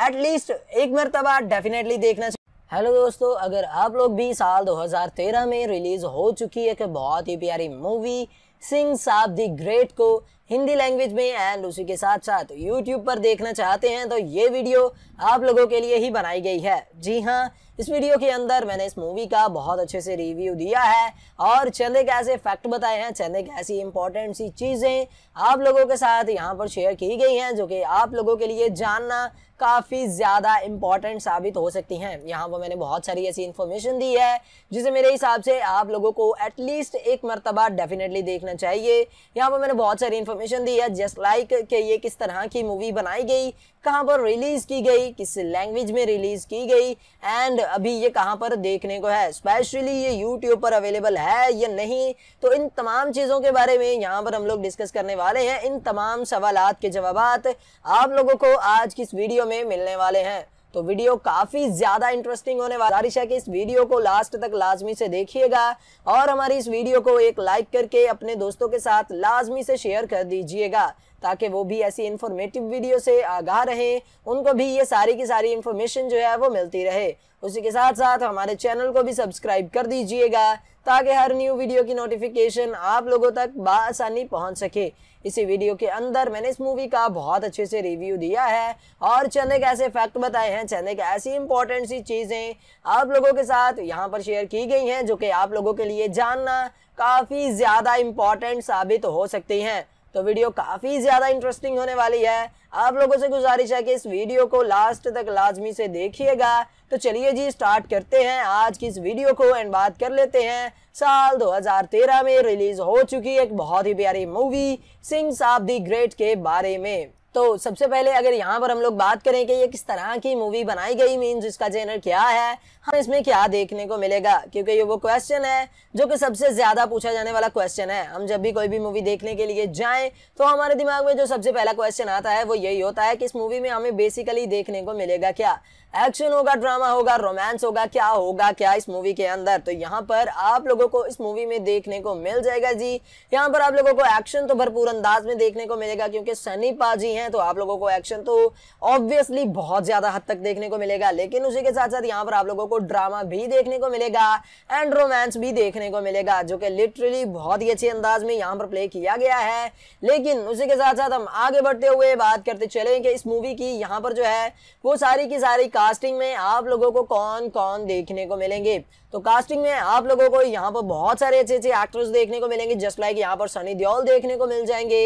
एटलीस्ट एक मरतबा डेफिनेटली देखना हेलो दोस्तों अगर आप लोग भी साल 2013 में रिलीज हो चुकी एक बहुत ही प्यारी मूवी सिंह साहब दी ग्रेट को हिंदी लैंग्वेज में एंड उसी के साथ साथ यूट्यूब पर देखना चाहते हैं तो ये वीडियो आप लोगों के लिए ही बनाई गई है जी हाँ इस वीडियो के अंदर मैंने इस मूवी का बहुत अच्छे से रिव्यू दिया है और चंदे कैसे फैक्ट बताए हैं चंदे कैसी इंपॉर्टेंट सी चीज़ें आप लोगों के साथ यहाँ पर शेयर की गई हैं जो कि आप लोगों के लिए जानना काफ़ी ज़्यादा इंपॉर्टेंट साबित हो सकती हैं यहाँ पर मैंने बहुत सारी ऐसी इन्फॉर्मेशन दी है जिसे मेरे हिसाब से आप लोगों को एटलीस्ट एक मरतबा डेफिनेटली देखना चाहिए यहाँ पर मैंने बहुत सारी इन्फॉर्मेशन दी है जस्ट लाइक like कि ये किस तरह की मूवी बनाई गई कहाँ पर रिलीज की गई किस लैंग्वेज में रिलीज की गई एंड अभी ये कहाँ पर देखने को है स्पेशली ये यूट्यूब पर अवेलेबल है या नहीं तो इन तमाम चीज़ों के बारे में यहाँ पर हम लोग डिस्कस करने वाले हैं इन तमाम सवाल के जवाब आप लोगों को आज की इस वीडियो में मिलने वाले हैं तो वीडियो काफी ज्यादा इंटरेस्टिंग होने वाला है कि इस वीडियो को लास्ट तक लाजमी से देखिएगा और हमारी इस वीडियो को एक लाइक करके अपने दोस्तों के साथ लाजमी से शेयर कर दीजिएगा ताकि वो भी ऐसी इन्फॉर्मेटिव वीडियो से आगाह रहें उनको भी ये सारी की सारी इन्फॉर्मेशन जो है वो मिलती रहे उसी के साथ साथ हमारे चैनल को भी सब्सक्राइब कर दीजिएगा ताकि हर न्यू वीडियो की नोटिफिकेशन आप लोगों तक बसानी पहुंच सके इसी वीडियो के अंदर मैंने इस मूवी का बहुत अच्छे से रिव्यू दिया है और चंद एक ऐसे फैक्ट बताए हैं चंद एक ऐसी इंपॉर्टेंट सी चीज़ें आप लोगों के साथ यहाँ पर शेयर की गई हैं जो कि आप लोगों के लिए जानना काफ़ी ज़्यादा इम्पॉर्टेंट साबित हो सकती हैं तो वीडियो काफ़ी ज़्यादा इंटरेस्टिंग होने वाली है आप लोगों से गुजारिश है कि इस वीडियो को लास्ट तक लाजमी से देखिएगा तो चलिए जी स्टार्ट करते हैं आज की इस वीडियो को एंड बात कर लेते हैं साल 2013 में रिलीज़ हो चुकी एक बहुत ही प्यारी movie sings of the great के बारे में तो सबसे पहले अगर यहाँ पर हम लोग बात करें कि ये किस तरह की मूवी बनाई गई मीन्स इसका जेनर क्या है हमें हाँ, इसमें क्या देखने को मिलेगा क्योंकि ये वो क्वेश्चन है जो कि सबसे ज़्यादा पूछा जाने वाला क्वेश्चन है हम जब भी कोई भी मूवी देखने के लिए जाए तो हमारे दिमाग में जो सबसे पहला क्वेश्चन आता है वो यही होता है कि इस मूवी में हमें बेसिकली देखने को मिलेगा क्या एक्शन होगा ड्रामा होगा रोमांस होगा क्या होगा क्या इस मूवी के अंदर तो यहाँ पर आप लोगों को इस मूवी में देखने को मिल जाएगा जी यहाँ पर आप लोगों को एक्शन तो भरपूर अंदाज में देखने को मिलेगा क्योंकि सनी पाजी हैं तो आप लोगों को एक्शन तो ऑब्वियसली बहुत ज़्यादा हद तक देखने को मिलेगा लेकिन उसी के साथ साथ यहाँ पर आप लोगों को ड्रामा भी देखने को मिलेगा एंड रोमांस भी देखने को मिलेगा जो कि लिटरली बहुत ही अच्छे अंदाज में यहाँ पर प्ले किया गया है लेकिन उसी के साथ साथ हम आगे बढ़ते हुए बात करते चले कि इस मूवी की यहाँ पर जो है वो सारी की सारी कास्टिंग में आप लोगों को कौन कौन देखने को मिलेंगे तो कास्टिंग में आप लोगों को यहाँ पर बहुत सारे अच्छे अच्छे एक्टर्स देखने को मिलेंगे जस्ट लाइक यहाँ पर सनी दियोल देखने को मिल जाएंगे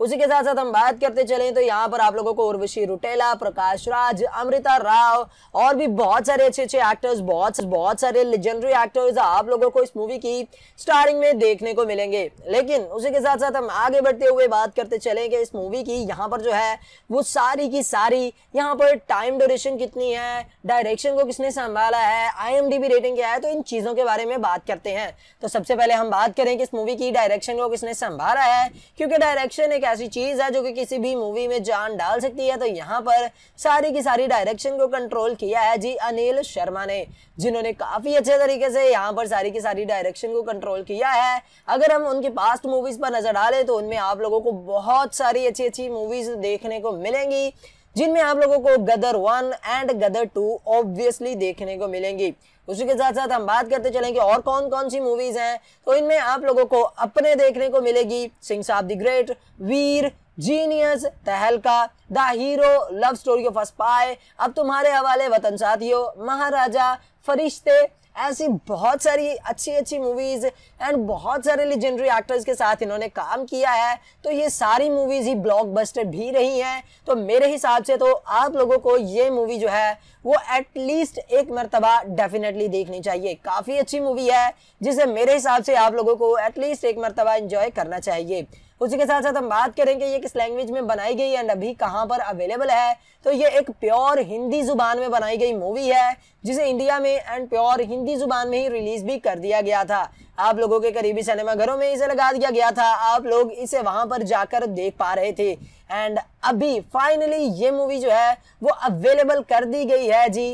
उसी के साथ साथ हम बात करते चले तो यहाँ पर आप लोगों को उर्वशी रुटेला प्रकाश राज अमृता राव और भी बहुत सारे अच्छे अच्छे एक्टर्स बहुत बहुत सारे लेजेंडरी एक्टर्स आप लोगों को इस मूवी की स्टारिंग में देखने को मिलेंगे लेकिन उसी के साथ साथ हम आगे बढ़ते हुए बात करते चलेंगे इस मूवी की यहाँ पर जो है वो सारी की सारी यहाँ पर टाइम ड्यूरेशन कितनी है डायरेक्शन को किसने संभाला है आई रेटिंग क्या है तो इन चीज़ों के बारे में बात करते हैं तो सबसे पहले हम बात करें कि इस मूवी की डायरेक्शन को किसने संभाला है क्योंकि डायरेक्शन एक ऐसी चीज़ है जो कि किसी भी मूवी में जान डाल सकती है तो यहाँ पर सारी की सारी डायरेक्शन को कंट्रोल किया है जी अनिल शर्मा ने जिन्होंने काफ़ी अच्छे तरीके से यहाँ पर सारी की सारी डायरेक्शन को कंट्रोल किया है अगर हम उनकी पास्ट मूवीज़ पर नज़र डालें तो उनमें आप लोगों को बहुत सारी अच्छी अच्छी मूवीज़ देखने को मिलेंगी जिनमें आप लोगों को Gadar one and Gadar two obviously देखने को मिलेंगी उसी के साथ साथ हम बात करते चलें कि और कौन कौन सी मूवीज हैं तो इनमें आप लोगों को अपने देखने को मिलेगी Singh Saab the great Veer genius Tahalka the hero love story of a spy अब तुम्हारे हवाले वतन साथियों महाराजा फरिश्ते ऐसी बहुत सारी अच्छी अच्छी मूवीज़ एंड बहुत सारे लेजेंडरी एक्टर्स के साथ इन्होंने काम किया है तो ये सारी मूवीज़ ही ब्लॉकबस्टर भी रही हैं तो मेरे हिसाब से तो आप लोगों को ये मूवी जो है वो एटलीस्ट एक मरतबा डेफिनेटली देखनी चाहिए काफ़ी अच्छी मूवी है जिसे मेरे हिसाब से आप लोगों को एटलीस्ट एक मरतबा इंजॉय करना चाहिए उसी के साथ साथ हम बात करेंगे ये किस लैंग्वेज में बनाई गई एंड अभी कहाँ पर अवेलेबल है तो ये एक प्योर हिंदी जुबान में बनाई गई मूवी है जिसे इंडिया में एंड प्योर हिंदी जुबान में ही रिलीज भी कर दिया गया था आप लोगों के करीबी सिनेमा घरों में इसे लगा दिया गया था आप लोग इसे वहां पर जाकर देख पा रहे थे एंड अभी फाइनली ये मूवी जो है वो अवेलेबल कर दी गई है जी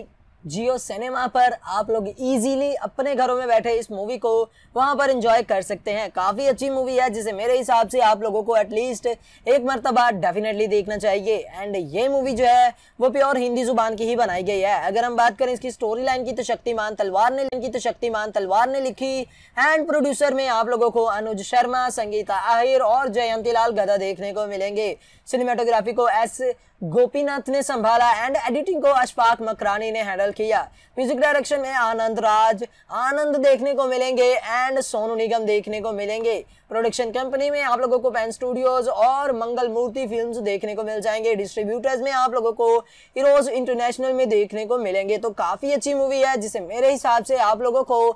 जियो सिनेमा पर आप लोग इजीली अपने घरों में बैठे इस मूवी को वहां पर एंजॉय कर सकते हैं काफ़ी अच्छी मूवी है जिसे मेरे हिसाब से आप लोगों को एटलीस्ट एक मरतबा डेफिनेटली देखना चाहिए एंड ये मूवी जो है वो प्योर हिंदी जुबान की ही बनाई गई है अगर हम बात करें इसकी स्टोरी लाइन की तो शक्तिमान तलवार ने लिखी तो शक्तिमान तलवार ने लिखी एंड प्रोड्यूसर में आप लोगों को अनुज शर्मा संगीता आहिर और जयंती लाल गदा देखने को मिलेंगे सिनेमाटोग्राफी को एस गोपीनाथ ने संभाला एंड एडिटिंग को अशफाक मकरानी ने हैंडल किया म्यूजिक डायरेक्शन में आनंद राज आनंद देखने को मिलेंगे एंड सोनू निगम देखने को मिलेंगे प्रोडक्शन कंपनी में आप लोगों को पेन स्टूडियोज और मंगल मूर्ति फिल्म देखने को मिल जाएंगे डिस्ट्रीब्यूटर्स में आप लोगों को हीरोज इंटरनेशनल में देखने को मिलेंगे तो काफ़ी अच्छी मूवी है जिसे मेरे हिसाब से आप लोगों को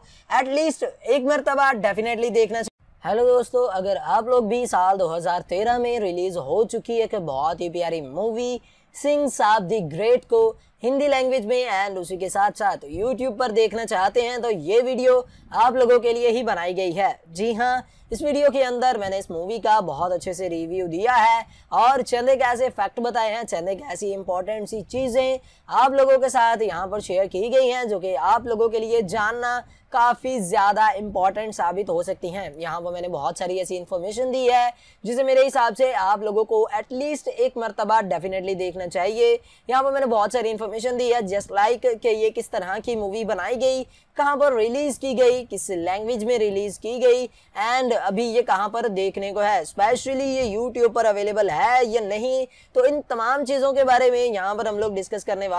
एटलीस्ट एक मरतबा डेफिनेटली देखना हेलो दोस्तों अगर आप लोग भी साल 2013 में रिलीज हो चुकी एक बहुत ही प्यारी मूवी सिंह साहब दी ग्रेट को हिंदी लैंग्वेज में एंड उसी के साथ साथ यूट्यूब पर देखना चाहते हैं तो ये वीडियो आप लोगों के लिए ही बनाई गई है जी हाँ इस वीडियो के अंदर मैंने इस मूवी का बहुत अच्छे से रिव्यू दिया है और चंदे कैसे फैक्ट बताए हैं चंदे कैसी इंपॉर्टेंट सी चीज़ें आप लोगों के साथ यहाँ पर शेयर की गई हैं जो कि आप लोगों के लिए जानना काफ़ी ज़्यादा इम्पॉर्टेंट साबित हो सकती हैं यहाँ पर मैंने बहुत सारी ऐसी इन्फॉर्मेशन दी है जिसे मेरे हिसाब से आप लोगों को एटलीस्ट एक मरतबा डेफिनेटली देखना चाहिए यहाँ पर मैंने बहुत सारी इन्फॉर्मेशन दी है जस्ट लाइक के कि ये किस तरह की मूवी बनाई गई कहाँ पर रिलीज़ की गई किस लैंग्वेज में रिलीज़ की गई एंड अभी ये कहाँ पर देखने को है स्पेशली ये यूट्यूब पर अवेलेबल है या नहीं तो इन तमाम चीज़ों के बारे में यहाँ पर हम लोग डिस्कस करने वाले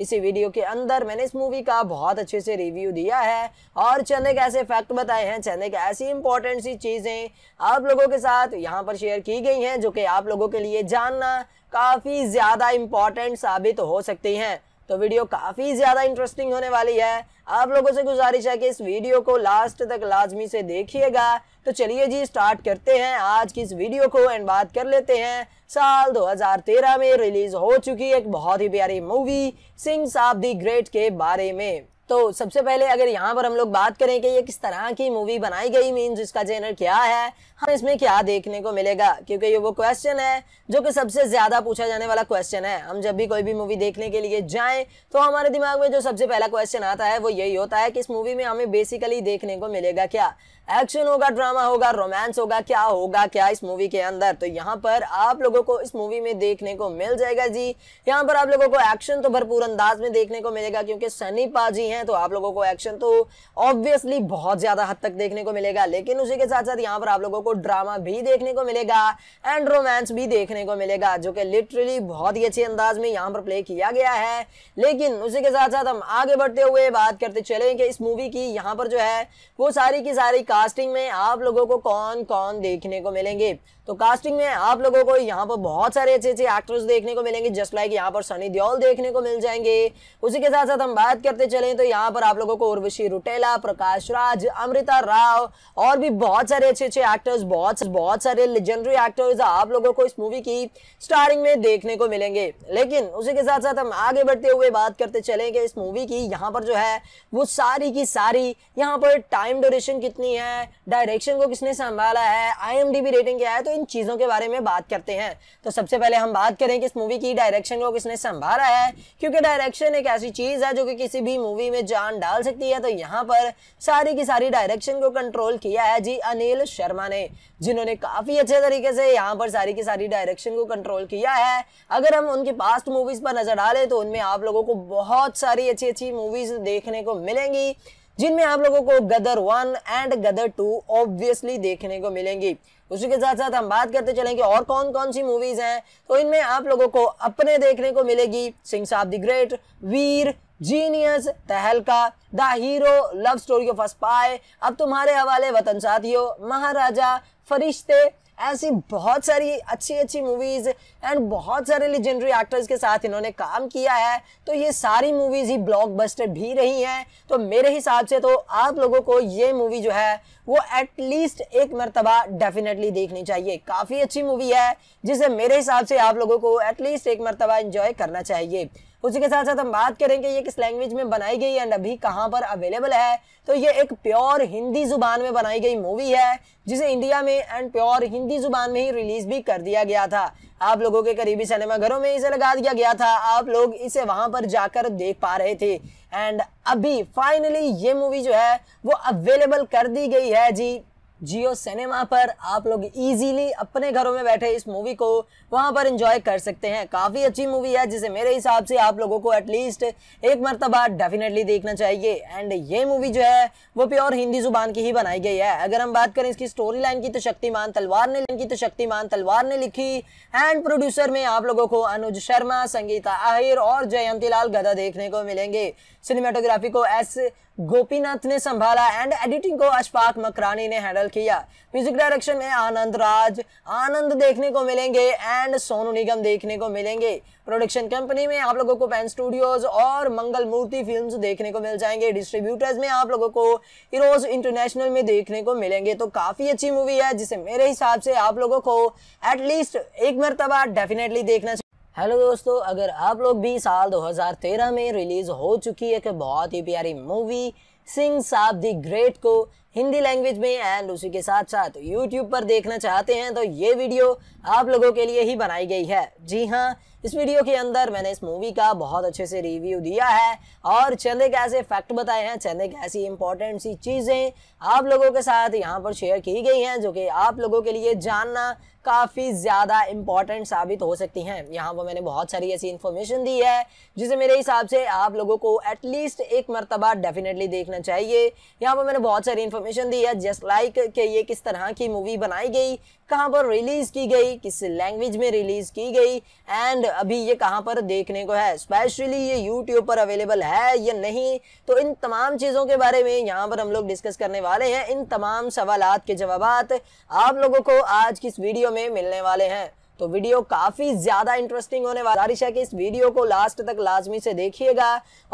इसी वीडियो के अंदर मैंने इस मूवी का बहुत अच्छे से रिव्यू दिया है और चंद के ऐसे फैक्ट बताए हैं चंद के ऐसी इंपॉर्टेंट सी चीज़ें आप लोगों के साथ यहाँ पर शेयर की गई हैं जो कि आप लोगों के लिए जानना काफ़ी ज़्यादा इम्पॉर्टेंट साबित हो सकती है तो वीडियो काफ़ी ज़्यादा इंटरेस्टिंग होने वाली है आप लोगों से गुजारिश है कि इस वीडियो को लास्ट तक लाजमी से देखिएगा तो चलिए जी स्टार्ट करते हैं आज की इस वीडियो को एंड बात कर लेते हैं साल 2013 में रिलीज हो चुकी एक बहुत ही प्यारी movie sings of the great के बारे में तो सबसे पहले अगर यहाँ पर हम लोग बात करें कि ये किस तरह की मूवी बनाई गई मीन जिसका जेनर क्या है हम इसमें क्या देखने को मिलेगा क्योंकि ये वो क्वेश्चन है जो कि सबसे ज़्यादा पूछा जाने वाला क्वेश्चन है हम जब भी कोई भी मूवी देखने के लिए जाएं तो हमारे दिमाग में जो सबसे पहला क्वेश्चन आता है वो यही होता है कि इस मूवी में हमें बेसिकली देखने को मिलेगा क्या एक्शन होगा ड्रामा होगा रोमांस होगा क्या होगा क्या इस मूवी के अंदर तो यहाँ पर आप लोगों को इस मूवी में देखने को मिल जाएगा जी यहाँ पर आप लोगों को एक्शन तो भरपूर अंदाज में देखने को मिलेगा क्योंकि सनी पाजी हैं तो आप लोगों को एक्शन तो ऑब्वियसली बहुत ज्यादा हद तक देखने को मिलेगा लेकिन उसी के साथ साथ यहाँ पर आप लोगों को ड्रामा भी देखने को मिलेगा एंड रोमांस भी देखने को मिलेगा जो कि लिटरली बहुत ही अच्छे अंदाज में यहाँ पर प्ले किया गया है लेकिन उसी के साथ साथ हम आगे बढ़ते हुए बात करते चले कि इस मूवी की यहाँ पर जो है वो सारी की सारी कास्टिंग में आप लोगों को कौन कौन देखने को मिलेंगे तो कास्टिंग में आप लोगों को यहाँ पर बहुत सारे अच्छे अच्छे एक्टर्स देखने को मिलेंगे जस्ट लाइक यहाँ पर सनी दियोल देखने को मिल जाएंगे उसी के साथ साथ हम बात करते चले तो यहाँ पर आप लोगों को उर्वशी रुटेला प्रकाश राज अमृता राव और भी बहुत सारे अच्छे अच्छे एक्टर्स बहुत बहुत सारे लेजेंडरी एक्टर्स आप लोगों को इस मूवी की स्टारिंग में देखने को मिलेंगे लेकिन उसी के साथ साथ हम आगे बढ़ते हुए बात करते चले इस मूवी की यहाँ पर जो है वो सारी की सारी यहाँ पर टाइम ड्यूरेशन कितनी है किया है डायरेक्शन को किसने संभाला है आई रेटिंग क्या है तो इन चीज़ों के बारे में बात करते हैं तो सबसे पहले हम बात करें कि इस मूवी की डायरेक्शन को किसने संभाला है क्योंकि डायरेक्शन एक ऐसी चीज़ है जो कि किसी भी मूवी में जान डाल सकती है तो यहाँ पर सारी की सारी डायरेक्शन को कंट्रोल किया है जी अनिल शर्मा ने जिन्होंने काफ़ी अच्छे तरीके से यहाँ पर सारी की सारी डायरेक्शन को कंट्रोल किया है अगर हम उनकी पास्ट मूवीज़ पर नज़र डालें तो उनमें आप लोगों को बहुत सारी अच्छी अच्छी मूवीज़ देखने को मिलेंगी जिनमें आप लोगों को Gadar one and Gadar two obviously देखने को मिलेंगी उसी के साथ साथ हम बात करते चलेंगे और कौन कौन सी मूवीज हैं तो इनमें आप लोगों को अपने देखने को मिलेगी Singh Saab the great Veer genius Tahalka the hero love story of a spy अब तुम्हारे हवाले वतन साथियों महाराजा फरिश्ते ऐसी बहुत सारी अच्छी अच्छी मूवीज़ एंड बहुत सारे लेजेंडरी एक्टर्स के साथ इन्होंने काम किया है तो ये सारी मूवीज़ ही ब्लॉकबस्टर भी रही हैं तो मेरे हिसाब से तो आप लोगों को ये मूवी जो है वो एटलीस्ट एक मरतबा डेफिनेटली देखनी चाहिए काफ़ी अच्छी मूवी है जिसे मेरे हिसाब से आप लोगों को एटलीस्ट एक मरतबा इंजॉय करना चाहिए उसी के साथ साथ हम बात करेंगे ये किस लैंग्वेज में बनाई गई एंड अभी कहाँ पर अवेलेबल है तो ये एक प्योर हिंदी जुबान में बनाई गई मूवी है जिसे इंडिया में एंड प्योर हिंदी जुबान में ही रिलीज भी कर दिया गया था आप लोगों के करीबी सिनेमा घरों में इसे लगा दिया गया था आप लोग इसे वहां पर जाकर देख पा रहे थे एंड अभी फाइनली ये मूवी जो है वो अवेलेबल कर दी गई है जी जियो सिनेमा पर आप लोग इजीली अपने घरों में बैठे इस मूवी को वहां पर एंजॉय कर सकते हैं काफ़ी अच्छी मूवी है जिसे मेरे हिसाब से आप लोगों को एटलीस्ट एक मरतबा डेफिनेटली देखना चाहिए एंड ये मूवी जो है वो प्योर हिंदी जुबान की ही बनाई गई है अगर हम बात करें इसकी स्टोरी लाइन की तो शक्तिमान तलवार ने लिखी तो शक्तिमान तलवार ने लिखी एंड प्रोड्यूसर में आप लोगों को अनुज शर्मा संगीता आहिर और जयंती लाल गदा देखने को मिलेंगे सिनेमाटोग्राफी को एस गोपीनाथ ने संभाला एंड एडिटिंग को अशफाक मकरानी ने हैंडल किया म्यूजिक डायरेक्शन में आनंद राज आनंद देखने को मिलेंगे एंड सोनू निगम देखने को मिलेंगे प्रोडक्शन कंपनी में आप लोगों को पेन स्टूडियोज और मंगल मूर्ति फिल्म्स देखने को मिल जाएंगे डिस्ट्रीब्यूटर्स में आप लोगों को हीरोज इंटरनेशनल में देखने को मिलेंगे तो काफ़ी अच्छी मूवी है जिसे मेरे हिसाब से आप लोगों को एटलीस्ट एक मरतबा डेफिनेटली देखना हेलो दोस्तों अगर आप लोग भी साल 2013 में रिलीज हो चुकी एक बहुत ही प्यारी मूवी सिंह साहब दी ग्रेट को हिंदी लैंग्वेज में एंड उसी के साथ साथ यूट्यूब पर देखना चाहते हैं तो ये वीडियो आप लोगों के लिए ही बनाई गई है जी हाँ इस वीडियो के अंदर मैंने इस मूवी का बहुत अच्छे से रिव्यू दिया है और चंदे कैसे ऐसे फैक्ट बताए हैं चंदे कैसी इंपॉर्टेंट सी चीज़ें आप लोगों के साथ यहाँ पर शेयर की गई हैं जो कि आप लोगों के लिए जानना काफ़ी ज़्यादा इंपॉर्टेंट साबित हो सकती हैं यहाँ पर मैंने बहुत सारी ऐसी इन्फॉर्मेशन दी है जिसे मेरे हिसाब से आप लोगों को एटलीस्ट एक मरतबा डेफिनेटली देखना चाहिए यहाँ पर मैंने बहुत सारी इन्फॉर्मेशन दी है जस्ट लाइक कि ये किस तरह की मूवी बनाई गई कहाँ पर रिलीज की गई किस लैंग्वेज में रिलीज की गई एंड अभी ये कहाँ पर देखने को है स्पेशली ये यूट्यूब पर अवेलेबल है या नहीं तो इन तमाम चीज़ों के बारे में यहाँ पर हम लोग डिस्कस करने वाले हैं इन तमाम सवाल के जवाब आप लोगों को आज की इस वीडियो में मिलने वाले हैं तो वीडियो काफी ज्यादा इंटरेस्टिंग होने वाला है कि इस वीडियो को लास्ट तक लाजमी से देखिएगा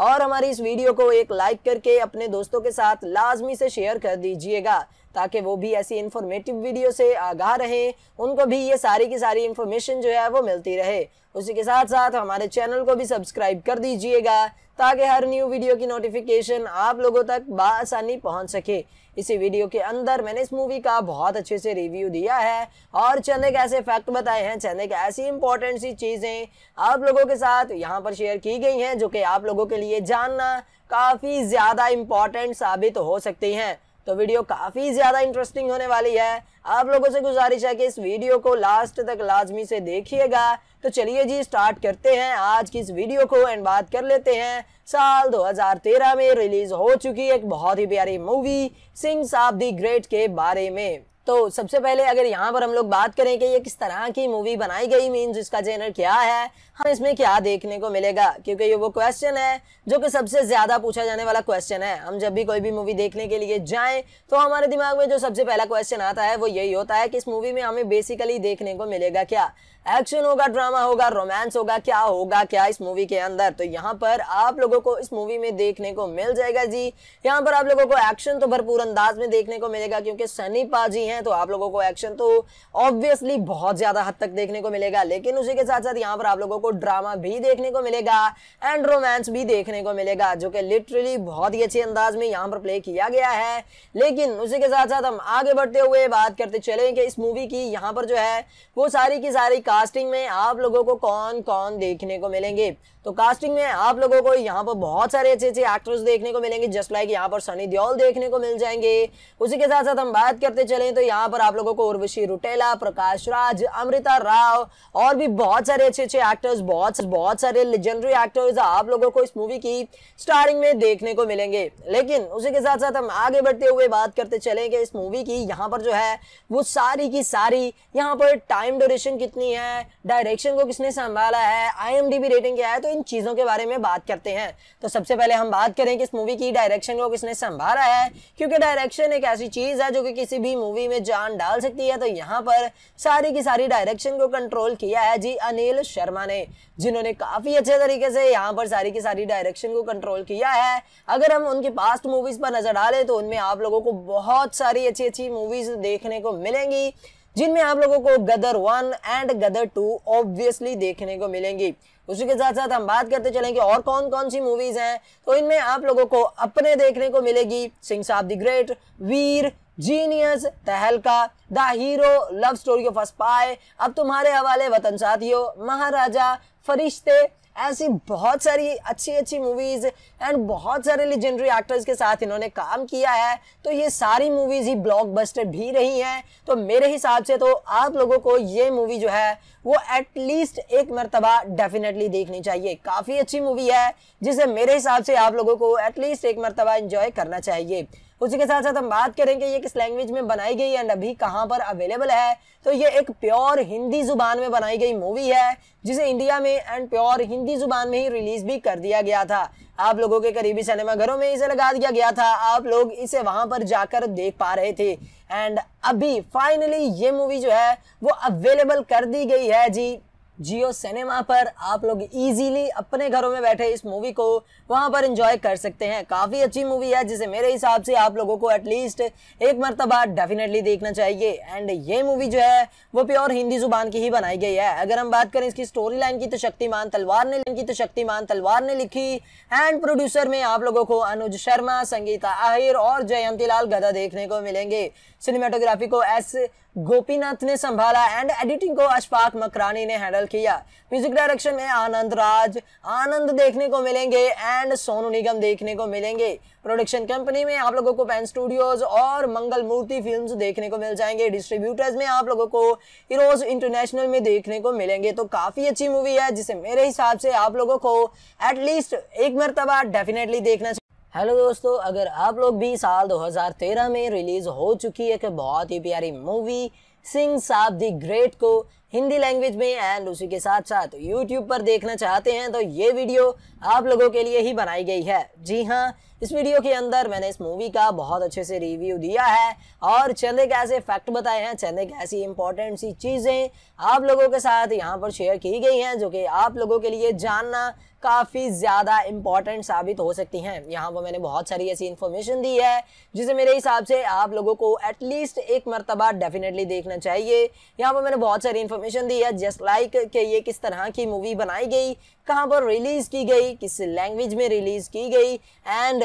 और हमारी इस वीडियो को एक लाइक करके अपने दोस्तों के साथ लाजमी से शेयर कर दीजिएगा ताकि वो भी ऐसी इंफॉर्मेटिव वीडियो से आगाह रहें उनको भी ये सारी की सारी इंफॉर्मेशन जो है वो मिलती रहे उसी के साथ साथ हमारे चैनल को भी सब्सक्राइब कर दीजिएगा ताकि हर न्यू वीडियो की नोटिफिकेशन आप लोगों तक बसानी पहुंच सके इसी वीडियो के अंदर मैंने इस मूवी का बहुत अच्छे से रिव्यू दिया है और चंद के ऐसे फैक्ट बताए हैं चंद के ऐसी इंपॉर्टेंट सी चीज़ें आप लोगों के साथ यहाँ पर शेयर की गई हैं जो कि आप लोगों के लिए जानना काफ़ी ज़्यादा इंपॉर्टेंट साबित हो सकती हैं तो वीडियो काफ़ी ज़्यादा इंटरेस्टिंग होने वाली है आप लोगों से गुजारिश है कि इस वीडियो को लास्ट तक लाजमी से देखिएगा तो चलिए जी स्टार्ट करते हैं आज की इस वीडियो को एंड बात कर लेते हैं साल 2013 में रिलीज हो चुकी एक बहुत ही प्यारी movie sings of the great के बारे में तो सबसे पहले अगर यहाँ पर हम लोग बात करें कि ये किस तरह की मूवी बनाई गई मीन्स इसका जेनर क्या है हमें हाँ, इसमें क्या देखने को मिलेगा क्योंकि ये वो क्वेश्चन है जो कि सबसे ज़्यादा पूछा जाने वाला क्वेश्चन है हम जब भी कोई भी मूवी देखने के लिए जाएं तो हमारे दिमाग में जो सबसे पहला क्वेश्चन आता है वो यही होता है कि इस मूवी में हमें बेसिकली देखने को मिलेगा क्या एक्शन होगा ड्रामा होगा रोमांस होगा क्या होगा क्या इस मूवी के अंदर तो यहाँ पर आप लोगों को इस मूवी में देखने को मिल जाएगा जी यहाँ पर आप लोगों को एक्शन तो भरपूर अंदाज में देखने को मिलेगा क्योंकि सनी पाजी हैं तो आप लोगों को एक्शन तो ऑब्वियसली बहुत ज़्यादा हद तक देखने को मिलेगा लेकिन उसी के साथ साथ यहाँ पर आप लोगों को ड्रामा भी देखने को मिलेगा एंड रोमांस भी देखने को मिलेगा जो कि लिटरली बहुत ही अच्छे अंदाज में यहाँ पर प्ले किया गया है लेकिन उसी के साथ साथ हम आगे बढ़ते हुए बात करते चले कि इस मूवी की यहाँ पर जो है वो सारी की सारी कास्टिंग में आप लोगों को कौन कौन देखने को मिलेंगे तो कास्टिंग में आप लोगों को यहाँ पर बहुत सारे अच्छे अच्छे एक्टर्स देखने को मिलेंगे जस्ट लाइक यहाँ पर सनी दियोल देखने को मिल जाएंगे उसी के साथ साथ हम बात करते चले तो यहाँ पर आप लोगों को उर्वशी रुटेला प्रकाश राज अमृता राव और भी बहुत सारे अच्छे अच्छे एक्टर्स बहुत बहुत सारे लेजेंडरी एक्टर्स आप लोगों को इस मूवी की स्टारिंग में देखने को मिलेंगे लेकिन उसी के साथ साथ हम आगे बढ़ते हुए बात करते चलेंगे इस मूवी की यहाँ पर जो है वो सारी की सारी यहाँ पर टाइम ड्यूरेशन कितनी है डायरेक्शन को किसने संभाला है आई रेटिंग क्या है तो इन चीज़ों के बारे में बात करते हैं तो सबसे पहले हम बात करें कि इस मूवी की डायरेक्शन को किसने संभाला है क्योंकि डायरेक्शन एक ऐसी चीज़ है जो कि किसी भी मूवी में जान डाल सकती है तो यहाँ पर सारी की सारी डायरेक्शन को कंट्रोल किया है जी अनिल शर्मा ने जिन्होंने काफ़ी अच्छे तरीके से यहाँ पर सारी की सारी डायरेक्शन को कंट्रोल किया है अगर हम उनकी पास्ट मूवीज़ पर नज़र डालें तो उनमें आप लोगों को बहुत सारी अच्छी अच्छी मूवीज़ देखने को मिलेंगी जिनमें आप लोगों को Gadar one and Gadar two obviously देखने को मिलेंगी उसी के साथ साथ हम बात करते कि और कौन कौन सी मूवीज हैं तो इनमें आप लोगों को अपने देखने को मिलेगी Singh Saab the great Veer genius Tahalka the hero love story of a spy अब तुम्हारे हवाले वतन साथियों महाराजा फरिश्ते ऐसी बहुत सारी अच्छी अच्छी मूवीज एंड बहुत सारे लेजेंडरी एक्टर्स के साथ इन्होंने काम किया है तो ये सारी मूवीज ही ब्लॉकबस्टर भी रही हैं तो मेरे हिसाब से तो आप लोगों को ये मूवी जो है वो एटलीस्ट एक मरतबा डेफिनेटली देखनी चाहिए काफ़ी अच्छी मूवी है जिसे मेरे हिसाब से आप लोगों को एटलीस्ट एक मरतबा इंजॉय करना चाहिए उसी के साथ साथ हम बात करेंगे ये किस लैंग्वेज में बनाई गई एंड अभी कहाँ पर अवेलेबल है तो ये एक प्योर हिंदी जुबान में बनाई गई मूवी है जिसे इंडिया में एंड प्योर हिंदी जुबान में ही रिलीज भी कर दिया गया था आप लोगों के करीबी सिनेमा घरों में इसे लगा दिया गया था आप लोग इसे वहां पर जाकर देख पा रहे थे एंड अभी फाइनली ये मूवी जो है वो अवेलेबल कर दी गई है जी जियो सिनेमा पर आप लोग इजीली अपने घरों में बैठे इस मूवी को वहां पर इंजॉय कर सकते हैं काफ़ी अच्छी मूवी है जिसे मेरे हिसाब से आप लोगों को एटलीस्ट एक मरतबा डेफिनेटली देखना चाहिए एंड ये मूवी जो है वो प्योर हिंदी जुबान की ही बनाई गई है अगर हम बात करें इसकी स्टोरी लाइन की तो शक्तिमान तलवार ने की तो शक्तिमान तलवार ने लिखी एंड तो प्रोड्यूसर में आप लोगों को अनुज शर्मा संगीता आहिर और लाल गदा देखने को मिलेंगे सिनेमाटोग्राफी को एस गोपीनाथ ने संभाला एंड एडिटिंग को अशफाक मकरानी ने हैंडल किया म्यूजिक डायरेक्शन में आनंद राज आनंद देखने को मिलेंगे एंड एंड सोनू निगम देखने को मिलेंगे प्रोडक्शन कंपनी में आप लोगों को पैन स्टूडियोज और मंगल मूर्ति फिल्म देखने को मिल जाएंगे डिस्ट्रीब्यूटर्स में आप लोगों को हिरोज इंटरनेशनल में देखने को मिलेंगे तो काफी अच्छी मूवी है जिसे मेरे हिसाब से आप लोगों को एटलीस्ट एक मरतबा डेफिनेटली देखना हेलो दोस्तों अगर आप लोग भी साल 2013 में रिलीज हो चुकी है एक बहुत ही प्यारी मूवी सिंह साहब दी ग्रेट को हिंदी लैंग्वेज में एंड उसी के साथ साथ यूट्यूब पर देखना चाहते हैं तो ये वीडियो आप लोगों के लिए ही बनाई गई है जी हाँ इस वीडियो के अंदर मैंने इस मूवी का बहुत अच्छे से रिव्यू दिया है और चंदे कैसे ऐसे फैक्ट बताए हैं चंदे कैसी ऐसी इंपॉर्टेंट सी चीज़ें आप लोगों के साथ यहाँ पर शेयर की गई हैं जो कि आप लोगों के लिए जानना काफ़ी ज़्यादा इम्पॉर्टेंट साबित हो सकती हैं यहाँ पर मैंने बहुत सारी ऐसी इन्फॉर्मेशन दी है जिसे मेरे हिसाब से आप लोगों को एटलीस्ट एक मरतबा डेफिनेटली देखना चाहिए यहाँ पर मैंने बहुत सारी इन्फॉर्मेशन दी है जस्ट लाइक के कि ये किस तरह की मूवी बनाई गई कहाँ पर रिलीज़ की गई किस लैंग्वेज में रिलीज़ की गई एंड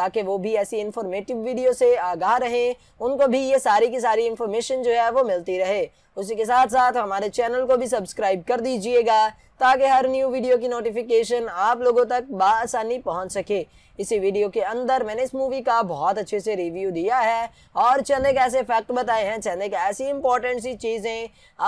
ताकि वो भी ऐसी इन्फॉर्मेटिव वीडियो से आगाह रहें उनको भी ये सारी की सारी इंफॉर्मेशन जो है वो मिलती रहे उसी के साथ साथ हमारे चैनल को भी सब्सक्राइब कर दीजिएगा ताकि हर न्यू वीडियो की नोटिफिकेशन आप लोगों तक बसानी पहुंच सके इसी वीडियो के अंदर मैंने इस मूवी का बहुत अच्छे से रिव्यू दिया है और चंदे के ऐसे फैक्ट बताए हैं चंदे के ऐसी इंपॉर्टेंट सी चीज़ें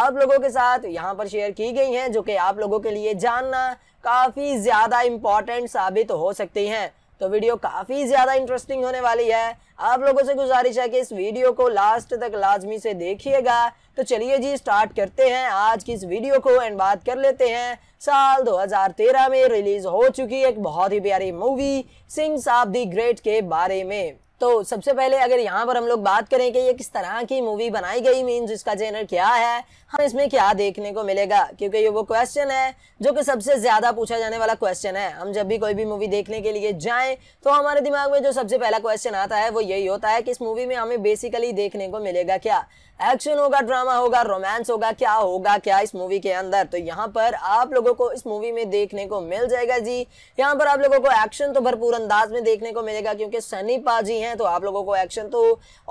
आप लोगों के साथ यहाँ पर शेयर की गई हैं जो कि आप लोगों के लिए जानना काफ़ी ज़्यादा इम्पॉर्टेंट साबित हो सकती हैं तो वीडियो काफ़ी ज़्यादा इंटरेस्टिंग होने वाली है आप लोगों से गुजारिश है कि इस वीडियो को लास्ट तक लाजमी से देखिएगा तो चलिए जी स्टार्ट करते हैं आज की इस वीडियो को एंड बात कर लेते हैं साल 2013 में रिलीज हो चुकी एक बहुत ही प्यारी movie sings of the great के बारे में तो सबसे पहले अगर यहाँ पर हम लोग बात करें कि ये किस तरह की मूवी बनाई गई मीन्स इसका जेनर क्या है हम इसमें क्या देखने को मिलेगा क्योंकि ये वो क्वेश्चन है जो कि सबसे ज़्यादा पूछा जाने वाला क्वेश्चन है हम जब भी कोई भी मूवी देखने के लिए जाए तो हमारे दिमाग में जो सबसे पहला क्वेश्चन आता है वो यही होता है कि इस मूवी में हमें बेसिकली देखने को मिलेगा क्या एक्शन होगा ड्रामा होगा रोमांस होगा क्या होगा क्या इस मूवी के अंदर तो यहाँ पर आप लोगों को इस मूवी में देखने को मिल जाएगा जी यहाँ पर आप लोगों को एक्शन तो भरपूर अंदाज में देखने को मिलेगा क्योंकि सनी पाजी हैं तो आप लोगों को एक्शन तो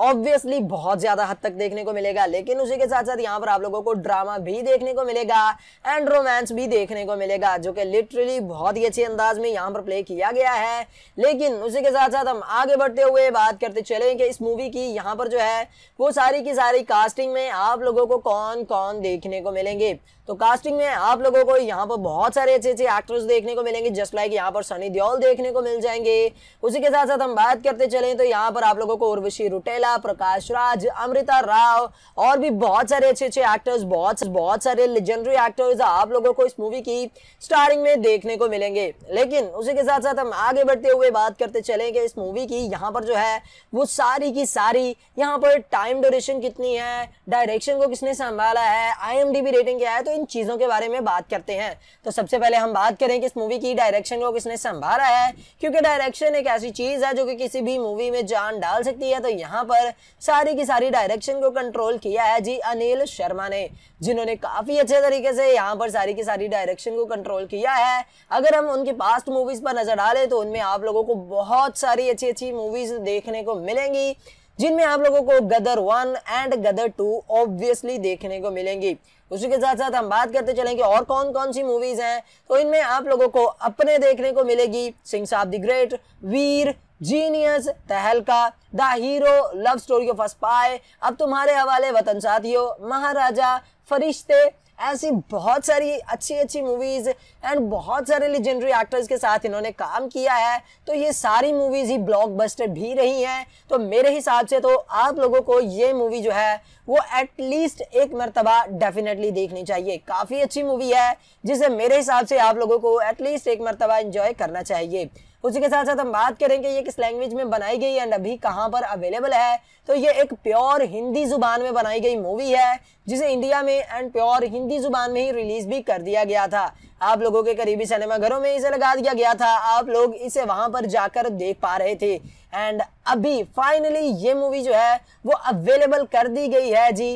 ऑब्वियसली बहुत ज्यादा हद तक देखने को मिलेगा लेकिन उसी के साथ साथ यहाँ पर आप लोगों को ड्रामा भी देखने को मिलेगा एंड रोमांस भी देखने को मिलेगा जो कि लिटरली बहुत ही अच्छे अंदाज में यहाँ पर प्ले किया गया है लेकिन उसी के साथ साथ हम आगे बढ़ते हुए बात करते चले कि इस मूवी की यहाँ पर जो है वो सारी की सारी कास्टिंग में आप लोगों को कौन कौन देखने को मिलेंगे तो कास्टिंग में आप लोगों को यहाँ पर बहुत सारे अच्छे अच्छे एक्टर्स देखने को मिलेंगे जस्ट लाइक यहाँ पर सनी दियोल देखने को मिल जाएंगे उसी के साथ साथ हम बात करते चले तो यहाँ पर आप लोगों को उर्वशी रुटेला प्रकाश राज अमृता राव और भी बहुत सारे अच्छे अच्छे एक्टर्स बहुत बहुत सारे लेजेंडरी एक्टर्स आप लोगों को इस मूवी की स्टारिंग में देखने को मिलेंगे लेकिन उसी के साथ साथ हम आगे बढ़ते हुए बात करते चले कि इस मूवी की यहाँ पर जो है वो सारी की सारी यहाँ पर टाइम ड्यूरेशन कितनी है डायरेक्शन को किसने संभाला है आई रेटिंग क्या है तो तो इन चीज़ों के बारे में बात करते हैं तो सबसे पहले हम बात करें कि इस मूवी की डायरेक्शन को किसने संभाला है क्योंकि डायरेक्शन एक ऐसी चीज़ है जो कि किसी भी मूवी में जान डाल सकती है तो यहाँ पर सारी की सारी डायरेक्शन को कंट्रोल किया है जी अनिल शर्मा ने जिन्होंने काफ़ी अच्छे तरीके से यहाँ पर सारी की सारी डायरेक्शन को कंट्रोल किया है अगर हम उनकी पास्ट मूवीज़ पर नज़र डालें तो उनमें आप लोगों को बहुत सारी अच्छी अच्छी मूवीज़ देखने को मिलेंगी जिनमें आप लोगों को Gadar one and Gadar two obviously देखने को मिलेंगी उसी के साथ साथ हम बात करते चलेंगे और कौन कौन सी मूवीज हैं तो इनमें आप लोगों को अपने देखने को मिलेगी Singh Saab the great Veer genius Tahalka the hero love story of a spy अब तुम्हारे हवाले वतन साथियों महाराजा फरिश्ते ऐसी बहुत सारी अच्छी अच्छी मूवीज एंड बहुत सारे लेजेंडरी एक्टर्स के साथ इन्होंने काम किया है तो ये सारी मूवीज ही ब्लॉकबस्टर भी रही हैं तो मेरे हिसाब से तो आप लोगों को ये मूवी जो है वो एटलीस्ट एक मरतबा डेफिनेटली देखनी चाहिए काफ़ी अच्छी मूवी है जिसे मेरे हिसाब से आप लोगों को एटलीस्ट एक मरतबा इंजॉय करना चाहिए उसी के साथ साथ हम बात करेंगे ये किस लैंग्वेज में बनाई गई एंड अभी कहाँ पर अवेलेबल है तो ये एक प्योर हिंदी जुबान में बनाई गई मूवी है जिसे इंडिया में एंड प्योर हिंदी जुबान में ही रिलीज भी कर दिया गया था आप लोगों के करीबी सिनेमाघरों में इसे लगा दिया गया था आप लोग इसे वहां पर जाकर देख पा रहे थे एंड अभी फाइनली ये मूवी जो है वो अवेलेबल कर दी गई है जी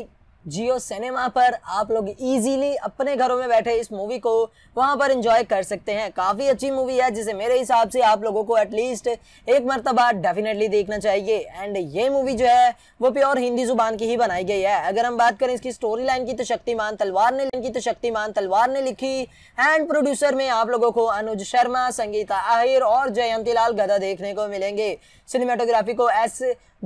जियो सिनेमा पर आप लोग इजीली अपने घरों में बैठे इस मूवी को वहां पर एंजॉय कर सकते हैं काफ़ी अच्छी मूवी है जिसे मेरे हिसाब से आप लोगों को एटलीस्ट एक मरतबा डेफिनेटली देखना चाहिए एंड ये मूवी जो है वो प्योर हिंदी जुबान की ही बनाई गई है अगर हम बात करें इसकी स्टोरी लाइन की तो शक्तिमान तलवार ने की तो शक्तिमान तलवार ने लिखी एंड तो प्रोड्यूसर में आप लोगों को अनुज शर्मा संगीता आहिर और जयंती लाल गदा देखने को मिलेंगे सिनेमाटोग्राफी को एस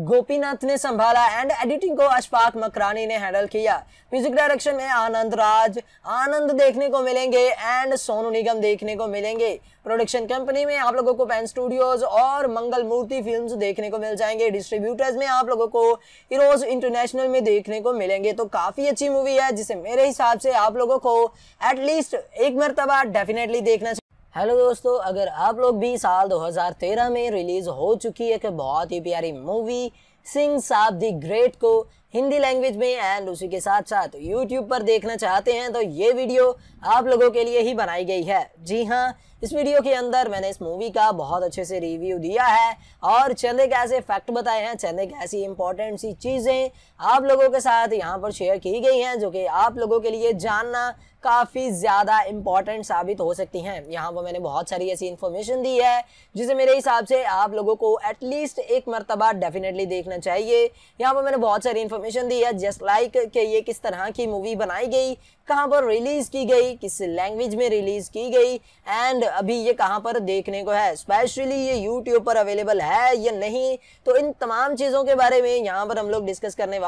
गोपीनाथ ने संभाला एंड एडिटिंग को अशफाक मकरानी ने हैंडल किया म्यूजिक डायरेक्शन में आनंद राज आनंद देखने को मिलेंगे एंड सोनू निगम देखने को मिलेंगे प्रोडक्शन कंपनी में आप लोगों को पेन स्टूडियोज और मंगल मूर्ति फिल्म देखने को मिल जाएंगे डिस्ट्रीब्यूटर्स में आप लोगों को हीरोज इंटरनेशनल में देखने को मिलेंगे तो काफ़ी अच्छी मूवी है जिसे मेरे हिसाब से आप लोगों को एटलीस्ट एक मरतबा डेफिनेटली देखना हेलो दोस्तों अगर आप लोग भी साल 2013 में रिलीज हो चुकी एक बहुत ही प्यारी मूवी सिंह साहब दी ग्रेट को हिंदी लैंग्वेज में एंड उसी के साथ साथ यूट्यूब पर देखना चाहते हैं तो ये वीडियो आप लोगों के लिए ही बनाई गई है जी हाँ इस वीडियो के अंदर मैंने इस मूवी का बहुत अच्छे से रिव्यू दिया है और चंदे कैसे ऐसे फैक्ट बताए हैं चंदे कैसी ऐसी इंपॉर्टेंट सी चीज़ें आप लोगों के साथ यहाँ पर शेयर की गई हैं जो कि आप लोगों के लिए जानना काफ़ी ज़्यादा इम्पॉर्टेंट साबित हो सकती हैं यहाँ पर मैंने बहुत सारी ऐसी इन्फॉर्मेशन दी है जिसे मेरे हिसाब से आप लोगों को एटलीस्ट एक मरतबा डेफिनेटली देखना चाहिए यहाँ पर मैंने बहुत सारी इन्फॉर्मेशन दी है जस्ट लाइक कि ये किस तरह की मूवी बनाई गई कहाँ पर रिलीज़ की गई किस लैंग्वेज में रिलीज़ की गई एंड अभी ये कहाँ पर देखने को है स्पेशली ये यूट्यूब पर अवेलेबल है या नहीं तो इन तमाम चीज़ों के बारे में यहाँ पर हम लोग डिस्कस करने वाले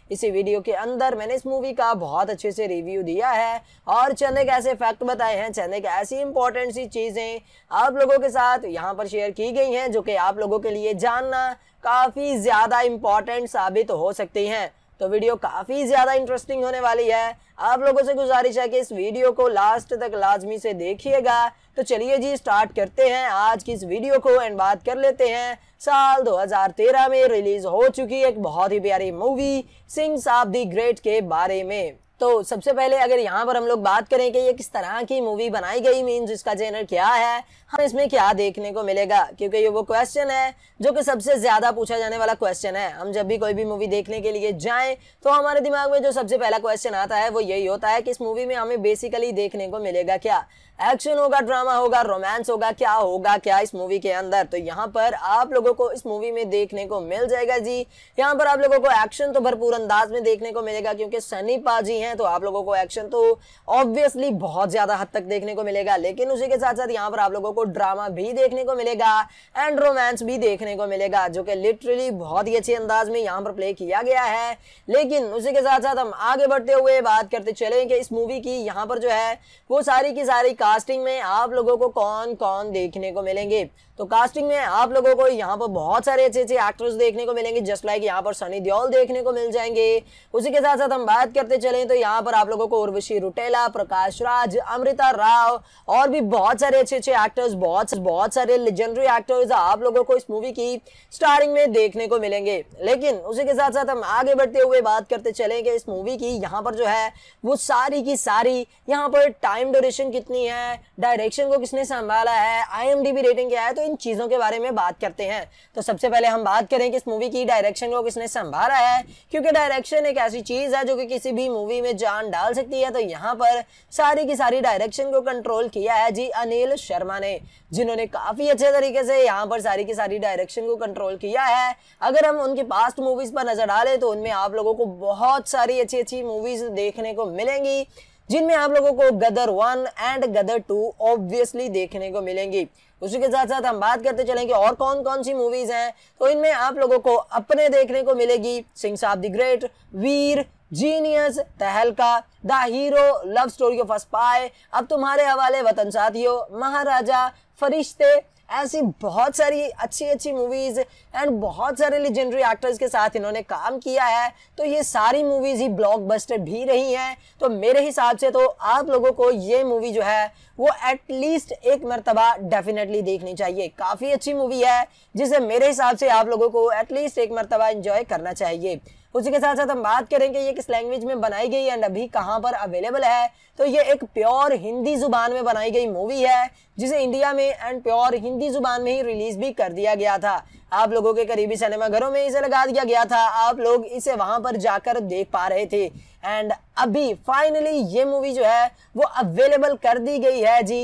इसी वीडियो के अंदर मैंने इस मूवी का बहुत अच्छे से रिव्यू दिया है और चंदे के ऐसे फैक्ट बताए हैं चंदे के ऐसी इंपॉर्टेंट सी चीज़ें आप लोगों के साथ यहाँ पर शेयर की गई हैं जो कि आप लोगों के लिए जानना काफ़ी ज़्यादा इंपॉर्टेंट साबित हो सकती है तो वीडियो काफ़ी ज़्यादा इंटरेस्टिंग होने वाली है आप लोगों से गुजारिश है कि इस वीडियो को लास्ट तक लाजमी से देखिएगा तो चलिए जी स्टार्ट करते हैं आज की इस वीडियो को एंड बात कर लेते हैं साल 2013 में रिलीज हो चुकी एक बहुत ही प्यारी movie sings of the great के बारे में तो सबसे पहले अगर यहाँ पर हम लोग बात करें कि ये किस तरह की मूवी बनाई गई मीन जिसका जेनर क्या है हमें इसमें क्या देखने को मिलेगा क्योंकि ये वो क्वेश्चन है जो कि सबसे ज़्यादा पूछा जाने वाला क्वेश्चन है हम जब भी कोई भी मूवी देखने के लिए जाएं तो हमारे दिमाग में जो सबसे पहला क्वेश्चन आता है वो यही होता है कि इस मूवी में हमें बेसिकली देखने को मिलेगा क्या एक्शन होगा ड्रामा होगा रोमांस होगा क्या होगा क्या इस मूवी के अंदर तो यहाँ पर आप लोगों को इस मूवी में देखने को मिल जाएगा जी यहाँ पर आप लोगों को एक्शन तो भरपूर अंदाज में देखने को मिलेगा क्योंकि सनी पाजी हैं तो आप लोगों को एक्शन तो ऑब्वियसली बहुत ज्यादा हद तक देखने को मिलेगा लेकिन उसी के साथ साथ यहाँ पर आप लोगों को ड्रामा भी देखने को मिलेगा एंड रोमांस भी देखने को मिलेगा जो कि लिटरली बहुत ही अच्छे अंदाज में यहाँ पर प्ले किया गया है लेकिन उसी के साथ साथ हम आगे बढ़ते हुए बात करते चले कि इस मूवी की यहाँ पर जो है वो सारी की सारी कास्टिंग में आप लोगों को कौन कौन देखने को मिलेंगे तो कास्टिंग में आप लोगों को यहाँ पर बहुत सारे अच्छे अच्छे एक्टर्स देखने को मिलेंगे जस्ट लाइक यहाँ पर सनी दियोल देखने को मिल जाएंगे उसी के साथ साथ हम बात करते चले तो यहाँ पर आप लोगों को उर्वशी रुटेला प्रकाश राज अमृता राव और भी बहुत सारे अच्छे अच्छे एक्टर्स बहुत बहुत सारे लेजेंडरी एक्टर्स आप लोगों को इस मूवी की स्टारिंग में देखने को मिलेंगे लेकिन उसी के साथ साथ हम आगे बढ़ते हुए बात करते चले इस मूवी की यहाँ पर जो है वो सारी की सारी यहाँ पर टाइम ड्यूरेशन कितनी है किया है डायरेक्शन को किसने संभाला है आईएमडीबी रेटिंग क्या है तो इन चीज़ों के बारे में बात करते हैं तो सबसे पहले हम बात करें कि इस मूवी की डायरेक्शन को किसने संभाला है क्योंकि डायरेक्शन एक ऐसी चीज़ है जो कि किसी भी मूवी में जान डाल सकती है तो यहाँ पर सारी की सारी डायरेक्शन को कंट्रोल किया है जी अनिल शर्मा ने जिन्होंने काफ़ी अच्छे तरीके से यहाँ पर सारी की सारी डायरेक्शन को कंट्रोल किया है अगर हम उनकी पास्ट मूवीज़ पर नज़र डालें तो उनमें आप लोगों को बहुत सारी अच्छी अच्छी मूवीज़ देखने को मिलेंगी जिनमें आप लोगों को Gadar one and Gadar two obviously देखने को मिलेंगी उसी के साथ साथ हम बात करते चलेंगे और कौन कौन सी मूवीज हैं तो इनमें आप लोगों को अपने देखने को मिलेगी Singh Saab the great Veer genius Tahalka the hero love story of a spy अब तुम्हारे हवाले वतन साथियों महाराजा फरिश्ते ऐसी बहुत सारी अच्छी अच्छी मूवीज एंड बहुत सारे लेजेंडरी एक्टर्स के साथ इन्होंने काम किया है तो ये सारी मूवीज ही ब्लॉकबस्टर भी रही हैं तो मेरे हिसाब से तो आप लोगों को ये मूवी जो है वो एटलीस्ट एक मरतबा डेफिनेटली देखनी चाहिए काफ़ी अच्छी मूवी है जिसे मेरे हिसाब से आप लोगों को एटलीस्ट एक मरतबा इंजॉय करना चाहिए उसी के साथ साथ हम बात करेंगे ये किस लैंग्वेज में बनाई गई एंड अभी कहाँ पर अवेलेबल है तो ये एक प्योर हिंदी जुबान में बनाई गई मूवी है जिसे इंडिया में एंड प्योर हिंदी जुबान में ही रिलीज भी कर दिया गया था आप लोगों के करीबी सिनेमाघरों में इसे लगा दिया गया था आप लोग इसे वहां पर जाकर देख पा रहे थे एंड अभी फाइनली ये मूवी जो है वो अवेलेबल कर दी गई है जी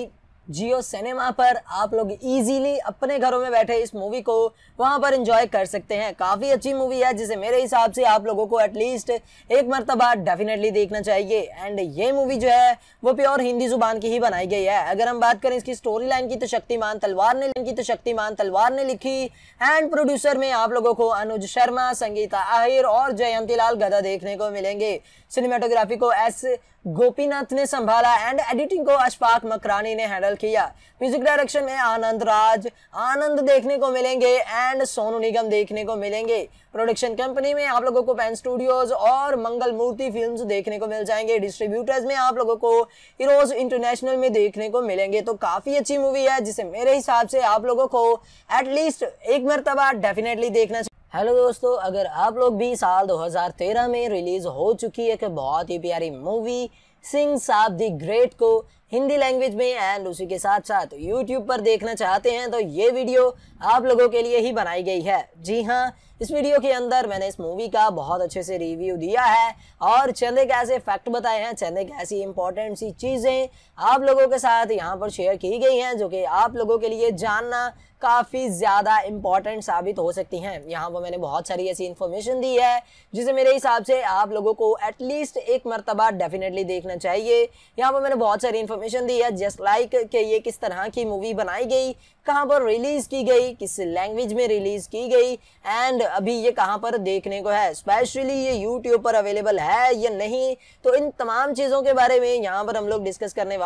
जियो सिनेमा पर आप लोग इजीली अपने घरों में बैठे इस मूवी को वहां पर एंजॉय कर सकते हैं काफ़ी अच्छी मूवी है जिसे मेरे हिसाब से आप लोगों को एटलीस्ट एक मरतबा डेफिनेटली देखना चाहिए एंड ये मूवी जो है वो प्योर हिंदी जुबान की ही बनाई गई है अगर हम बात करें इसकी स्टोरी लाइन की तो शक्तिमान तलवार ने लिखी तो शक्तिमान तलवार ने लिखी एंड प्रोड्यूसर में आप लोगों को अनुज शर्मा संगीता आहिर और जयंती लाल गदा देखने को मिलेंगे सिनेमाटोग्राफी को एस गोपीनाथ ने संभाला एंड एडिटिंग को अशफाक मकरानी ने हैंडल किया म्यूजिक डायरेक्शन में आनंद राज आनंद देखने को मिलेंगे एंड सोनू निगम देखने को मिलेंगे प्रोडक्शन कंपनी में आप लोगों को पेन स्टूडियोज और मंगल मूर्ति फिल्म देखने को मिल जाएंगे डिस्ट्रीब्यूटर्स में आप लोगों को हीरोज इंटरनेशनल में देखने को मिलेंगे तो काफी अच्छी मूवी है जिसे मेरे हिसाब से आप लोगों को एटलीस्ट एक मरतबा डेफिनेटली देखना चाहिए हेलो दोस्तों अगर आप लोग भी साल 2013 में रिलीज हो चुकी एक बहुत ही प्यारी मूवी सिंह साफ दी ग्रेट को हिंदी लैंग्वेज में एंड उसी के साथ साथ यूट्यूब पर देखना चाहते हैं तो ये वीडियो आप लोगों के लिए ही बनाई गई है जी हाँ इस वीडियो के अंदर मैंने इस मूवी का बहुत अच्छे से रिव्यू दिया है और चंदे कैसे ऐसे फैक्ट बताए हैं चंदे कैसी ऐसी इंपॉर्टेंट सी चीज़ें आप लोगों के साथ यहाँ पर शेयर की गई हैं जो कि आप लोगों के लिए जानना काफ़ी ज़्यादा इम्पॉर्टेंट साबित हो सकती हैं यहाँ पर मैंने बहुत सारी ऐसी इन्फॉर्मेशन दी है जिसे मेरे हिसाब से आप लोगों को एटलीस्ट एक मरतबा डेफिनेटली देखना चाहिए यहाँ पर मैंने बहुत सारी इन्फॉर्मेशन दी है जस्ट लाइक के कि ये किस तरह की मूवी बनाई गई कहाँ पर रिलीज़ की गई किस लैंग्वेज में रिलीज़ की गई एंड अभी ये कहाँ पर देखने को है स्पेशली ये यूट्यूब पर अवेलेबल है या नहीं तो इन तमाम चीज़ों के बारे में यहाँ पर हम लोग डिस्कस करने वाले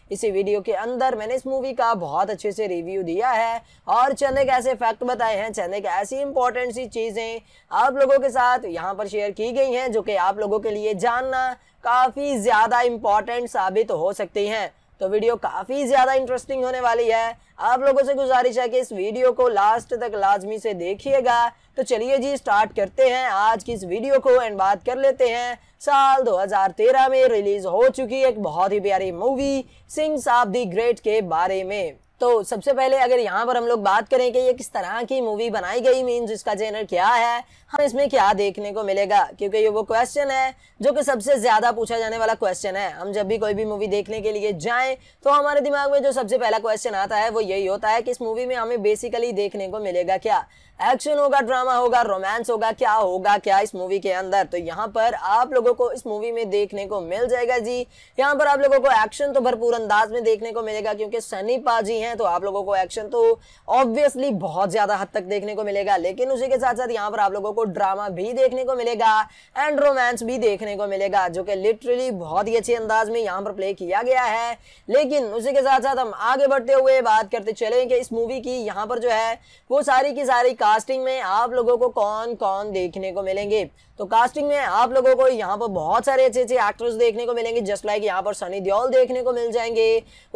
इसी वीडियो के अंदर मैंने इस मूवी का बहुत अच्छे से रिव्यू दिया है और चंद के ऐसे फैक्ट बताए हैं चंद के ऐसी इंपॉर्टेंट सी चीज़ें आप लोगों के साथ यहाँ पर शेयर की गई हैं जो कि आप लोगों के लिए जानना काफ़ी ज़्यादा इंपॉर्टेंट साबित हो सकती है तो वीडियो काफ़ी ज़्यादा इंटरेस्टिंग होने वाली है आप लोगों से गुजारिश है कि इस वीडियो को लास्ट तक लाजमी से देखिएगा तो चलिए जी स्टार्ट करते हैं आज की इस वीडियो को एंड बात कर लेते हैं साल 2013 में रिलीज हो चुकी एक बहुत ही प्यारी मूवी सिंह साफ दी ग्रेट के बारे में तो सबसे पहले अगर यहाँ पर हम लोग बात करें कि ये किस तरह की मूवी बनाई गई मीन्स इसका जेनर क्या है हमें हाँ, इसमें क्या देखने को मिलेगा क्योंकि ये वो क्वेश्चन है जो कि सबसे ज़्यादा पूछा जाने वाला क्वेश्चन है हम जब भी कोई भी मूवी देखने के लिए जाए तो हमारे दिमाग में जो सबसे पहला क्वेश्चन आता है वो यही होता है कि इस मूवी में हमें बेसिकली देखने को मिलेगा क्या एक्शन होगा ड्रामा होगा रोमांस होगा क्या होगा क्या इस मूवी के अंदर तो यहाँ पर आप लोगों को इस मूवी में देखने को मिल जाएगा जी यहाँ पर आप लोगों को एक्शन तो भरपूर अंदाज में देखने को मिलेगा क्योंकि सनी पाजी हैं तो आप लोगों को एक्शन तो ऑब्वियसली बहुत ज्यादा हद तक देखने को मिलेगा लेकिन उसी के साथ साथ यहाँ पर आप लोगों को आपको ड्रामा भी देखने को मिलेगा एंड रोमांस भी देखने को मिलेगा जो कि लिटरली बहुत ही अच्छे अंदाज में यहाँ पर प्ले किया गया है लेकिन उसी के साथ साथ हम आगे बढ़ते हुए बात करते चले कि इस मूवी की यहाँ पर जो है वो सारी की सारी कास्टिंग में आप लोगों को कौन कौन देखने को मिलेंगे तो कास्टिंग में आप लोगों को यहाँ पर बहुत सारे अच्छे अच्छे एक्टर्स देखने को मिलेंगे जस्ट लाइक यहाँ पर सनी दियोल देखने को मिल जाएंगे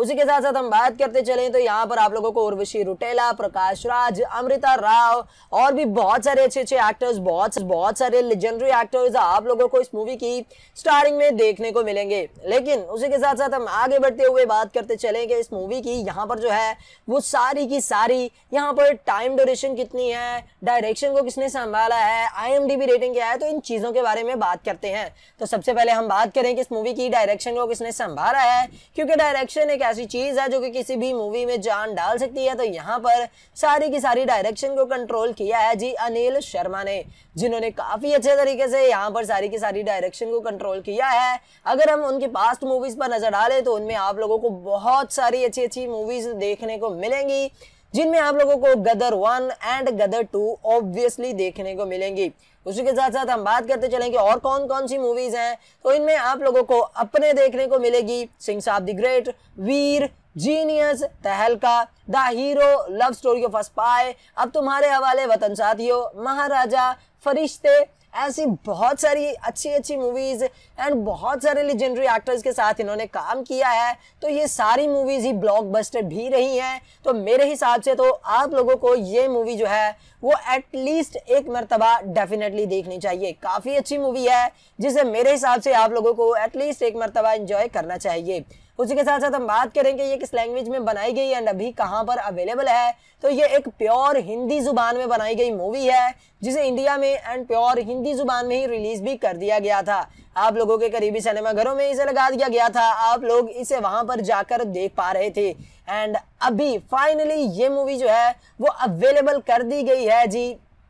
उसी के साथ साथ हम बात करते चले तो यहाँ पर आप लोगों को उर्वशी रुटेला प्रकाश राज अमृता राव और भी बहुत सारे अच्छे अच्छे एक्टर्स एक्टर्स बहुत बहुत सारे लेजेंडरी एक्टर्स आप लोगों को इस मूवी की स्टारिंग में देखने को मिलेंगे लेकिन उसी के साथ साथ हम आगे बढ़ते हुए बात करते चलेंगे इस मूवी की यहाँ पर जो है वो सारी की सारी यहाँ पर टाइम ड्यूरेशन कितनी है डायरेक्शन को किसने संभाला है आई रेटिंग क्या है तो इन चीज़ों के बारे में बात करते हैं तो सबसे पहले हम बात करें कि इस मूवी की डायरेक्शन को किसने संभाला है क्योंकि डायरेक्शन एक ऐसी चीज़ है जो कि किसी भी मूवी में जान डाल सकती है तो यहाँ पर सारी की सारी डायरेक्शन को कंट्रोल किया है जी अनिल शर्मा ने जिन्होंने काफ़ी अच्छे तरीके से यहाँ पर सारी की सारी डायरेक्शन को कंट्रोल किया है अगर हम उनके पास्ट मूवीज़ पर नज़र डालें तो उनमें आप लोगों को बहुत सारी अच्छी अच्छी मूवीज़ देखने को मिलेंगी जिनमें आप लोगों को Gadar one and Gadar two obviously देखने को मिलेंगी उसी के साथ साथ हम बात करते चलेंगे और कौन कौन सी मूवीज हैं तो इनमें आप लोगों को अपने देखने को मिलेगी Singh of the great Veer genius Tahalka the hero love story को फंस पाए अब तुम्हारे हवाले वतन साथियों महाराजा फरिश्ते ऐसी बहुत सारी अच्छी अच्छी मूवीज एंड बहुत सारे लेजेंडरी एक्टर्स के साथ इन्होंने काम किया है तो ये सारी मूवीज ही ब्लॉकबस्टर भी रही हैं तो मेरे हिसाब से तो आप लोगों को ये मूवी जो है वो एटलीस्ट एक मरतबा डेफिनेटली देखनी चाहिए काफ़ी अच्छी मूवी है जिसे मेरे हिसाब से आप लोगों को एटलीस्ट एक मरतबा इंजॉय करना चाहिए उसी के साथ साथ हम बात करेंगे ये किस लैंग्वेज में बनाई गई एंड अभी कहाँ पर अवेलेबल है तो ये एक प्योर हिंदी जुबान में बनाई गई मूवी है जिसे इंडिया में एंड प्योर हिंदी जुबान में ही रिलीज भी कर दिया गया था आप लोगों के करीबी सिनेमाघरों में इसे लगा दिया गया था आप लोग इसे वहां पर जाकर देख पा रहे थे एंड अभी फाइनली ये मूवी जो है वो अवेलेबल कर दी गई है जी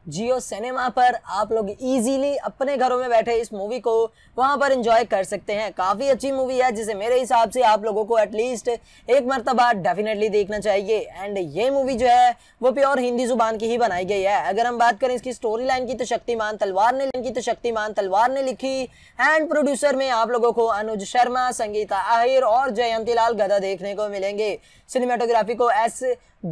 जियो सिनेमा पर आप लोग इजीली अपने घरों में बैठे इस मूवी को वहां पर एंजॉय कर सकते हैं काफ़ी अच्छी मूवी है जिसे मेरे हिसाब से आप लोगों को एटलीस्ट एक मरतबा डेफिनेटली देखना चाहिए एंड ये मूवी जो है वो प्योर हिंदी जुबान की ही बनाई गई है अगर हम बात करें इसकी स्टोरी लाइन की तो शक्तिमान तलवार ने लिखी तो शक्तिमान तलवार ने लिखी एंड प्रोड्यूसर में आप लोगों को अनुज शर्मा संगीता आहिर और जयंती लाल गदा देखने को मिलेंगे सिनेमाटोग्राफी को एस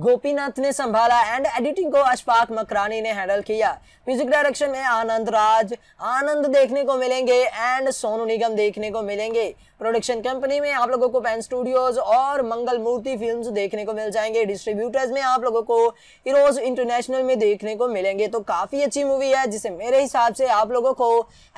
गोपीनाथ ने संभाला एंड एडिटिंग को अशफाक मकरानी ने हैंडल किया म्यूजिक डायरेक्शन में आनंद राज आनंद देखने को मिलेंगे एंड सोनू निगम देखने को मिलेंगे प्रोडक्शन कंपनी में आप लोगों को पेन स्टूडियोज और मंगल मूर्ति फिल्म देखने को मिल जाएंगे डिस्ट्रीब्यूटर्स में आप लोगों को इरोज इंटरनेशनल में देखने को मिलेंगे तो काफी अच्छी मूवी है जिसे मेरे हिसाब से आप लोगों को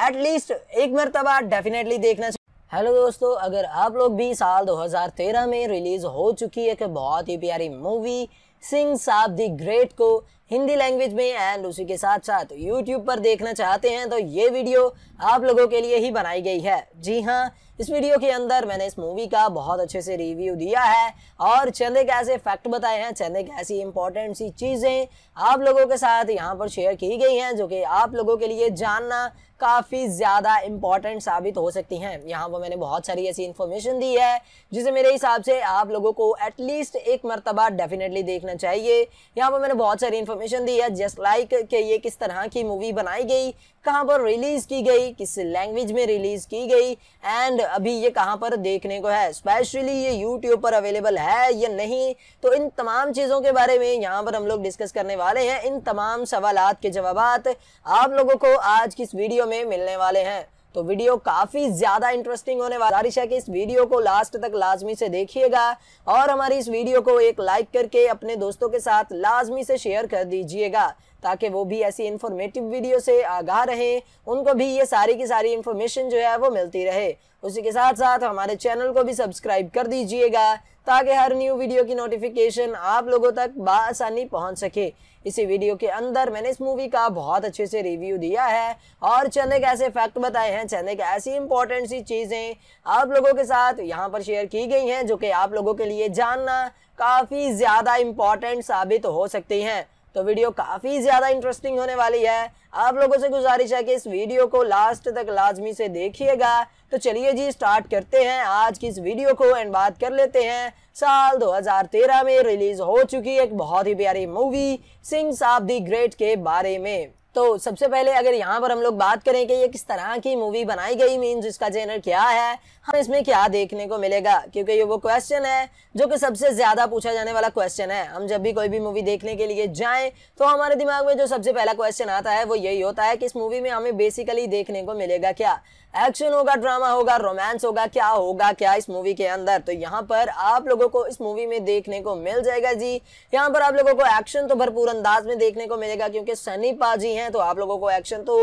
एटलीस्ट एक मरतबा डेफिनेटली देखना हेलो दोस्तों अगर आप लोग भी साल 2013 में रिलीज़ हो चुकी एक बहुत ही प्यारी मूवी सिंह साहब दी ग्रेट को हिंदी लैंग्वेज में एंड उसी के साथ साथ यूट्यूब पर देखना चाहते हैं तो ये वीडियो आप लोगों के लिए ही बनाई गई है जी हाँ इस वीडियो के अंदर मैंने इस मूवी का बहुत अच्छे से रिव्यू दिया है और चंदे कैसे ऐसे फैक्ट बताए हैं चंदे कैसी ऐसी इंपॉर्टेंट सी चीज़ें आप लोगों के साथ यहाँ पर शेयर की गई हैं जो कि आप लोगों के लिए जानना काफ़ी ज़्यादा इंपॉर्टेंट साबित हो सकती हैं यहाँ पर मैंने बहुत सारी ऐसी इन्फॉर्मेशन दी है जिसे मेरे हिसाब से आप लोगों को एटलीस्ट एक मरतबा डेफिनेटली देखना चाहिए यहाँ पर मैंने बहुत सारी इन्फॉर्मेशन दी है जस्ट लाइक like कि ये किस तरह की मूवी बनाई गई कहां पर रिलीज की गई किस लैंग्वेज में रिलीज की गई एंड अभी ये कहाँ पर देखने को है स्पेशली ये यूट्यूब पर अवेलेबल है या नहीं तो इन तमाम चीज़ों के बारे में यहाँ पर हम लोग डिस्कस करने वाले हैं इन तमाम सवाल के जवाब आप लोगों को आज की इस वीडियो में मिलने वाले हैं तो वीडियो काफी ज्यादा इंटरेस्टिंग होने वाला है कि इस वीडियो को लास्ट तक लाजमी से देखिएगा और हमारी इस वीडियो को एक लाइक करके अपने दोस्तों के साथ लाजमी से शेयर कर दीजिएगा ताकि वो भी ऐसी इंफॉर्मेटिव वीडियो से आगाह रहे उनको भी ये सारी की सारी इंफॉर्मेशन जो है वो मिलती रहे उसी के साथ साथ हमारे चैनल को भी सब्सक्राइब कर दीजिएगा ताकि हर न्यू वीडियो की नोटिफिकेशन आप लोगों तक बसानी पहुंच सके इसी वीडियो के अंदर मैंने इस मूवी का बहुत अच्छे से रिव्यू दिया है और चंद के ऐसे फैक्ट बताए हैं चने के ऐसी इंपॉर्टेंट सी चीज़ें आप लोगों के साथ यहाँ पर शेयर की गई हैं जो कि आप लोगों के लिए जानना काफ़ी ज़्यादा इंपॉर्टेंट साबित हो सकती हैं तो वीडियो काफ़ी ज़्यादा इंटरेस्टिंग होने वाली है आप लोगों से गुजारिश है कि इस वीडियो को लास्ट तक लाजमी से देखिएगा तो चलिए जी स्टार्ट करते हैं आज की इस वीडियो को एंड बात कर लेते हैं साल 2013 में रिलीज हो चुकी एक बहुत ही प्यारी movie sings of the great के बारे में तो सबसे पहले अगर यहाँ पर हम लोग बात करें कि ये किस तरह की मूवी बनाई गई मीन इसका जेनर क्या है हम इसमें क्या देखने को मिलेगा क्योंकि ये वो क्वेश्चन है जो कि सबसे ज़्यादा पूछा जाने वाला क्वेश्चन है हम जब भी कोई भी मूवी देखने के लिए जाएं तो हमारे दिमाग में जो सबसे पहला क्वेश्चन आता है वो यही होता है कि इस मूवी में हमें बेसिकली देखने को मिलेगा क्या एक्शन होगा ड्रामा होगा रोमांस होगा क्या होगा क्या इस मूवी के अंदर तो यहाँ पर आप लोगों को इस मूवी में देखने को मिल जाएगा जी यहाँ पर आप लोगों को एक्शन तो भरपूर अंदाज में देखने को मिलेगा क्योंकि सनी पाजी हैं तो आप लोगों को एक्शन तो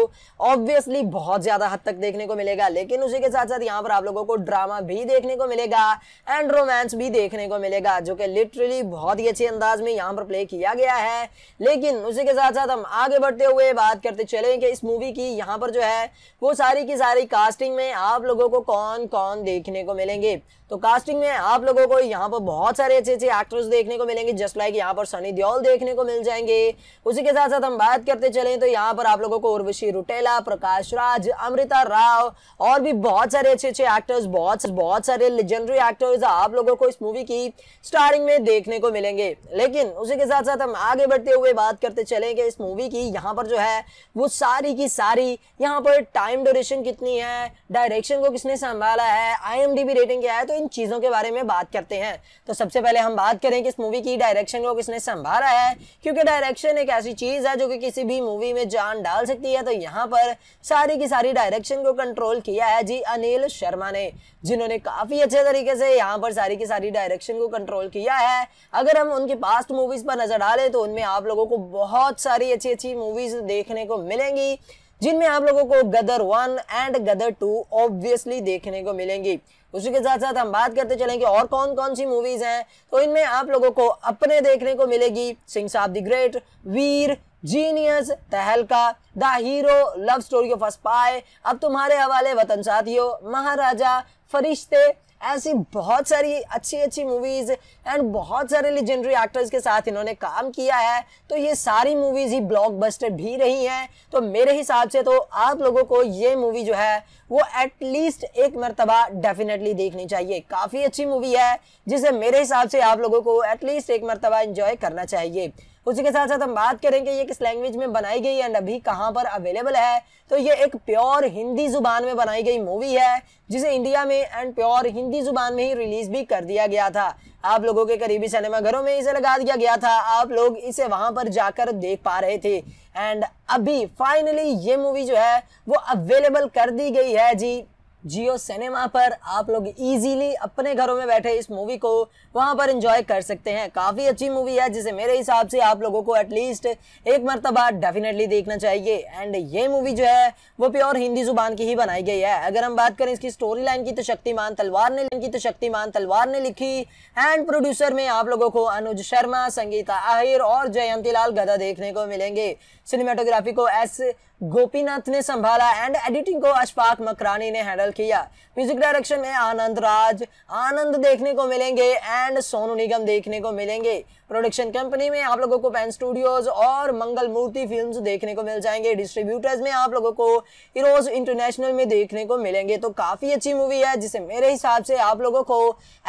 ऑब्वियसली बहुत ज्यादा हद तक देखने को मिलेगा लेकिन उसी के साथ साथ यहाँ पर आप लोगों को ड्रामा भी देखने को मिलेगा एंड रोमांस भी देखने को मिलेगा जो कि लिटरली बहुत ही अच्छे अंदाज में यहाँ पर प्ले किया गया है लेकिन उसी के साथ साथ हम आगे बढ़ते हुए बात करते चले कि इस मूवी की यहाँ पर जो है वो सारी की सारी कास्टिंग में आप लोगों को कौन कौन देखने को मिलेंगे तो कास्टिंग में आप लोगों को यहाँ पर बहुत सारे अच्छे अच्छे एक्टर्स देखने को मिलेंगे जस्ट लाइक यहाँ पर सनी दियोल देखने को मिल जाएंगे उसी के साथ साथ हम बात करते चले तो यहाँ पर आप लोगों को उर्वशी रुटेला प्रकाश राज अमृता राव और भी बहुत सारे अच्छे अच्छे एक्टर्स बहुत बहुत सारे लेजेंडरी एक्टर्स आप लोगों को इस मूवी की स्टारिंग में देखने को मिलेंगे लेकिन उसी के साथ साथ हम आगे बढ़ते हुए बात करते चले कि इस मूवी की यहाँ पर जो है वो सारी की सारी यहाँ पर टाइम ड्यूरेशन कितनी है डायरेक्शन को किसने संभाला है आई रेटिंग क्या है तो इन चीज़ों के बारे में बात करते हैं तो सबसे पहले हम बात करें कि इस मूवी की डायरेक्शन को किसने संभाला है क्योंकि डायरेक्शन एक ऐसी चीज़ है जो कि किसी भी मूवी में जान डाल सकती है तो यहाँ पर सारी की सारी डायरेक्शन को कंट्रोल किया है जी अनिल शर्मा ने जिन्होंने काफ़ी अच्छे तरीके से यहाँ पर सारी की सारी डायरेक्शन को कंट्रोल किया है अगर हम उनकी पास्ट मूवीज़ पर नज़र डालें तो उनमें आप लोगों को बहुत सारी अच्छी अच्छी मूवीज़ देखने को मिलेंगी जिनमें आप लोगों को Gadar one and Gadar two obviously देखने को मिलेंगी उसी के साथ साथ हम बात करते चलेंगे और कौन कौन सी मूवीज हैं तो इनमें आप लोगों को अपने देखने को मिलेगी Singh Saab the great Veer genius Tahalka the hero love story of a spy अब तुम्हारे हवाले वतन साथियों महाराजा फरिश्ते ऐसी बहुत सारी अच्छी अच्छी मूवीज एंड बहुत सारे लिजेंडरी एक्टर्स के साथ इन्होंने काम किया है तो ये सारी मूवीज ही ब्लॉकबस्टर भी रही हैं तो मेरे हिसाब से तो आप लोगों को ये मूवी जो है वो एटलीस्ट एक मरतबा डेफिनेटली देखनी चाहिए काफ़ी अच्छी मूवी है जिसे मेरे हिसाब से आप लोगों को एटलीस्ट एक मरतबा इंजॉय करना चाहिए उसी के साथ साथ हम बात करेंगे ये किस लैंग्वेज में बनाई गई एंड अभी कहाँ पर अवेलेबल है तो ये एक प्योर हिंदी जुबान में बनाई गई मूवी है जिसे इंडिया में एंड प्योर हिंदी जुबान में ही रिलीज भी कर दिया गया था आप लोगों के करीबी सिनेमाघरों में इसे लगा दिया गया था आप लोग इसे वहां पर जाकर देख पा रहे थे एंड अभी फाइनली ये मूवी जो है वो अवेलेबल कर दी गई है जी जियो सिनेमा पर आप लोग इजीली अपने घरों में बैठे इस मूवी को वहां पर इंजॉय कर सकते हैं काफ़ी अच्छी मूवी है जिसे मेरे हिसाब से आप लोगों को एटलीस्ट एक मरतबा डेफिनेटली देखना चाहिए एंड ये मूवी जो है वो प्योर हिंदी जुबान की ही बनाई गई है अगर हम बात करें इसकी स्टोरी लाइन की तो शक्तिमान तलवार ने लिखी तो शक्तिमान तलवार ने लिखी एंड प्रोड्यूसर में आप लोगों को अनुज शर्मा संगीता आहिर और जयंती लाल गदा देखने को मिलेंगे सिनेमाटोग्राफी को एस गोपीनाथ ने संभाला एंड एडिटिंग को अशफाक मकरानी ने हैंडल किया म्यूजिक डायरेक्शन में आनंद राज आनंद देखने को मिलेंगे एंड एंड सोनू निगम देखने को मिलेंगे प्रोडक्शन कंपनी में आप लोगों को पैन स्टूडियोज और मंगल मूर्ति फिल्म देखने को मिल जाएंगे डिस्ट्रीब्यूटर्स में आप लोगों को हीरोज इंटरनेशनल में देखने को मिलेंगे तो काफी अच्छी मूवी है जिसे मेरे हिसाब से आप लोगों को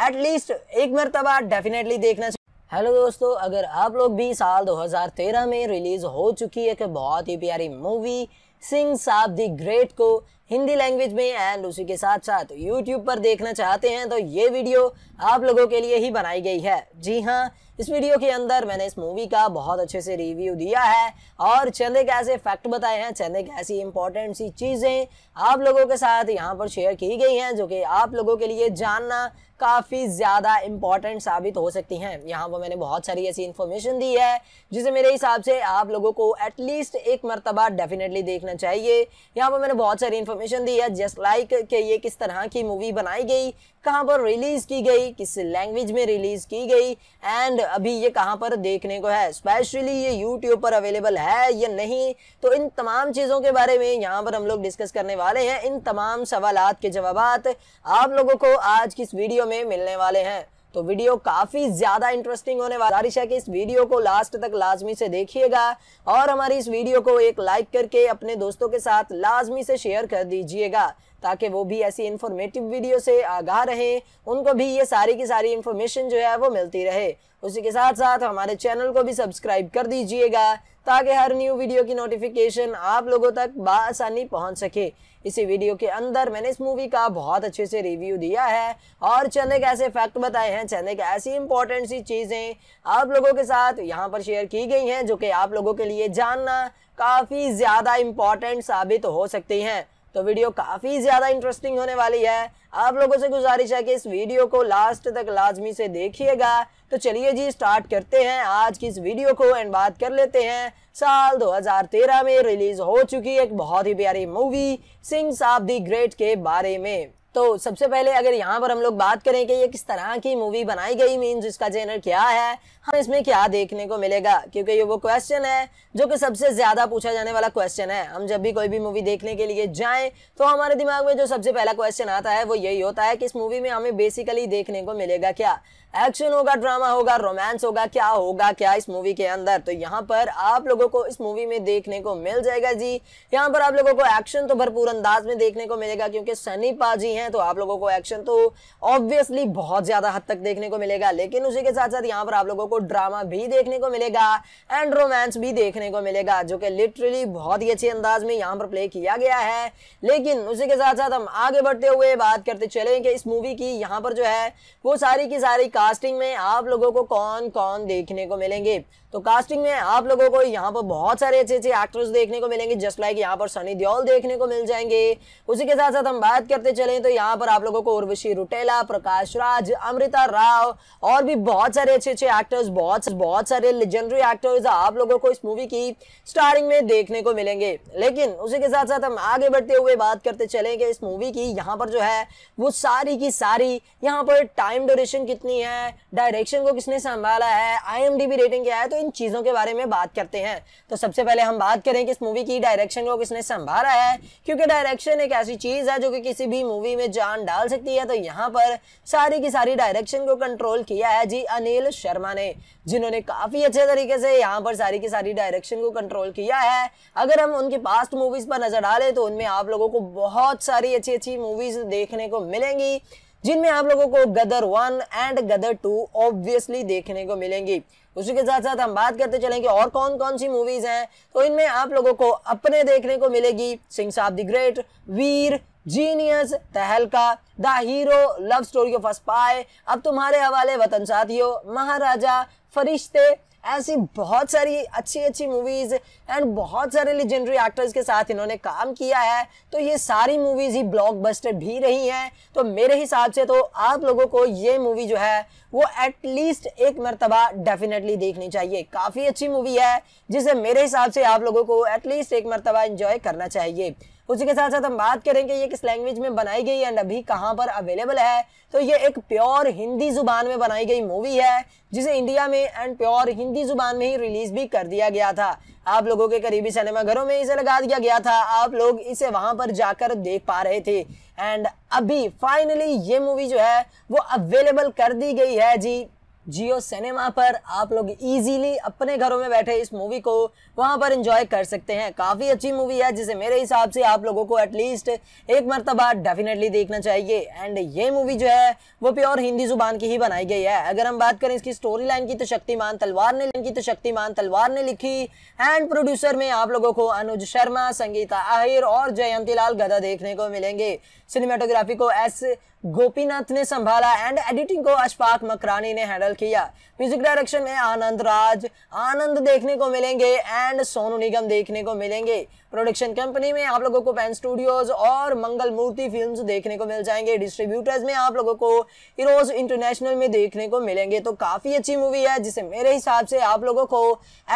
एटलीस्ट एक मरतबा डेफिनेटली देखना चाहिए हेलो दोस्तों अगर आप लोग भी साल 2013 में रिलीज हो चुकी है एक बहुत ही प्यारी मूवी सिंग साफ दी ग्रेट को हिंदी लैंग्वेज में एंड उसी के साथ साथ यूट्यूब पर देखना चाहते हैं तो ये वीडियो आप लोगों के लिए ही बनाई गई है जी हाँ इस वीडियो के अंदर मैंने इस मूवी का बहुत अच्छे से रिव्यू दिया है और चंदे कैसे फैक्ट बताए हैं चंदे कैसी इंपॉर्टेंट सी चीज़ें आप लोगों के साथ यहाँ पर शेयर की गई हैं जो कि आप लोगों के लिए जानना काफ़ी ज़्यादा इंपॉर्टेंट साबित हो सकती हैं यहाँ पर मैंने बहुत सारी ऐसी इन्फॉर्मेशन दी है जिसे मेरे हिसाब से आप लोगों को एटलीस्ट एक मरतबा डेफिनेटली देखना चाहिए यहाँ पर मैंने बहुत सारी इन्फॉर्मेशन दी है जस्ट लाइक like कि ये किस तरह की मूवी बनाई गई कहाँ पर रिलीज़ की गई किस लैंग्वेज में रिलीज़ की गई एंड अभी ये कहाँ पर देखने को है स्पेशली ये यूट्यूब पर अवेलेबल है या नहीं तो इन तमाम चीज़ों के बारे में यहाँ पर हम लोग डिस्कस करने वाले वाले हैं इन तमाम सवाल के जवाब आप लोगों को आज की इस वीडियो में मिलने वाले हैं तो वीडियो काफी ज्यादा इंटरेस्टिंग होने वाला है कि इस वीडियो को लास्ट तक लाजमी से देखिएगा और हमारी इस वीडियो को एक लाइक करके अपने दोस्तों के साथ लाजमी से शेयर कर दीजिएगा ताकि वो भी ऐसी इन्फॉर्मेटिव वीडियो से आगाह रहें उनको भी ये सारी की सारी इन्फॉर्मेशन जो है वो मिलती रहे उसी के साथ साथ हमारे चैनल को भी सब्सक्राइब कर दीजिएगा ताकि हर न्यू वीडियो की नोटिफिकेशन आप लोगों तक बसानी पहुंच सके इसी वीडियो के अंदर मैंने इस मूवी का बहुत अच्छे से रिव्यू दिया है और चंद के ऐसे फैक्ट बताए हैं चंद के ऐसी इंपॉर्टेंट सी चीज़ें आप लोगों के साथ यहाँ पर शेयर की गई हैं जो कि आप लोगों के लिए जानना काफ़ी ज़्यादा इम्पॉर्टेंट साबित हो सकती हैं तो वीडियो काफ़ी ज़्यादा इंटरेस्टिंग होने वाली है आप लोगों से गुजारिश है कि इस वीडियो को लास्ट तक लाजमी से देखिएगा तो चलिए जी स्टार्ट करते हैं आज की इस वीडियो को एंड बात कर लेते हैं साल 2013 में रिलीज़ हो चुकी एक बहुत ही प्यारी movie sings of the great के बारे में तो सबसे पहले अगर यहाँ पर हम लोग बात करें कि ये किस तरह की मूवी बनाई गई मीन इसका जेनर क्या है हम इसमें क्या देखने को मिलेगा क्योंकि ये वो क्वेश्चन है जो कि सबसे ज़्यादा पूछा जाने वाला क्वेश्चन है हम जब भी कोई भी मूवी देखने के लिए जाएं तो हमारे दिमाग में जो सबसे पहला क्वेश्चन आता है वो यही होता है कि इस मूवी में हमें बेसिकली देखने को मिलेगा क्या एक्शन होगा ड्रामा होगा रोमांस होगा क्या होगा क्या इस मूवी के अंदर तो यहाँ पर आप लोगों को इस मूवी में देखने को मिल जाएगा जी यहाँ पर आप लोगों को एक्शन तो भरपूर अंदाज में देखने को मिलेगा क्योंकि सनी पाजी हैं तो आप लोगों को एक्शन तो ऑब्वियसली बहुत ज्यादा हद तक देखने को मिलेगा लेकिन उसी के साथ साथ यहाँ पर आप लोगों को ड्रामा भी देखने को मिलेगा एंड रोमांस भी देखने को मिलेगा जो कि लिटरली बहुत ही अच्छे अंदाज में यहाँ पर प्ले किया गया है लेकिन उसी के साथ साथ हम आगे बढ़ते हुए बात करते चले कि इस मूवी की यहाँ पर जो है वो सारी की सारी कास्टिंग में आप लोगों को कौन कौन देखने को मिलेंगे तो कास्टिंग में आप लोगों को यहाँ पर बहुत सारे अच्छे अच्छे एक्टर्स देखने को मिलेंगे जस्ट लाइक यहाँ पर सनी दियोल देखने को मिल जाएंगे उसी के साथ साथ हम बात करते चले तो यहाँ पर आप लोगों को उर्वशी रुटेला प्रकाश राज अमृता राव और भी बहुत सारे अच्छे अच्छे एक्टर्स बहुत बहुत सारे लेजेंडरी एक्टर्स आप लोगों को इस मूवी की स्टारिंग में देखने को मिलेंगे लेकिन उसी के साथ साथ हम आगे बढ़ते हुए बात करते चले कि इस मूवी की यहाँ पर जो है वो सारी की सारी यहाँ पर टाइम ड्यूरेशन कितनी है डायरेक्शन को किसने संभाला है आई रेटिंग क्या है तो इन चीज़ों के बारे में बात करते हैं तो सबसे पहले हम बात करें कि इस मूवी की डायरेक्शन को किसने संभाला है क्योंकि डायरेक्शन एक ऐसी चीज़ है जो कि किसी भी मूवी में जान डाल सकती है तो यहाँ पर सारी की सारी डायरेक्शन को कंट्रोल किया है जी अनिल शर्मा ने जिन्होंने काफ़ी अच्छे तरीके से यहाँ पर सारी की सारी डायरेक्शन को कंट्रोल किया है अगर हम उनकी पास्ट मूवीज़ पर नज़र डालें तो उनमें आप लोगों को बहुत सारी अच्छी अच्छी मूवीज़ देखने को मिलेंगी जिनमें आप लोगों को Gadar one and Gadar two obviously देखने को मिलेंगी उसी के साथ साथ हम बात करते चलेंगे और कौन कौन सी मूवीज हैं तो इनमें आप लोगों को अपने देखने को मिलेगी Singh Saab the great Veer genius Tahalka the hero love story of a spy अब तुम्हारे हवाले वतन साथियों महाराजा फरिश्ते ऐसी बहुत सारी अच्छी अच्छी मूवीज एंड बहुत सारे लिजेंडरी एक्टर्स के साथ इन्होंने काम किया है तो ये सारी मूवीज ही ब्लॉकबस्टर भी रही हैं तो मेरे हिसाब से तो आप लोगों को ये मूवी जो है वो एटलीस्ट एक मरतबा डेफिनेटली देखनी चाहिए काफ़ी अच्छी मूवी है जिसे मेरे हिसाब से आप लोगों को एटलीस्ट एक मरतबा इंजॉय करना चाहिए उसी के साथ साथ हम बात करेंगे ये किस लैंग्वेज में बनाई गई एंड अभी कहाँ पर अवेलेबल है तो ये एक प्योर हिंदी जुबान में बनाई गई मूवी है जिसे इंडिया में एंड प्योर हिंदी जुबान में ही रिलीज भी कर दिया गया था आप लोगों के करीबी सिनेमाघरों में इसे लगा दिया गया था आप लोग इसे वहां पर जाकर देख पा रहे थे एंड अभी फाइनली ये मूवी जो है वो अवेलेबल कर दी गई है जी जियो सिनेमा पर आप लोग इजीली अपने घरों में बैठे इस मूवी को वहां पर एंजॉय कर सकते हैं काफ़ी अच्छी मूवी है जिसे मेरे हिसाब से आप लोगों को एटलीस्ट एक मरतबा डेफिनेटली देखना चाहिए एंड ये मूवी जो है वो प्योर हिंदी जुबान की ही बनाई गई है अगर हम बात करें इसकी स्टोरी लाइन की तो शक्तिमान तलवार ने लिखी तो शक्तिमान तलवार ने लिखी एंड प्रोड्यूसर में आप लोगों को अनुज शर्मा संगीता आहिर और जयंती लाल गदा देखने को मिलेंगे सिनेमाटोग्राफी को एस गोपीनाथ ने संभाला एंड एडिटिंग को अशफाक मकरानी ने हैंडल किया म्यूजिक डायरेक्शन में आनंद राज आनंद देखने को मिलेंगे एंड सोनू निगम देखने को मिलेंगे प्रोडक्शन कंपनी में आप लोगों को पेन स्टूडियोज और मंगल मूर्ति फिल्म्स देखने को मिल जाएंगे डिस्ट्रीब्यूटर्स में आप लोगों को हिरोज इंटरनेशनल में देखने को मिलेंगे तो काफ़ी अच्छी मूवी है जिसे मेरे हिसाब से आप लोगों को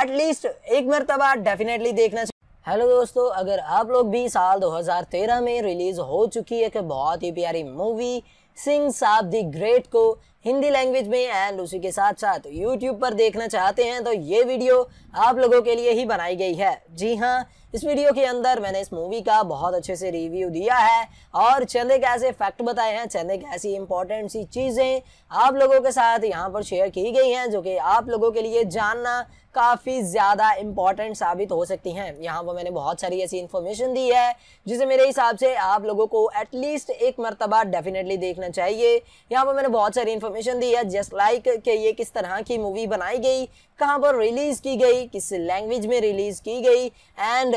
एटलीस्ट एक मरतबा डेफिनेटली देखना हेलो दोस्तों अगर आप लोग भी साल 2013 में रिलीज हो चुकी है एक बहुत ही प्यारी मूवी सिंह साहब दी ग्रेट को हिंदी लैंग्वेज में एंड उसी के साथ साथ यूट्यूब पर देखना चाहते हैं तो ये वीडियो आप लोगों के लिए ही बनाई गई है जी हाँ इस वीडियो के अंदर मैंने इस मूवी का बहुत अच्छे से रिव्यू दिया है और चंदे कैसे ऐसे फैक्ट बताए हैं चंदे कैसी ऐसी इंपॉर्टेंट सी चीज़ें आप लोगों के साथ यहाँ पर शेयर की गई हैं जो कि आप लोगों के लिए जानना काफ़ी ज़्यादा इंपॉर्टेंट साबित हो सकती हैं यहाँ पर मैंने बहुत सारी ऐसी इन्फॉर्मेशन दी है जिसे मेरे हिसाब से आप लोगों को एटलीस्ट एक मरतबा डेफिनेटली देखना चाहिए यहाँ पर मैंने बहुत सारी इन्फॉर्मेशन दी है जस्ट लाइक like कि ये किस तरह की मूवी बनाई गई कहाँ पर रिलीज़ की गई किस लैंग्वेज में रिलीज़ की गई एंड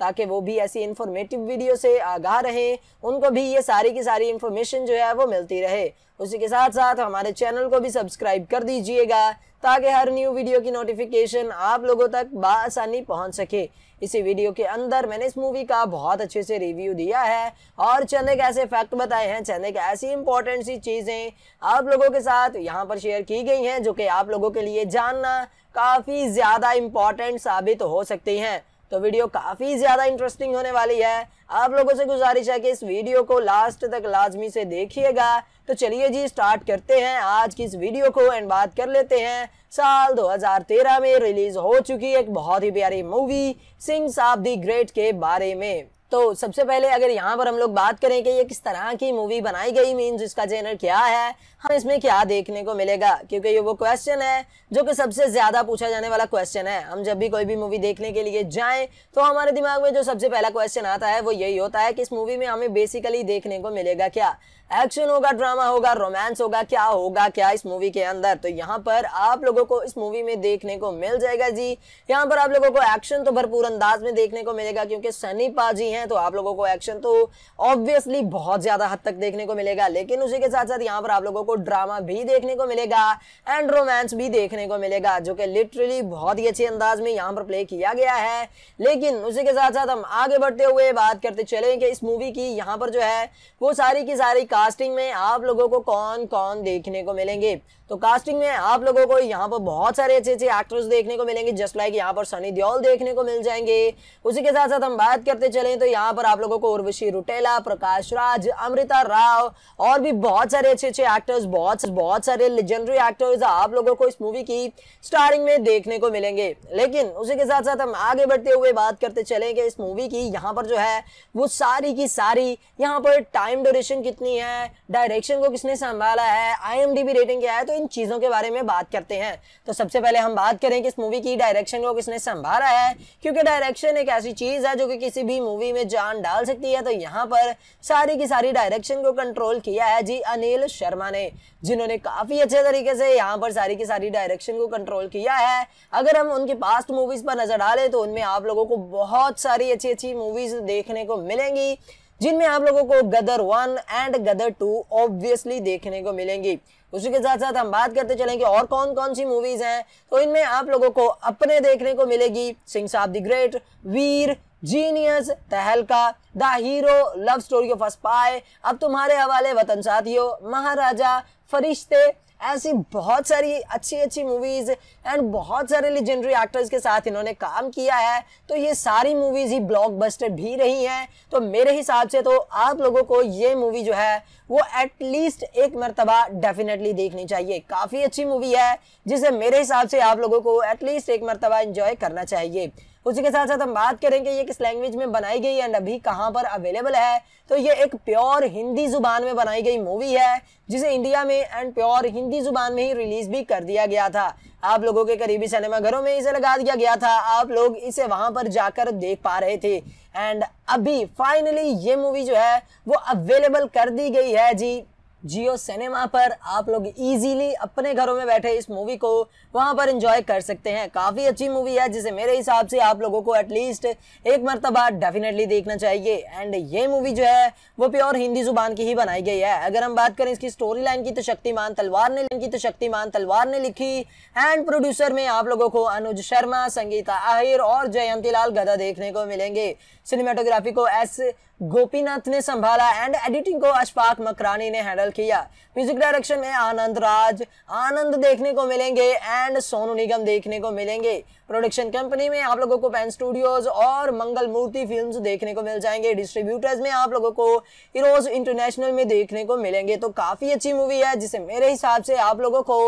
ताकि वो भी ऐसी इन्फॉर्मेटिव वीडियो से आगाह रहें उनको भी ये सारी की सारी इंफॉर्मेशन जो है वो मिलती रहे उसी के साथ साथ हमारे चैनल को भी सब्सक्राइब कर दीजिएगा ताकि हर न्यू वीडियो की नोटिफिकेशन आप लोगों तक बसानी पहुंच सके इसी वीडियो के अंदर मैंने इस मूवी का बहुत अच्छे से रिव्यू दिया है और चंद के ऐसे फैक्ट बताए हैं चंद के ऐसी इंपॉर्टेंट सी चीज़ें आप लोगों के साथ यहाँ पर शेयर की गई हैं जो कि आप लोगों के लिए जानना काफ़ी ज़्यादा इम्पॉर्टेंट साबित हो सकती हैं तो वीडियो काफ़ी ज़्यादा इंटरेस्टिंग होने वाली है आप लोगों से गुजारिश है कि इस वीडियो को लास्ट तक लाजमी से देखिएगा तो चलिए जी स्टार्ट करते हैं आज की इस वीडियो को एंड बात कर लेते हैं साल 2013 में रिलीज हो चुकी एक बहुत ही प्यारी movie sings of the great के बारे में तो सबसे पहले अगर यहाँ पर हम लोग बात करें कि ये किस तरह की मूवी बनाई गई मीन्स इसका जेनर क्या है हम हाँ, इसमें क्या देखने को मिलेगा क्योंकि ये वो क्वेश्चन है जो कि सबसे ज़्यादा पूछा जाने वाला क्वेश्चन है हम जब भी कोई भी मूवी देखने के लिए जाएं तो हमारे दिमाग में जो सबसे पहला क्वेश्चन आता है वो यही होता है कि इस मूवी में हमें बेसिकली देखने को मिलेगा क्या एक्शन होगा ड्रामा होगा रोमांस होगा क्या होगा क्या इस मूवी के अंदर तो यहाँ पर आप लोगों को इस मूवी में देखने को मिल जाएगा जी यहाँ पर आप लोगों को एक्शन तो भरपूर अंदाज में देखने को मिलेगा क्योंकि सनी पाजी हैं तो आप लोगों को एक्शन तो ऑब्वियसली बहुत ज़्यादा हद तक देखने को मिलेगा लेकिन उसी के साथ साथ यहाँ पर आप लोगों को को ड्रामा भी देखने को मिलेगा एंड रोमांस भी देखने को मिलेगा जो कि लिटरली बहुत ही अच्छे अंदाज में यहाँ पर प्ले किया गया है लेकिन उसी के साथ साथ हम आगे बढ़ते हुए बात करते चले कि इस मूवी की यहाँ पर जो है वो सारी की सारी कास्टिंग में आप लोगों को कौन कौन देखने को मिलेंगे तो कास्टिंग में आप लोगों को यहाँ पर बहुत सारे अच्छे अच्छे एक्टर्स देखने को मिलेंगे जस्ट लाइक यहाँ पर सनी दियोल देखने को मिल जाएंगे उसी के साथ साथ हम बात करते चले तो यहाँ पर आप लोगों को उर्वशी रुटेला प्रकाश राज अमृता राव और भी बहुत सारे अच्छे अच्छे एक्टर्स एक्टर्स बहुत बहुत सारे लेजेंडरी एक्टर्स आप लोगों को इस मूवी की स्टारिंग में देखने को मिलेंगे लेकिन उसी के साथ साथ हम आगे बढ़ते हुए बात करते चले कि इस मूवी की यहाँ पर जो है वो सारी की सारी यहाँ पर टाइम ड्यूरेशन कितनी है डायरेक्शन को किसने संभाला है आई रेटिंग क्या है तो इन चीज़ों के बारे में बात करते हैं तो सबसे पहले हम बात करें कि इस मूवी की डायरेक्शन को किसने संभाला है क्योंकि डायरेक्शन एक ऐसी चीज़ है जो कि किसी भी मूवी में जान डाल सकती है तो यहाँ पर सारी की सारी डायरेक्शन को कंट्रोल किया है जी अनिल शर्मा ने जिन्होंने काफी अच्छे तरीके से यहाँ पर सारी की सारी डायरेक्शन को कंट्रोल किया है अगर हम उनकी पास्ट मूवीज पर नजर डालें तो उनमें आप लोगों को बहुत सारी अच्छी अच्छी मूवीज देखने को मिलेंगी जिनमें आप लोगों को Gadar one and Gadar two obviously देखने को मिलेंगी उसी के साथ साथ हम बात करते चलेंगे और कौन कौन सी मूवीज हैं तो इनमें आप लोगों को अपने देखने को मिलेगी Singh of the great Veer genius Tahalka the hero love story of a spy अब तुम्हारे हवाले वतन साथियों महाराजा फरिश्ते ऐसी बहुत सारी अच्छी अच्छी मूवीज़ एंड बहुत सारे लिजेंडरी एक्टर्स के साथ इन्होंने काम किया है तो ये सारी मूवीज़ ही ब्लॉकबस्टर भी रही हैं तो मेरे हिसाब से तो आप लोगों को ये मूवी जो है वो एटलीस्ट एक मरतबा डेफिनेटली देखनी चाहिए काफ़ी अच्छी मूवी है जिसे मेरे हिसाब से आप लोगों को एटलीस्ट एक मरतबा इंजॉय करना चाहिए उसी के साथ साथ हम बात करेंगे ये किस लैंग्वेज में बनाई गई एंड अभी कहाँ पर अवेलेबल है तो ये एक प्योर हिंदी जुबान में बनाई गई मूवी है जिसे इंडिया में एंड प्योर हिंदी जुबान में ही रिलीज भी कर दिया गया था आप लोगों के करीबी सिनेमाघरों में इसे लगा दिया गया था आप लोग इसे वहां पर जाकर देख पा रहे थे एंड अभी फाइनली ये मूवी जो है वो अवेलेबल कर दी गई है जी जियो सिनेमा पर आप लोग इजीली अपने घरों में बैठे इस मूवी को वहां पर एंजॉय कर सकते हैं काफ़ी अच्छी मूवी है जिसे मेरे हिसाब से आप लोगों को एटलीस्ट एक मरतबा डेफिनेटली देखना चाहिए एंड ये मूवी जो है वो प्योर हिंदी जुबान की ही बनाई गई है अगर हम बात करें इसकी स्टोरी लाइन की तो शक्तिमान तलवार ने लिखी तो शक्तिमान तलवार ने लिखी एंड प्रोड्यूसर में आप लोगों को अनुज शर्मा संगीता आहिर और जयंती लाल गदा देखने को मिलेंगे सिनेमाटोग्राफी को एस गोपीनाथ ने संभाला एंड एडिटिंग को अशफाक मकरानी ने हैंडल किया म्यूजिक डायरेक्शन में आनंद राज आनंद देखने को मिलेंगे एंड सोनू निगम देखने को मिलेंगे प्रोडक्शन कंपनी में आप लोगों को पेन स्टूडियोज और मंगल मूर्ति फिल्म्स देखने को मिल जाएंगे डिस्ट्रीब्यूटर्स में आप लोगों को हीरोज इंटरनेशनल में देखने को मिलेंगे तो काफ़ी अच्छी मूवी है जिसे मेरे हिसाब से आप लोगों को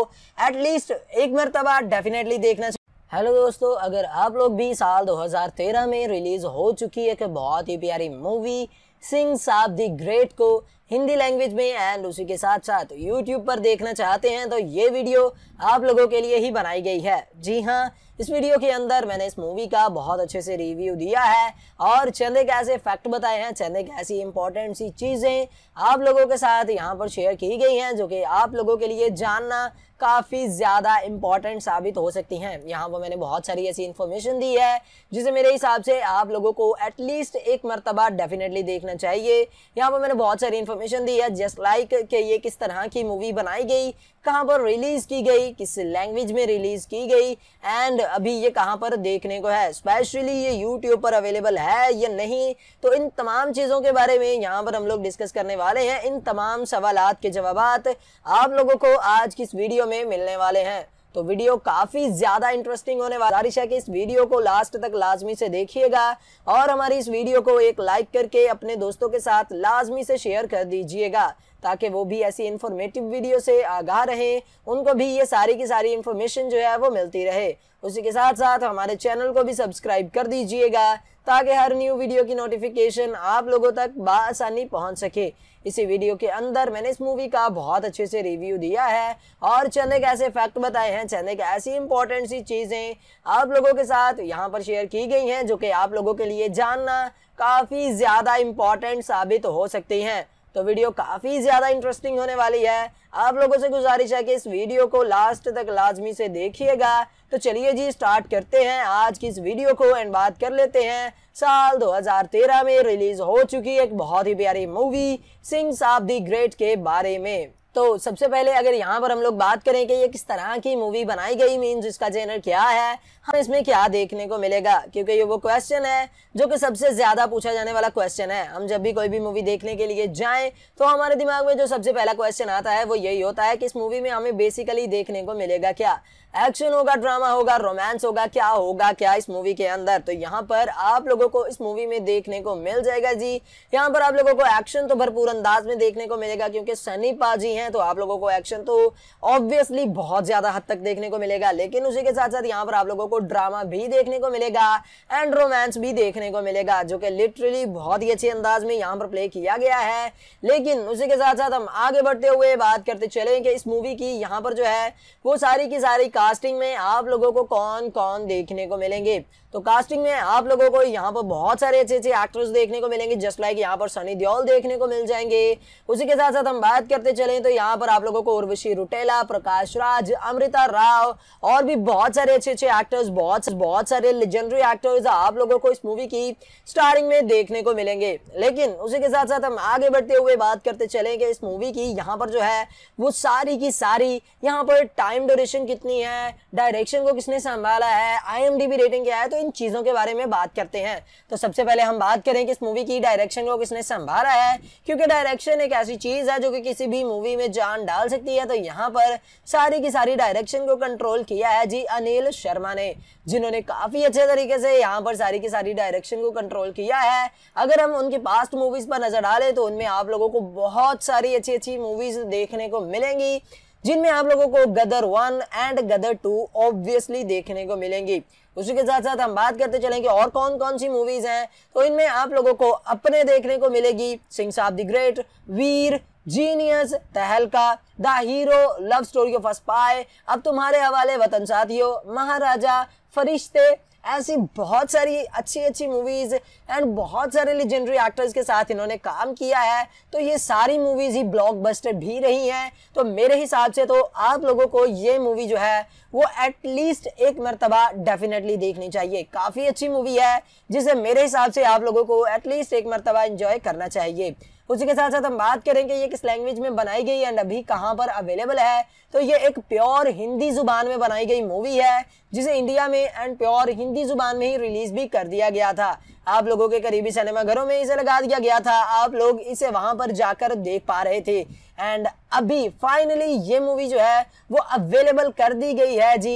एटलीस्ट एक मरतबा डेफिनेटली देखना हेलो दोस्तों अगर आप लोग भी साल 2013 में रिलीज हो चुकी एक बहुत ही प्यारी मूवी सिंह साहब दी ग्रेट को हिंदी लैंग्वेज में एंड उसी के साथ साथ यूट्यूब पर देखना चाहते हैं तो ये वीडियो आप लोगों के लिए ही बनाई गई है जी हाँ इस वीडियो के अंदर मैंने इस मूवी का बहुत अच्छे से रिव्यू दिया है और चंदे कैसे ऐसे फैक्ट बताए हैं चंदे कैसी ऐसी इंपॉर्टेंट सी चीज़ें आप लोगों के साथ यहाँ पर शेयर की गई हैं जो कि आप लोगों के लिए जानना काफ़ी ज़्यादा इंपॉर्टेंट साबित हो सकती हैं यहाँ पर मैंने बहुत सारी ऐसी इन्फॉर्मेशन दी है जिसे मेरे हिसाब से आप लोगों को एटलीस्ट एक मरतबा डेफिनेटली देखना चाहिए यहाँ पर मैंने बहुत सारी इन्फॉर्मेशन दी है जस्ट लाइक like कि ये किस तरह की मूवी बनाई गई कहां पर रिलीज की गई किस लैंग्वेज में रिलीज की गई एंड अभी ये कहाँ पर देखने को है स्पेशली ये यूट्यूब पर अवेलेबल है या नहीं तो इन तमाम चीज़ों के बारे में यहाँ पर हम लोग डिस्कस करने वाले हैं इन तमाम सवाल के जवाब आप लोगों को आज की इस वीडियो में मिलने वाले हैं तो वीडियो काफी ज्यादा इंटरेस्टिंग होने वाला है कि इस वीडियो को लास्ट तक लाजमी से देखिएगा और हमारी इस वीडियो को एक लाइक करके अपने दोस्तों के साथ लाजमी से शेयर कर दीजिएगा ताकि वो भी ऐसी इंफॉर्मेटिव वीडियो से आगाह रहें उनको भी ये सारी की सारी इंफॉर्मेशन जो है वो मिलती रहे उसी के साथ साथ हमारे चैनल को भी सब्सक्राइब कर दीजिएगा ताकि हर न्यू वीडियो की नोटिफिकेशन आप लोगों तक बसानी पहुंच सके इसी वीडियो के अंदर मैंने इस मूवी का बहुत अच्छे से रिव्यू दिया है और चंद के ऐसे फैक्ट बताए हैं चने के ऐसी इंपॉर्टेंट सी चीज़ें आप लोगों के साथ यहाँ पर शेयर की गई हैं जो कि आप लोगों के लिए जानना काफ़ी ज़्यादा इंपॉर्टेंट साबित हो सकती हैं तो वीडियो काफ़ी ज़्यादा इंटरेस्टिंग होने वाली है आप लोगों से गुजारिश है कि इस वीडियो को लास्ट तक लाजमी से देखिएगा तो चलिए जी स्टार्ट करते हैं आज की इस वीडियो को एंड बात कर लेते हैं साल 2013 में रिलीज़ हो चुकी एक बहुत ही प्यारी movie sings of the great के बारे में तो सबसे पहले अगर यहाँ पर हम लोग बात करें कि ये किस तरह की मूवी बनाई गई मीन्स इसका जेनर क्या है हम इसमें क्या देखने को मिलेगा क्योंकि ये वो क्वेश्चन है जो कि सबसे ज़्यादा पूछा जाने वाला क्वेश्चन है हम जब भी कोई भी मूवी देखने के लिए जाएं तो हमारे दिमाग में जो सबसे पहला क्वेश्चन आता है वो यही होता है कि इस मूवी में हमें बेसिकली देखने को मिलेगा क्या एक्शन होगा ड्रामा होगा रोमांस होगा क्या होगा क्या इस मूवी के अंदर तो यहाँ पर आप लोगों को इस मूवी में देखने को मिल जाएगा जी यहाँ पर आप लोगों को एक्शन तो भरपूर अंदाज में देखने को मिलेगा क्योंकि सनी पाजी हैं तो आप लोगों को एक्शन तो ऑब्वियसली बहुत ज्यादा हद तक देखने को मिलेगा लेकिन उसी के साथ साथ यहाँ पर आप लोगों को ड्रामा भी देखने को मिलेगा एंड रोमांस भी देखने को मिलेगा जो कि लिटरली बहुत ही अच्छे अंदाज में यहाँ पर प्ले किया गया है लेकिन उसी के साथ साथ हम आगे बढ़ते हुए बात करते चले कि इस मूवी की यहाँ पर जो है वो सारी की सारी कास्टिंग में आप लोगों को कौन कौन देखने को मिलेंगे तो कास्टिंग में आप लोगों को यहाँ पर बहुत सारे अच्छे अच्छे एक्टर्स देखने को मिलेंगे जस्ट लाइक यहाँ पर सनी दियोल देखने को मिल जाएंगे उसी के साथ साथ हम बात करते चले तो यहाँ पर आप लोगों को उर्वशी रुटेला प्रकाश राज अमृता राव और भी बहुत सारे अच्छे अच्छे एक्टर्स बहुत बहुत सारे लेजेंडरी एक्टर्स आप लोगों को इस मूवी की स्टारिंग में देखने को मिलेंगे लेकिन उसी के साथ साथ हम आगे बढ़ते हुए बात करते चले कि इस मूवी की यहाँ पर जो है वो सारी की सारी यहाँ पर टाइम ड्यूरेशन कितनी है डायरेक्शन को किसने संभाला है आई रेटिंग क्या है तो इन चीज़ों के बारे में बात करते हैं तो सबसे पहले हम बात करें कि इस मूवी की डायरेक्शन को किसने संभाला है क्योंकि डायरेक्शन एक ऐसी चीज़ है जो कि किसी भी मूवी में जान डाल सकती है तो यहाँ पर सारी की सारी डायरेक्शन को कंट्रोल किया है जी अनिल शर्मा ने जिन्होंने काफ़ी अच्छे तरीके से यहाँ पर सारी की सारी डायरेक्शन को कंट्रोल किया है अगर हम उनकी पास्ट मूवीज़ पर नज़र डालें तो उनमें आप लोगों को बहुत सारी अच्छी अच्छी मूवीज़ देखने को मिलेंगी जिनमें आप लोगों को Gadar one and Gadar two obviously देखने को मिलेंगी उसी के साथ साथ हम बात करते चलेंगे कि और कौन कौन सी मूवीज़ हैं तो इनमें आप लोगों को अपने देखने को मिलेगी Singh Saab the great Veer genius Tahalka the hero love story of a spy अब तुम्हारे हवाले वतन साथियों महाराजा फरिश्ते ऐसी बहुत सारी अच्छी अच्छी मूवीज एंड बहुत सारे लेजेंडरी एक्टर्स के साथ इन्होंने काम किया है तो ये सारी मूवीज ही ब्लॉकबस्टर भी रही हैं तो मेरे हिसाब से तो आप लोगों को ये मूवी जो है वो एटलीस्ट एक मरतबा डेफिनेटली देखनी चाहिए काफ़ी अच्छी मूवी है जिसे मेरे हिसाब से आप लोगों को एटलीस्ट एक मरतबा इंजॉय करना चाहिए उसी के साथ साथ हम बात करेंगे ये किस लैंग्वेज में बनाई गई एंड अभी कहाँ पर अवेलेबल है तो ये एक प्योर हिंदी जुबान में बनाई गई मूवी है जिसे इंडिया में एंड प्योर हिंदी जुबान में ही रिलीज भी कर दिया गया था आप लोगों के करीबी सिनेमाघरों में इसे लगा दिया गया था आप लोग इसे वहां पर जाकर देख पा रहे थे एंड अभी फाइनली ये मूवी जो है वो अवेलेबल कर दी गई है जी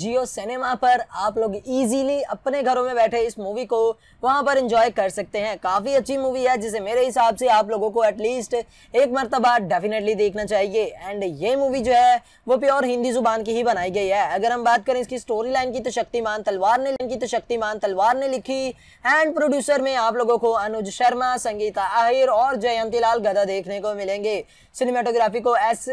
जियो सिनेमा पर आप लोग इजीली अपने घरों में बैठे इस मूवी को वहां पर इंजॉय कर सकते हैं काफ़ी अच्छी मूवी है जिसे मेरे हिसाब से आप लोगों को एटलीस्ट एक मरतबा डेफिनेटली देखना चाहिए एंड ये मूवी जो है वो प्योर हिंदी जुबान की ही बनाई गई है अगर हम बात करें इसकी स्टोरी लाइन की तो शक्तिमान तलवार ने लिखी तो शक्तिमान तलवार ने लिखी एंड प्रोड्यूसर में आप लोगों को अनुज शर्मा संगीता आहिर और जयंती लाल गदा देखने को मिलेंगे सिनेमाटोग्राफी को एस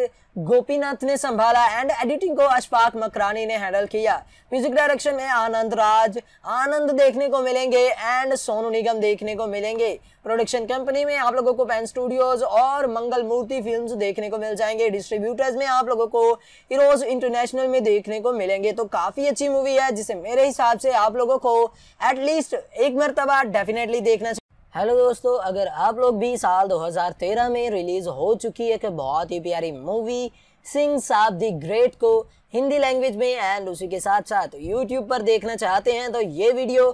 गोपीनाथ ने संभाला एंड एडिटिंग को अशफाक मकरानी ने हैंडल किया म्यूजिक डायरेक्शन में आनंद राज आनंद देखने को मिलेंगे एंड सोनू निगम देखने को मिलेंगे प्रोडक्शन कंपनी में आप लोगों को पैन स्टूडियोज और मंगल मूर्ति फिल्म्स देखने को मिल जाएंगे डिस्ट्रीब्यूटर्स में आप लोगों को हीरोज इंटरनेशनल में देखने को मिलेंगे तो काफी अच्छी मूवी है जिसे मेरे हिसाब से आप लोगों को एटलीस्ट एक मरतबा डेफिनेटली देखना चाहिए हेलो दोस्तों अगर आप लोग भी साल 2013 में रिलीज हो चुकी है एक बहुत ही प्यारी मूवी सिंग साहब दी ग्रेट को हिंदी लैंग्वेज में एंड उसी के साथ साथ यूट्यूब पर देखना चाहते हैं तो ये वीडियो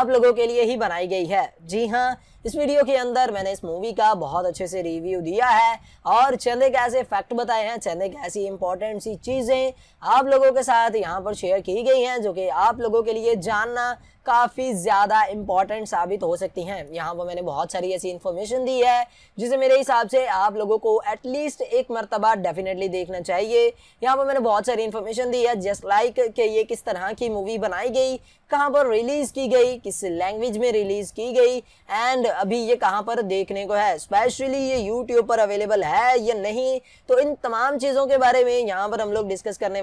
आप लोगों के लिए ही बनाई गई है जी हाँ इस वीडियो के अंदर मैंने इस मूवी का बहुत अच्छे से रिव्यू दिया है और चंदे कैसे फैक्ट बताए हैं चंदे कैसी ऐसी इंपॉर्टेंट सी चीज़ें आप लोगों के साथ यहाँ पर शेयर की गई हैं जो कि आप लोगों के लिए जानना काफ़ी ज़्यादा इम्पॉर्टेंट साबित हो सकती हैं यहाँ पर मैंने बहुत सारी ऐसी इन्फॉर्मेशन दी है जिसे मेरे हिसाब से आप लोगों को एटलीस्ट एक मरतबा डेफिनेटली देखना चाहिए यहाँ पर मैंने बहुत सारी इन्फॉर्मेशन दी है जस्ट लाइक like कि ये किस तरह की मूवी बनाई गई कहाँ पर रिलीज़ की गई किस लैंग्वेज में रिलीज़ की गई एंड अभी ये कहाँ पर देखने को है स्पेशली ये यूट्यूब पर अवेलेबल है या नहीं तो इन तमाम चीज़ों के बारे में यहाँ पर हम लोग डिस्कस करने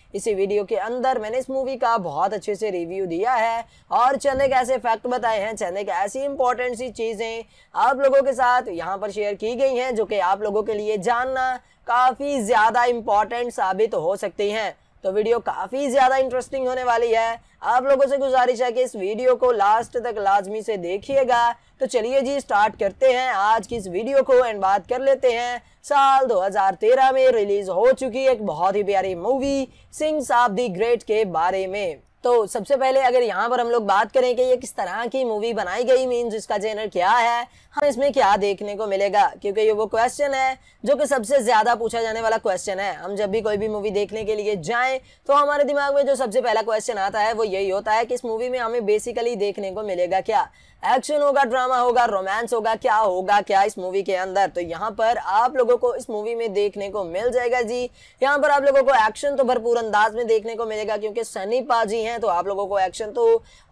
इसी वीडियो के अंदर मैंने इस मूवी का बहुत अच्छे से रिव्यू दिया है और चने के ऐसे फैक्ट बताए हैं चने के ऐसी इंपॉर्टेंट सी चीज़ें आप लोगों के साथ यहाँ पर शेयर की गई हैं जो कि आप लोगों के लिए जानना काफ़ी ज़्यादा इंपॉर्टेंट साबित हो सकती हैं तो वीडियो काफ़ी ज़्यादा इंटरेस्टिंग होने वाली है आप लोगों से गुजारिश है कि इस वीडियो को लास्ट तक लाजमी से देखिएगा तो चलिए जी स्टार्ट करते हैं आज की इस वीडियो को एंड बात कर लेते हैं साल 2013 में रिलीज़ हो चुकी एक बहुत ही प्यारी movie sings of the great के बारे में तो सबसे पहले अगर यहाँ पर हम लोग बात करें कि ये किस तरह की मूवी बनाई गई मीन्स इसका जेनर क्या है हम इसमें क्या देखने को मिलेगा क्योंकि ये वो क्वेश्चन है जो कि सबसे ज़्यादा पूछा जाने वाला क्वेश्चन है हम जब भी कोई भी मूवी देखने के लिए जाएं तो हमारे दिमाग में जो सबसे पहला क्वेश्चन आता है वो यही होता है कि इस मूवी में हमें बेसिकली देखने को मिलेगा क्या एक्शन होगा ड्रामा होगा रोमांस होगा क्या होगा क्या इस मूवी के अंदर तो यहाँ पर आप लोगों को इस मूवी में देखने को मिल जाएगा जी यहाँ पर आप लोगों को एक्शन तो भरपूर अंदाज में देखने को मिलेगा क्योंकि सनी पाजी हैं तो आप लोगों को एक्शन तो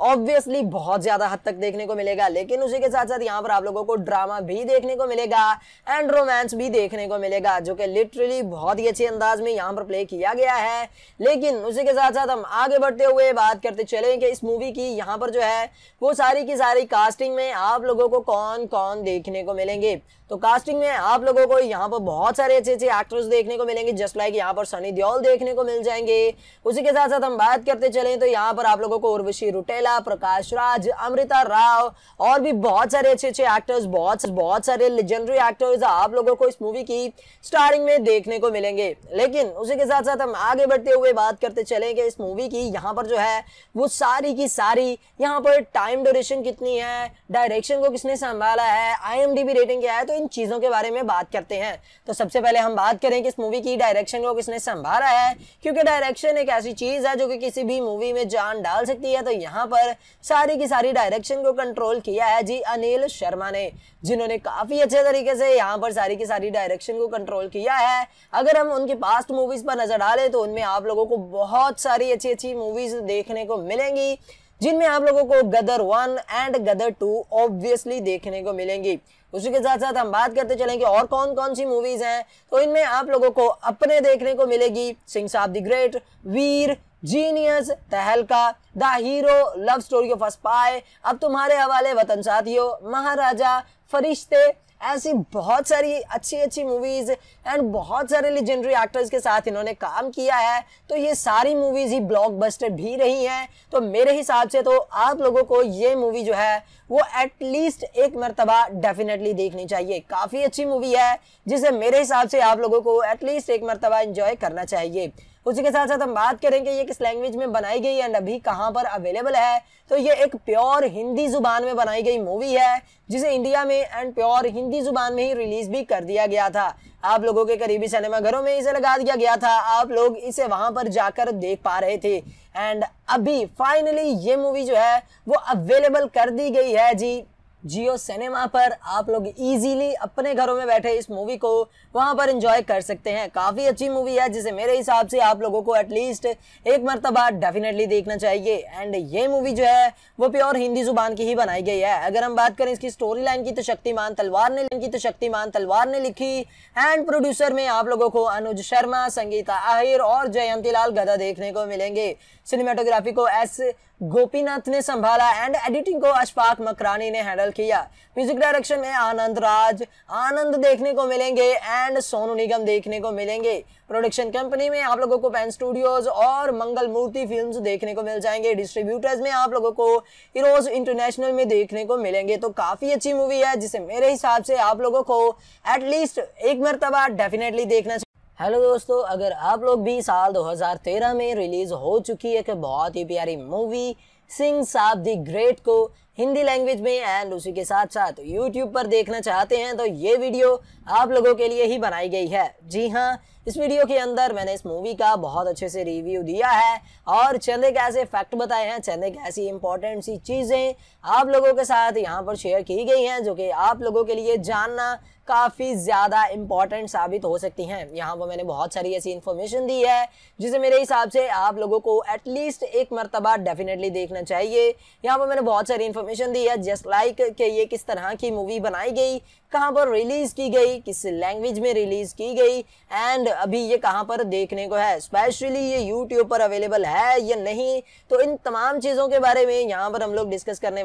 ऑब्वियसली बहुत ज्यादा हद तक देखने को मिलेगा लेकिन उसी के साथ साथ यहाँ पर आप लोगों को ड्रामा भी देखने को मिलेगा एंड रोमांस भी देखने को मिलेगा जो कि लिटरली बहुत ही अच्छे अंदाज में यहाँ पर प्ले किया गया है लेकिन उसी के साथ साथ हम आगे बढ़ते हुए बात करते चले कि इस मूवी की यहाँ पर जो है वो सारी की सारी कास्टिंग में आप लोगों को कौन कौन देखने को मिलेंगे तो कास्टिंग में आप लोगों को यहाँ पर बहुत सारे अच्छे अच्छे एक्टर्स देखने को मिलेंगे जस्ट लाइक यहाँ पर सनी दियोल देखने को मिल जाएंगे उसी के साथ साथ हम बात करते चले तो यहाँ पर आप लोगों को उर्वशी रुटेला प्रकाश राज अमृता राव और भी बहुत सारे अच्छे अच्छे एक्टर्स बहुत बहुत सारे लेजेंडरी एक्टर्स आप लोगों को इस मूवी की स्टारिंग में देखने को मिलेंगे लेकिन उसी के साथ साथ हम आगे बढ़ते हुए बात करते चले कि इस मूवी की यहाँ पर जो है वो सारी की सारी यहाँ पर टाइम ड्यूरेशन कितनी है डायरेक्शन को किसने संभाला है आई रेटिंग क्या है तो इन चीज़ों के बारे में बात करते हैं तो सबसे पहले हम बात करें कि इस मूवी की डायरेक्शन को किसने संभाला है क्योंकि डायरेक्शन एक ऐसी चीज़ है जो कि किसी भी मूवी में जान डाल सकती है तो यहाँ पर सारी की सारी डायरेक्शन को कंट्रोल किया है जी अनिल शर्मा ने जिन्होंने काफ़ी अच्छे तरीके से यहाँ पर सारी की सारी डायरेक्शन को कंट्रोल किया है अगर हम उनकी पास्ट मूवीज़ पर नज़र डालें तो उनमें आप लोगों को बहुत सारी अच्छी अच्छी मूवीज़ देखने को मिलेंगी जिनमें आप लोगों को Gadar one and Gadar two obviously देखने को मिलेंगी उसी के साथ साथ हम बात करते चलेंगे और कौन कौन सी मूवीज हैं तो इनमें आप लोगों को अपने देखने को मिलेगी Singh Saab the great Veer genius Tahalka the hero love story of a spy अब तुम्हारे हवाले वतन साथियों महाराजा फरिश्ते ऐसी बहुत सारी अच्छी अच्छी मूवीज एंड बहुत सारे लेजेंडरी एक्टर्स के साथ इन्होंने काम किया है तो ये सारी मूवीज ही ब्लॉकबस्टर भी रही हैं तो मेरे हिसाब से तो आप लोगों को ये मूवी जो है वो एटलीस्ट एक मरतबा डेफिनेटली देखनी चाहिए काफ़ी अच्छी मूवी है जिसे मेरे हिसाब से आप लोगों को एटलीस्ट एक मरतबा इंजॉय करना चाहिए उसी के साथ साथ हम बात करेंगे ये किस लैंग्वेज में बनाई गई एंड अभी कहाँ पर अवेलेबल है तो ये एक प्योर हिंदी जुबान में बनाई गई मूवी है जिसे इंडिया में एंड प्योर हिंदी जुबान में ही रिलीज भी कर दिया गया था आप लोगों के करीबी सिनेमाघरों में इसे लगा दिया गया था आप लोग इसे वहां पर जाकर देख पा रहे थे एंड अभी फाइनली ये मूवी जो है वो अवेलेबल कर दी गई है जी जियो सिनेमा पर आप लोग इजीली अपने घरों में बैठे इस मूवी को वहां पर एंजॉय कर सकते हैं काफ़ी अच्छी मूवी है जिसे मेरे हिसाब से आप लोगों को एटलीस्ट एक मरतबा डेफिनेटली देखना चाहिए एंड ये मूवी जो है वो प्योर हिंदी जुबान की ही बनाई गई है अगर हम बात करें इसकी स्टोरी लाइन की तो शक्तिमान तलवार ने लिखी तो शक्तिमान तलवार ने लिखी एंड प्रोड्यूसर में आप लोगों को अनुज शर्मा संगीता आहिर और जयंती लाल गदा देखने को मिलेंगे सिनेमाटोग्राफी को एस गोपीनाथ ने संभाला एंड एडिटिंग को अशफाक मकरानी ने हैंडल किया म्यूजिक डायरेक्शन में आनंद राज आनंद देखने को मिलेंगे एंड सोनू निगम देखने को मिलेंगे प्रोडक्शन कंपनी में आप लोगों को पेन स्टूडियोज और मंगल मूर्ति फिल्म्स देखने को मिल जाएंगे डिस्ट्रीब्यूटर्स में आप लोगों को हीरोज इंटरनेशनल में देखने को मिलेंगे तो काफ़ी अच्छी मूवी है जिसे मेरे हिसाब से आप लोगों को एटलीस्ट एक मरतबा डेफिनेटली देखना हेलो दोस्तों अगर आप लोग भी साल 2013 में रिलीज हो चुकी एक बहुत ही प्यारी मूवी सिंह साहब दी ग्रेट को हिंदी लैंग्वेज में एंड उसी के साथ साथ यूट्यूब पर देखना चाहते हैं तो ये वीडियो आप लोगों के लिए ही बनाई गई है जी हाँ इस वीडियो के अंदर मैंने इस मूवी का बहुत अच्छे से रिव्यू दिया है और चंदे कैसे ऐसे फैक्ट बताए हैं चंदे कैसी ऐसी इंपॉर्टेंट सी चीज़ें आप लोगों के साथ यहाँ पर शेयर की गई हैं जो कि आप लोगों के लिए जानना काफ़ी ज़्यादा इम्पॉर्टेंट साबित हो सकती हैं यहाँ पर मैंने बहुत सारी ऐसी इन्फॉर्मेशन दी है जिसे मेरे हिसाब से आप लोगों को एटलीस्ट एक मरतबा डेफिनेटली देखना चाहिए यहाँ पर मैंने बहुत सारी इन्फॉर्मेशन दी है जस्ट लाइक के कि ये किस तरह की मूवी बनाई गई कहाँ पर रिलीज़ की गई किस लैंग्वेज में रिलीज़ की गई एंड अभी ये कहाँ पर देखने को है स्पेशली ये यूट्यूब पर अवेलेबल है या नहीं तो इन तमाम चीज़ों के बारे में यहाँ पर हम लोग डिस्कस करने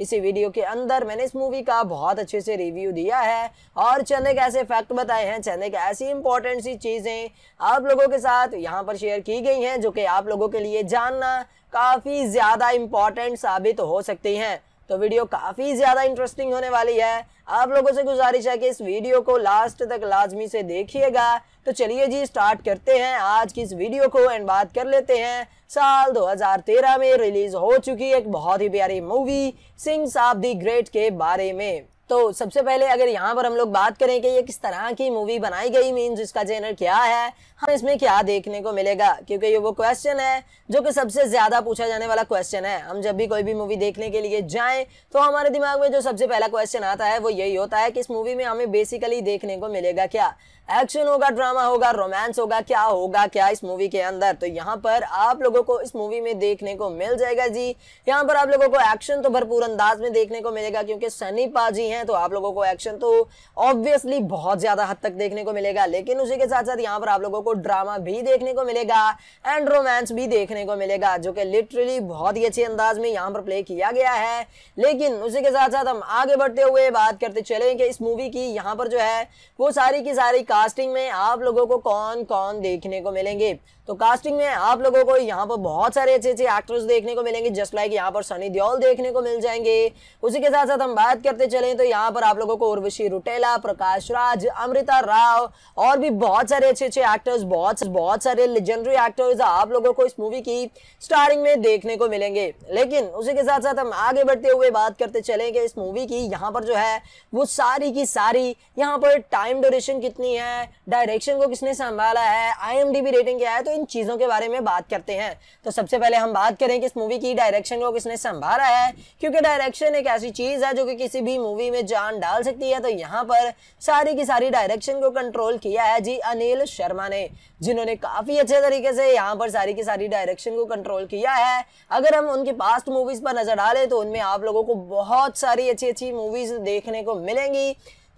इसी वीडियो के अंदर मैंने इस मूवी का बहुत अच्छे से रिव्यू दिया है और चंद के ऐसे फैक्ट बताए हैं चने के ऐसी इंपॉर्टेंट सी चीज़ें आप लोगों के साथ यहाँ पर शेयर की गई हैं जो कि आप लोगों के लिए जानना काफ़ी ज़्यादा इंपॉर्टेंट साबित हो सकती है तो वीडियो काफ़ी ज़्यादा इंटरेस्टिंग होने वाली है आप लोगों से गुजारिश है कि इस वीडियो को लास्ट तक लाजमी से देखिएगा तो चलिए जी स्टार्ट करते हैं आज की इस वीडियो को एंड बात कर लेते हैं साल 2013 में रिलीज हो चुकी एक बहुत ही प्यारी movie sings of the great के बारे में तो सबसे पहले अगर यहाँ पर हम लोग बात करें कि ये किस तरह की मूवी बनाई गई मीन्स इसका जेनर क्या है हम इसमें क्या देखने को मिलेगा क्योंकि ये वो क्वेश्चन है जो कि सबसे ज़्यादा पूछा जाने वाला क्वेश्चन है हम जब भी कोई भी मूवी देखने के लिए जाएं तो हमारे दिमाग में जो सबसे पहला क्वेश्चन आता है वो यही होता है कि इस मूवी में हमें बेसिकली देखने को मिलेगा क्या एक्शन होगा ड्रामा होगा रोमांस होगा क्या होगा क्या इस मूवी के अंदर तो यहाँ पर आप लोगों को इस मूवी में देखने को मिल जाएगा जी यहाँ पर आप लोगों को एक्शन तो भरपूर अंदाज में देखने को मिलेगा क्योंकि सनी पाजी हैं तो आप लोगों को एक्शन तो ऑब्वियसली बहुत ज्यादा हद तक देखने को मिलेगा लेकिन उसी के साथ साथ यहाँ पर आप लोगों को ड्रामा भी देखने को मिलेगा एंड रोमांस भी देखने को मिलेगा जो कि लिटरली बहुत ही अच्छे अंदाज में यहाँ पर प्ले किया गया है लेकिन उसी के साथ साथ हम आगे बढ़ते हुए बात करते चले कि इस मूवी की यहाँ पर जो है वो सारी की सारी कास्टिंग में आप लोगों को कौन कौन देखने को मिलेंगे तो कास्टिंग में आप लोगों को यहाँ पर बहुत सारे अच्छे अच्छे एक्टर्स देखने को मिलेंगे जस्ट लाइक यहाँ पर सनी दियोल देखने को मिल जाएंगे उसी के साथ साथ हम बात करते चले तो यहाँ पर आप लोगों को उर्वशी रुटेला प्रकाश राज अमृता राव और भी बहुत सारे अच्छे अच्छे एक्टर्स बहुत बहुत सारे लेजेंडरी एक्टर्स आप लोगों को इस मूवी की स्टारिंग में देखने को मिलेंगे लेकिन उसी के साथ साथ हम आगे बढ़ते हुए बात करते चले इस मूवी की यहाँ पर जो है वो सारी की सारी यहाँ पर टाइम ड्यूरेशन कितनी है है डायरेक्शन को किसने संभाला है आईएमडीबी रेटिंग क्या है तो इन चीज़ों के बारे में बात करते हैं तो सबसे पहले हम बात करें कि इस मूवी की डायरेक्शन को किसने संभाला है क्योंकि डायरेक्शन एक ऐसी चीज़ है जो कि किसी भी मूवी में जान डाल सकती है तो यहाँ पर सारी की सारी डायरेक्शन को कंट्रोल किया है जी अनिल शर्मा ने जिन्होंने काफ़ी अच्छे तरीके से यहाँ पर सारी की सारी डायरेक्शन को कंट्रोल किया है अगर हम उनकी पास्ट मूवीज़ पर नज़र डालें तो उनमें आप लोगों को बहुत सारी अच्छी अच्छी मूवीज़ देखने को मिलेंगी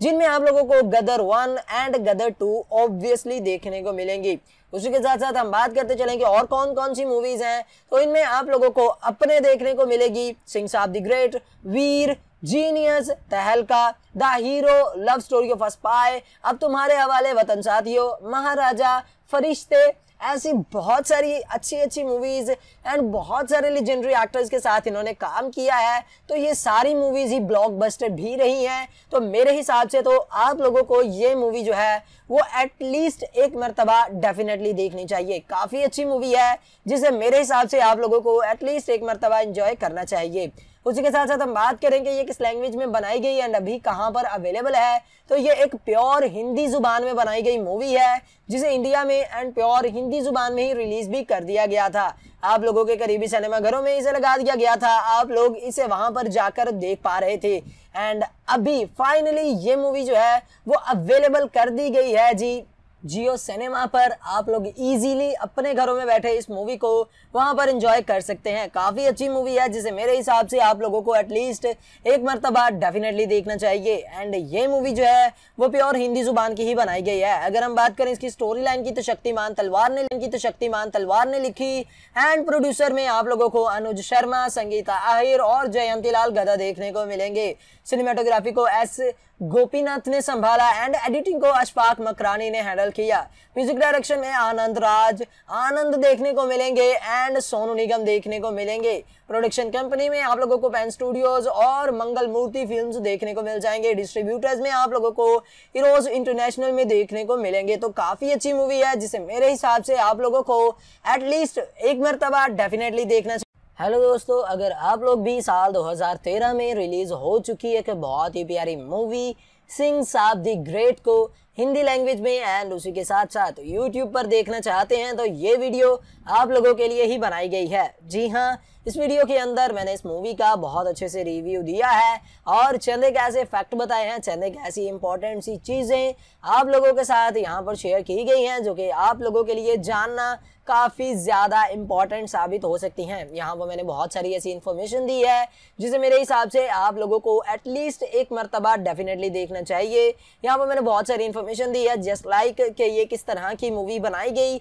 जिनमें आप लोगों को Gadar one and Gadar two obviously देखने को मिलेंगी उसी के साथ साथ हम बात करते चलेंगे और कौन कौन सी मूवीज हैं तो इनमें आप लोगों को अपने देखने को मिलेगी Singh Saab the great Veer genius Tahalka the hero love story of a spy अब तुम्हारे हवाले वतन साथियों महाराजा फरिश्ते ऐसी बहुत सारी अच्छी अच्छी मूवीज एंड बहुत सारे लेजेंडरी एक्टर्स के साथ इन्होंने काम किया है तो ये सारी मूवीज ही ब्लॉकबस्टर भी रही हैं तो मेरे हिसाब से तो आप लोगों को ये मूवी जो है वो एटलीस्ट एक मरतबा डेफिनेटली देखनी चाहिए काफ़ी अच्छी मूवी है जिसे मेरे हिसाब से आप लोगों को एटलीस्ट एक मरतबा इंजॉय करना चाहिए उसी के साथ साथ हम बात करेंगे ये किस लैंग्वेज में बनाई गई एंड अभी कहाँ पर अवेलेबल है तो ये एक प्योर हिंदी जुबान में बनाई गई मूवी है जिसे इंडिया में एंड प्योर हिंदी जुबान में ही रिलीज भी कर दिया गया था आप लोगों के करीबी सिनेमाघरों में इसे लगा दिया गया था आप लोग इसे वहां पर जाकर देख पा रहे थे एंड अभी फाइनली ये मूवी जो है वो अवेलेबल कर दी गई है जी जियो सिनेमा पर आप लोग इजीली अपने घरों में बैठे इस मूवी को वहां पर एंजॉय कर सकते हैं काफ़ी अच्छी मूवी है जिसे मेरे हिसाब से आप लोगों को एटलीस्ट एक मरतबा डेफिनेटली देखना चाहिए एंड ये मूवी जो है वो प्योर हिंदी जुबान की ही बनाई गई है अगर हम बात करें इसकी स्टोरी लाइन की तो शक्तिमान तलवार ने लिखी तो शक्तिमान तलवार ने लिखी एंड प्रोड्यूसर में आप लोगों को अनुज शर्मा संगीता आहिर और जयंती लाल गदा देखने को मिलेंगे सिनेमाटोग्राफी को एस गोपीनाथ ने संभाला एंड एडिटिंग को अशफाक मकरानी ने हैंडल किया म्यूजिक डायरेक्शन में आनंद राज आनंद देखने को मिलेंगे एंड सोनू निगम देखने को मिलेंगे प्रोडक्शन कंपनी में आप लोगों को पेन स्टूडियोज और मंगल मूर्ति फिल्म्स देखने को मिल जाएंगे डिस्ट्रीब्यूटर्स में आप लोगों को हीरोज इंटरनेशनल में देखने को मिलेंगे तो काफ़ी अच्छी मूवी है जिसे मेरे हिसाब से आप लोगों को एटलीस्ट एक मरतबा डेफिनेटली देखना हेलो दोस्तों अगर आप लोग भी साल 2013 में रिलीज हो चुकी एक बहुत ही प्यारी मूवी सिंह साहब दी ग्रेट को हिंदी लैंग्वेज में एंड उसी के साथ साथ यूट्यूब पर देखना चाहते हैं तो ये वीडियो आप लोगों के लिए ही बनाई गई है जी हाँ इस वीडियो के अंदर मैंने इस मूवी का बहुत अच्छे से रिव्यू दिया है और चंद एक ऐसे फैक्ट बताए हैं चंद एक ऐसी इंपॉर्टेंट सी चीज़ें आप लोगों के साथ यहाँ पर शेयर की गई हैं जो कि आप लोगों के लिए जानना काफ़ी ज़्यादा इंपॉर्टेंट साबित हो सकती हैं यहाँ पर मैंने बहुत सारी ऐसी इन्फॉर्मेशन दी है जिसे मेरे हिसाब से आप लोगों को एटलीस्ट एक मरतबा डेफिनेटली देखना चाहिए यहाँ पर मैंने बहुत सारी इन्फॉर्मेशन दी है जस्ट लाइक like कि ये किस तरह की मूवी बनाई गई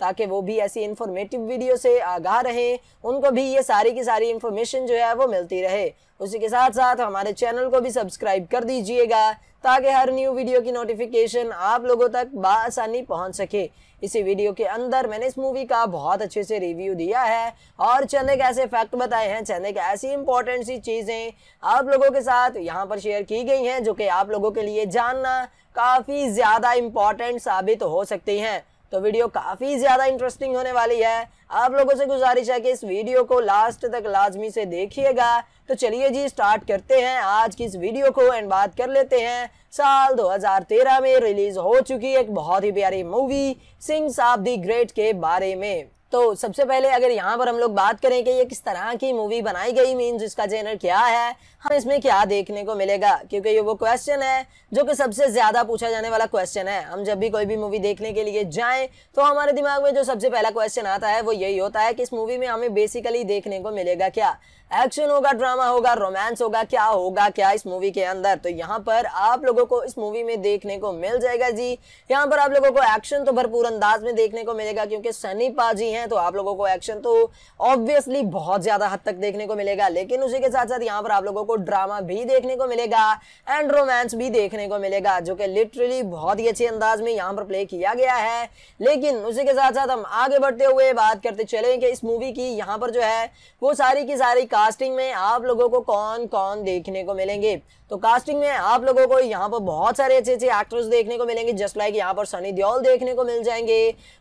ताकि वो भी ऐसी इन्फॉर्मेटिव वीडियो से आगाह रहें उनको भी ये सारी की सारी इंफॉर्मेशन जो है वो मिलती रहे उसी के साथ साथ हमारे चैनल को भी सब्सक्राइब कर दीजिएगा ताकि हर न्यू वीडियो की नोटिफिकेशन आप लोगों तक बसानी पहुंच सके इसी वीडियो के अंदर मैंने इस मूवी का बहुत अच्छे से रिव्यू दिया है और चंद के ऐसे फैक्ट बताए हैं चने के ऐसी इंपॉर्टेंट सी चीज़ें आप लोगों के साथ यहाँ पर शेयर की गई हैं जो कि आप लोगों के लिए जानना काफ़ी ज़्यादा इम्पॉर्टेंट साबित हो सकती हैं तो वीडियो काफ़ी ज़्यादा इंटरेस्टिंग होने वाली है आप लोगों से गुजारिश है कि इस वीडियो को लास्ट तक लाजमी से देखिएगा तो चलिए जी स्टार्ट करते हैं आज की इस वीडियो को एंड बात कर लेते हैं साल 2013 में रिलीज़ हो चुकी एक बहुत ही प्यारी movie sings of the great के बारे में तो सबसे पहले अगर यहाँ पर हम लोग बात करें कि ये किस तरह की मूवी बनाई गई मीन्स इसका जेनर क्या है हम इसमें क्या देखने को मिलेगा क्योंकि ये वो क्वेश्चन है जो कि सबसे ज़्यादा पूछा जाने वाला क्वेश्चन है हम जब भी कोई भी मूवी देखने के लिए जाएं तो हमारे दिमाग में जो सबसे पहला क्वेश्चन आता है वो यही होता है कि इस मूवी में हमें बेसिकली देखने को मिलेगा क्या एक्शन होगा ड्रामा होगा रोमांस होगा क्या होगा क्या इस मूवी के अंदर तो यहाँ पर आप लोगों को इस मूवी में देखने को मिल जाएगा जी यहाँ पर आप लोगों को एक्शन तो भरपूर अंदाज में देखने को मिलेगा क्योंकि सनी पाजी हैं तो आप लोगों को एक्शन तो ऑब्वियसली बहुत ज्यादा हद तक देखने को मिलेगा लेकिन उसी के साथ साथ यहाँ पर आप लोगों को ड्रामा भी देखने को मिलेगा एंड रोमांस भी देखने को मिलेगा जो कि लिटरली बहुत ही अच्छे अंदाज में यहाँ पर प्ले किया गया है लेकिन उसी के साथ साथ हम आगे बढ़ते हुए बात करते चले कि इस मूवी की यहाँ पर जो है वो सारी की सारी कास्टिंग में आप लोगों को कौन कौन देखने को मिलेंगे तो कास्टिंग में आप लोगों को यहाँ पर बहुत सारे अच्छे अच्छे एक्टर्स देखने को मिलेंगे जस्ट लाइक यहाँ पर सनी दियोल देखने को मिल जाएंगे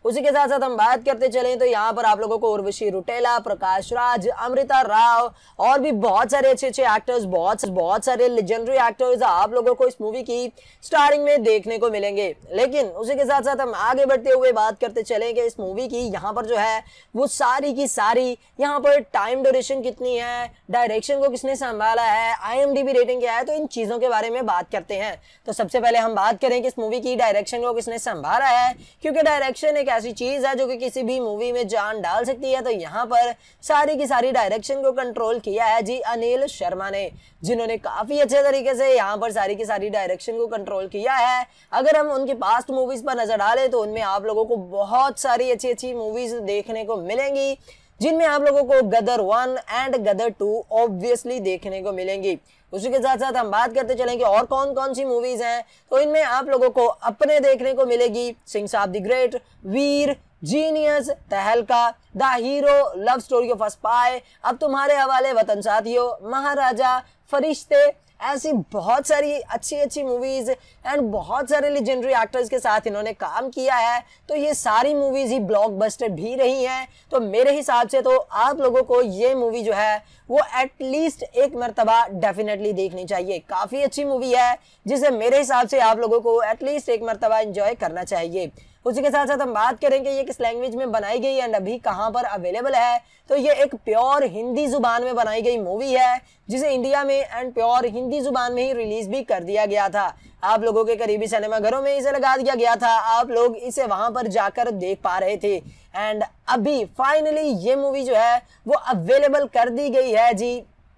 उसी के साथ साथ हम बात करते चले तो यहाँ पर आप लोगों को उर्वशी रुटेला प्रकाश राज अमृता राव और भी बहुत सारे अच्छे अच्छे एक्टर्स बहुत बहुत सारे लेजेंडरी एक्टर्स आप लोगों को इस मूवी की स्टार्टिंग में देखने को मिलेंगे लेकिन उसी के साथ साथ हम आगे बढ़ते हुए बात करते चले इस मूवी की यहाँ पर जो है वो सारी की सारी यहाँ पर टाइम ड्यूरेशन कितनी है डायरेक्शन को किसने संभाला है आई रेटिंग क्या है तो इन चीज़ों के बारे में बात करते हैं तो सबसे पहले हम बात करें कि इस मूवी की डायरेक्शन को किसने संभाला है क्योंकि डायरेक्शन एक ऐसी चीज़ है जो कि किसी भी मूवी में जान डाल सकती है तो यहाँ पर सारी की सारी डायरेक्शन को कंट्रोल किया है जी अनिल शर्मा ने जिन्होंने काफ़ी अच्छे तरीके से यहाँ पर सारी की सारी डायरेक्शन को कंट्रोल किया है अगर हम उनकी पास्ट मूवीज़ पर नज़र डालें तो उनमें आप लोगों को बहुत सारी अच्छी अच्छी मूवीज़ देखने को मिलेंगी जिनमें आप लोगों को Gadar one and Gadar two obviously देखने को मिलेंगी उसी के साथ साथ हम बात करते चलेंगे और कौन कौन सी मूवीज हैं तो इनमें आप लोगों को अपने देखने को मिलेगी Singh Saab the great Veer genius Tahalka the hero love story of a spy अब तुम्हारे हवाले वतन साथियों महाराजा फरिश्ते ऐसी बहुत सारी अच्छी अच्छी मूवीज़ एंड बहुत सारे लेजेंडरी एक्टर्स के साथ इन्होंने काम किया है तो ये सारी मूवीज़ ही ब्लॉकबस्टर भी रही हैं तो मेरे हिसाब से तो आप लोगों को ये मूवी जो है वो एटलीस्ट एक मरतबा डेफिनेटली देखनी चाहिए काफ़ी अच्छी मूवी है जिसे मेरे हिसाब से आप लोगों को एटलीस्ट एक मरतबा इंजॉय करना चाहिए उसी के साथ साथ हम बात करेंगे ये किस लैंग्वेज में बनाई गई एंड अभी कहाँ पर अवेलेबल है तो ये एक प्योर हिंदी ज़ुबान में बनाई गई मूवी है जिसे इंडिया में एंड प्योर हिंदी ज़ुबान में ही रिलीज़ भी कर दिया गया था आप लोगों के करीबी सिनेमाघरों में इसे लगा दिया गया था आप लोग इसे वहां पर जाकर देख पा रहे थे एंड अभी फाइनली ये मूवी जो है वो अवेलेबल कर दी गई है जी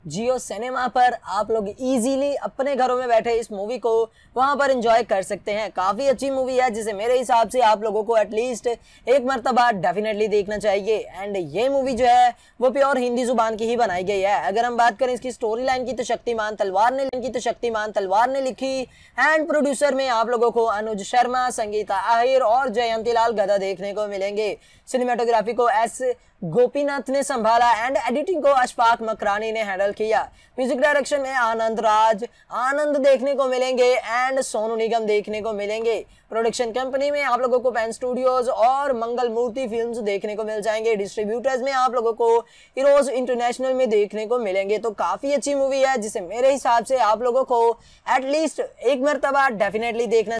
जियो सिनेमा पर आप लोग इजीली अपने घरों में बैठे इस मूवी को वहां पर इंजॉय कर सकते हैं काफ़ी अच्छी मूवी है जिसे मेरे हिसाब से आप लोगों को एटलीस्ट एक मरतबा डेफिनेटली देखना चाहिए एंड ये मूवी जो है वो प्योर हिंदी जुबान की ही बनाई गई है अगर हम बात करें इसकी स्टोरी लाइन की तो शक्तिमान तलवार ने की तो शक्तिमान तलवार ने लिखी एंड तो प्रोड्यूसर में आप लोगों को अनुज शर्मा संगीता आहिर और जयंती लाल गदा देखने को मिलेंगे सिनेमाटोग्राफी को एस गोपीनाथ ने संभाला एंड एडिटिंग को अशफाक मकरानी ने हैंडल किया म्यूजिक डायरेक्शन में आनंद राज आनंद देखने को मिलेंगे एंड सोनू निगम देखने को मिलेंगे प्रोडक्शन कंपनी में आप लोगों को पैन स्टूडियोज और मंगल मूर्ति फिल्म देखने को मिल जाएंगे डिस्ट्रीब्यूटर्स में आप लोगों को हीरोज इंटरनेशनल में देखने को मिलेंगे तो काफी अच्छी मूवी है जिसे मेरे हिसाब से आप लोगों को एटलीस्ट एक मरतबा डेफिनेटली देखना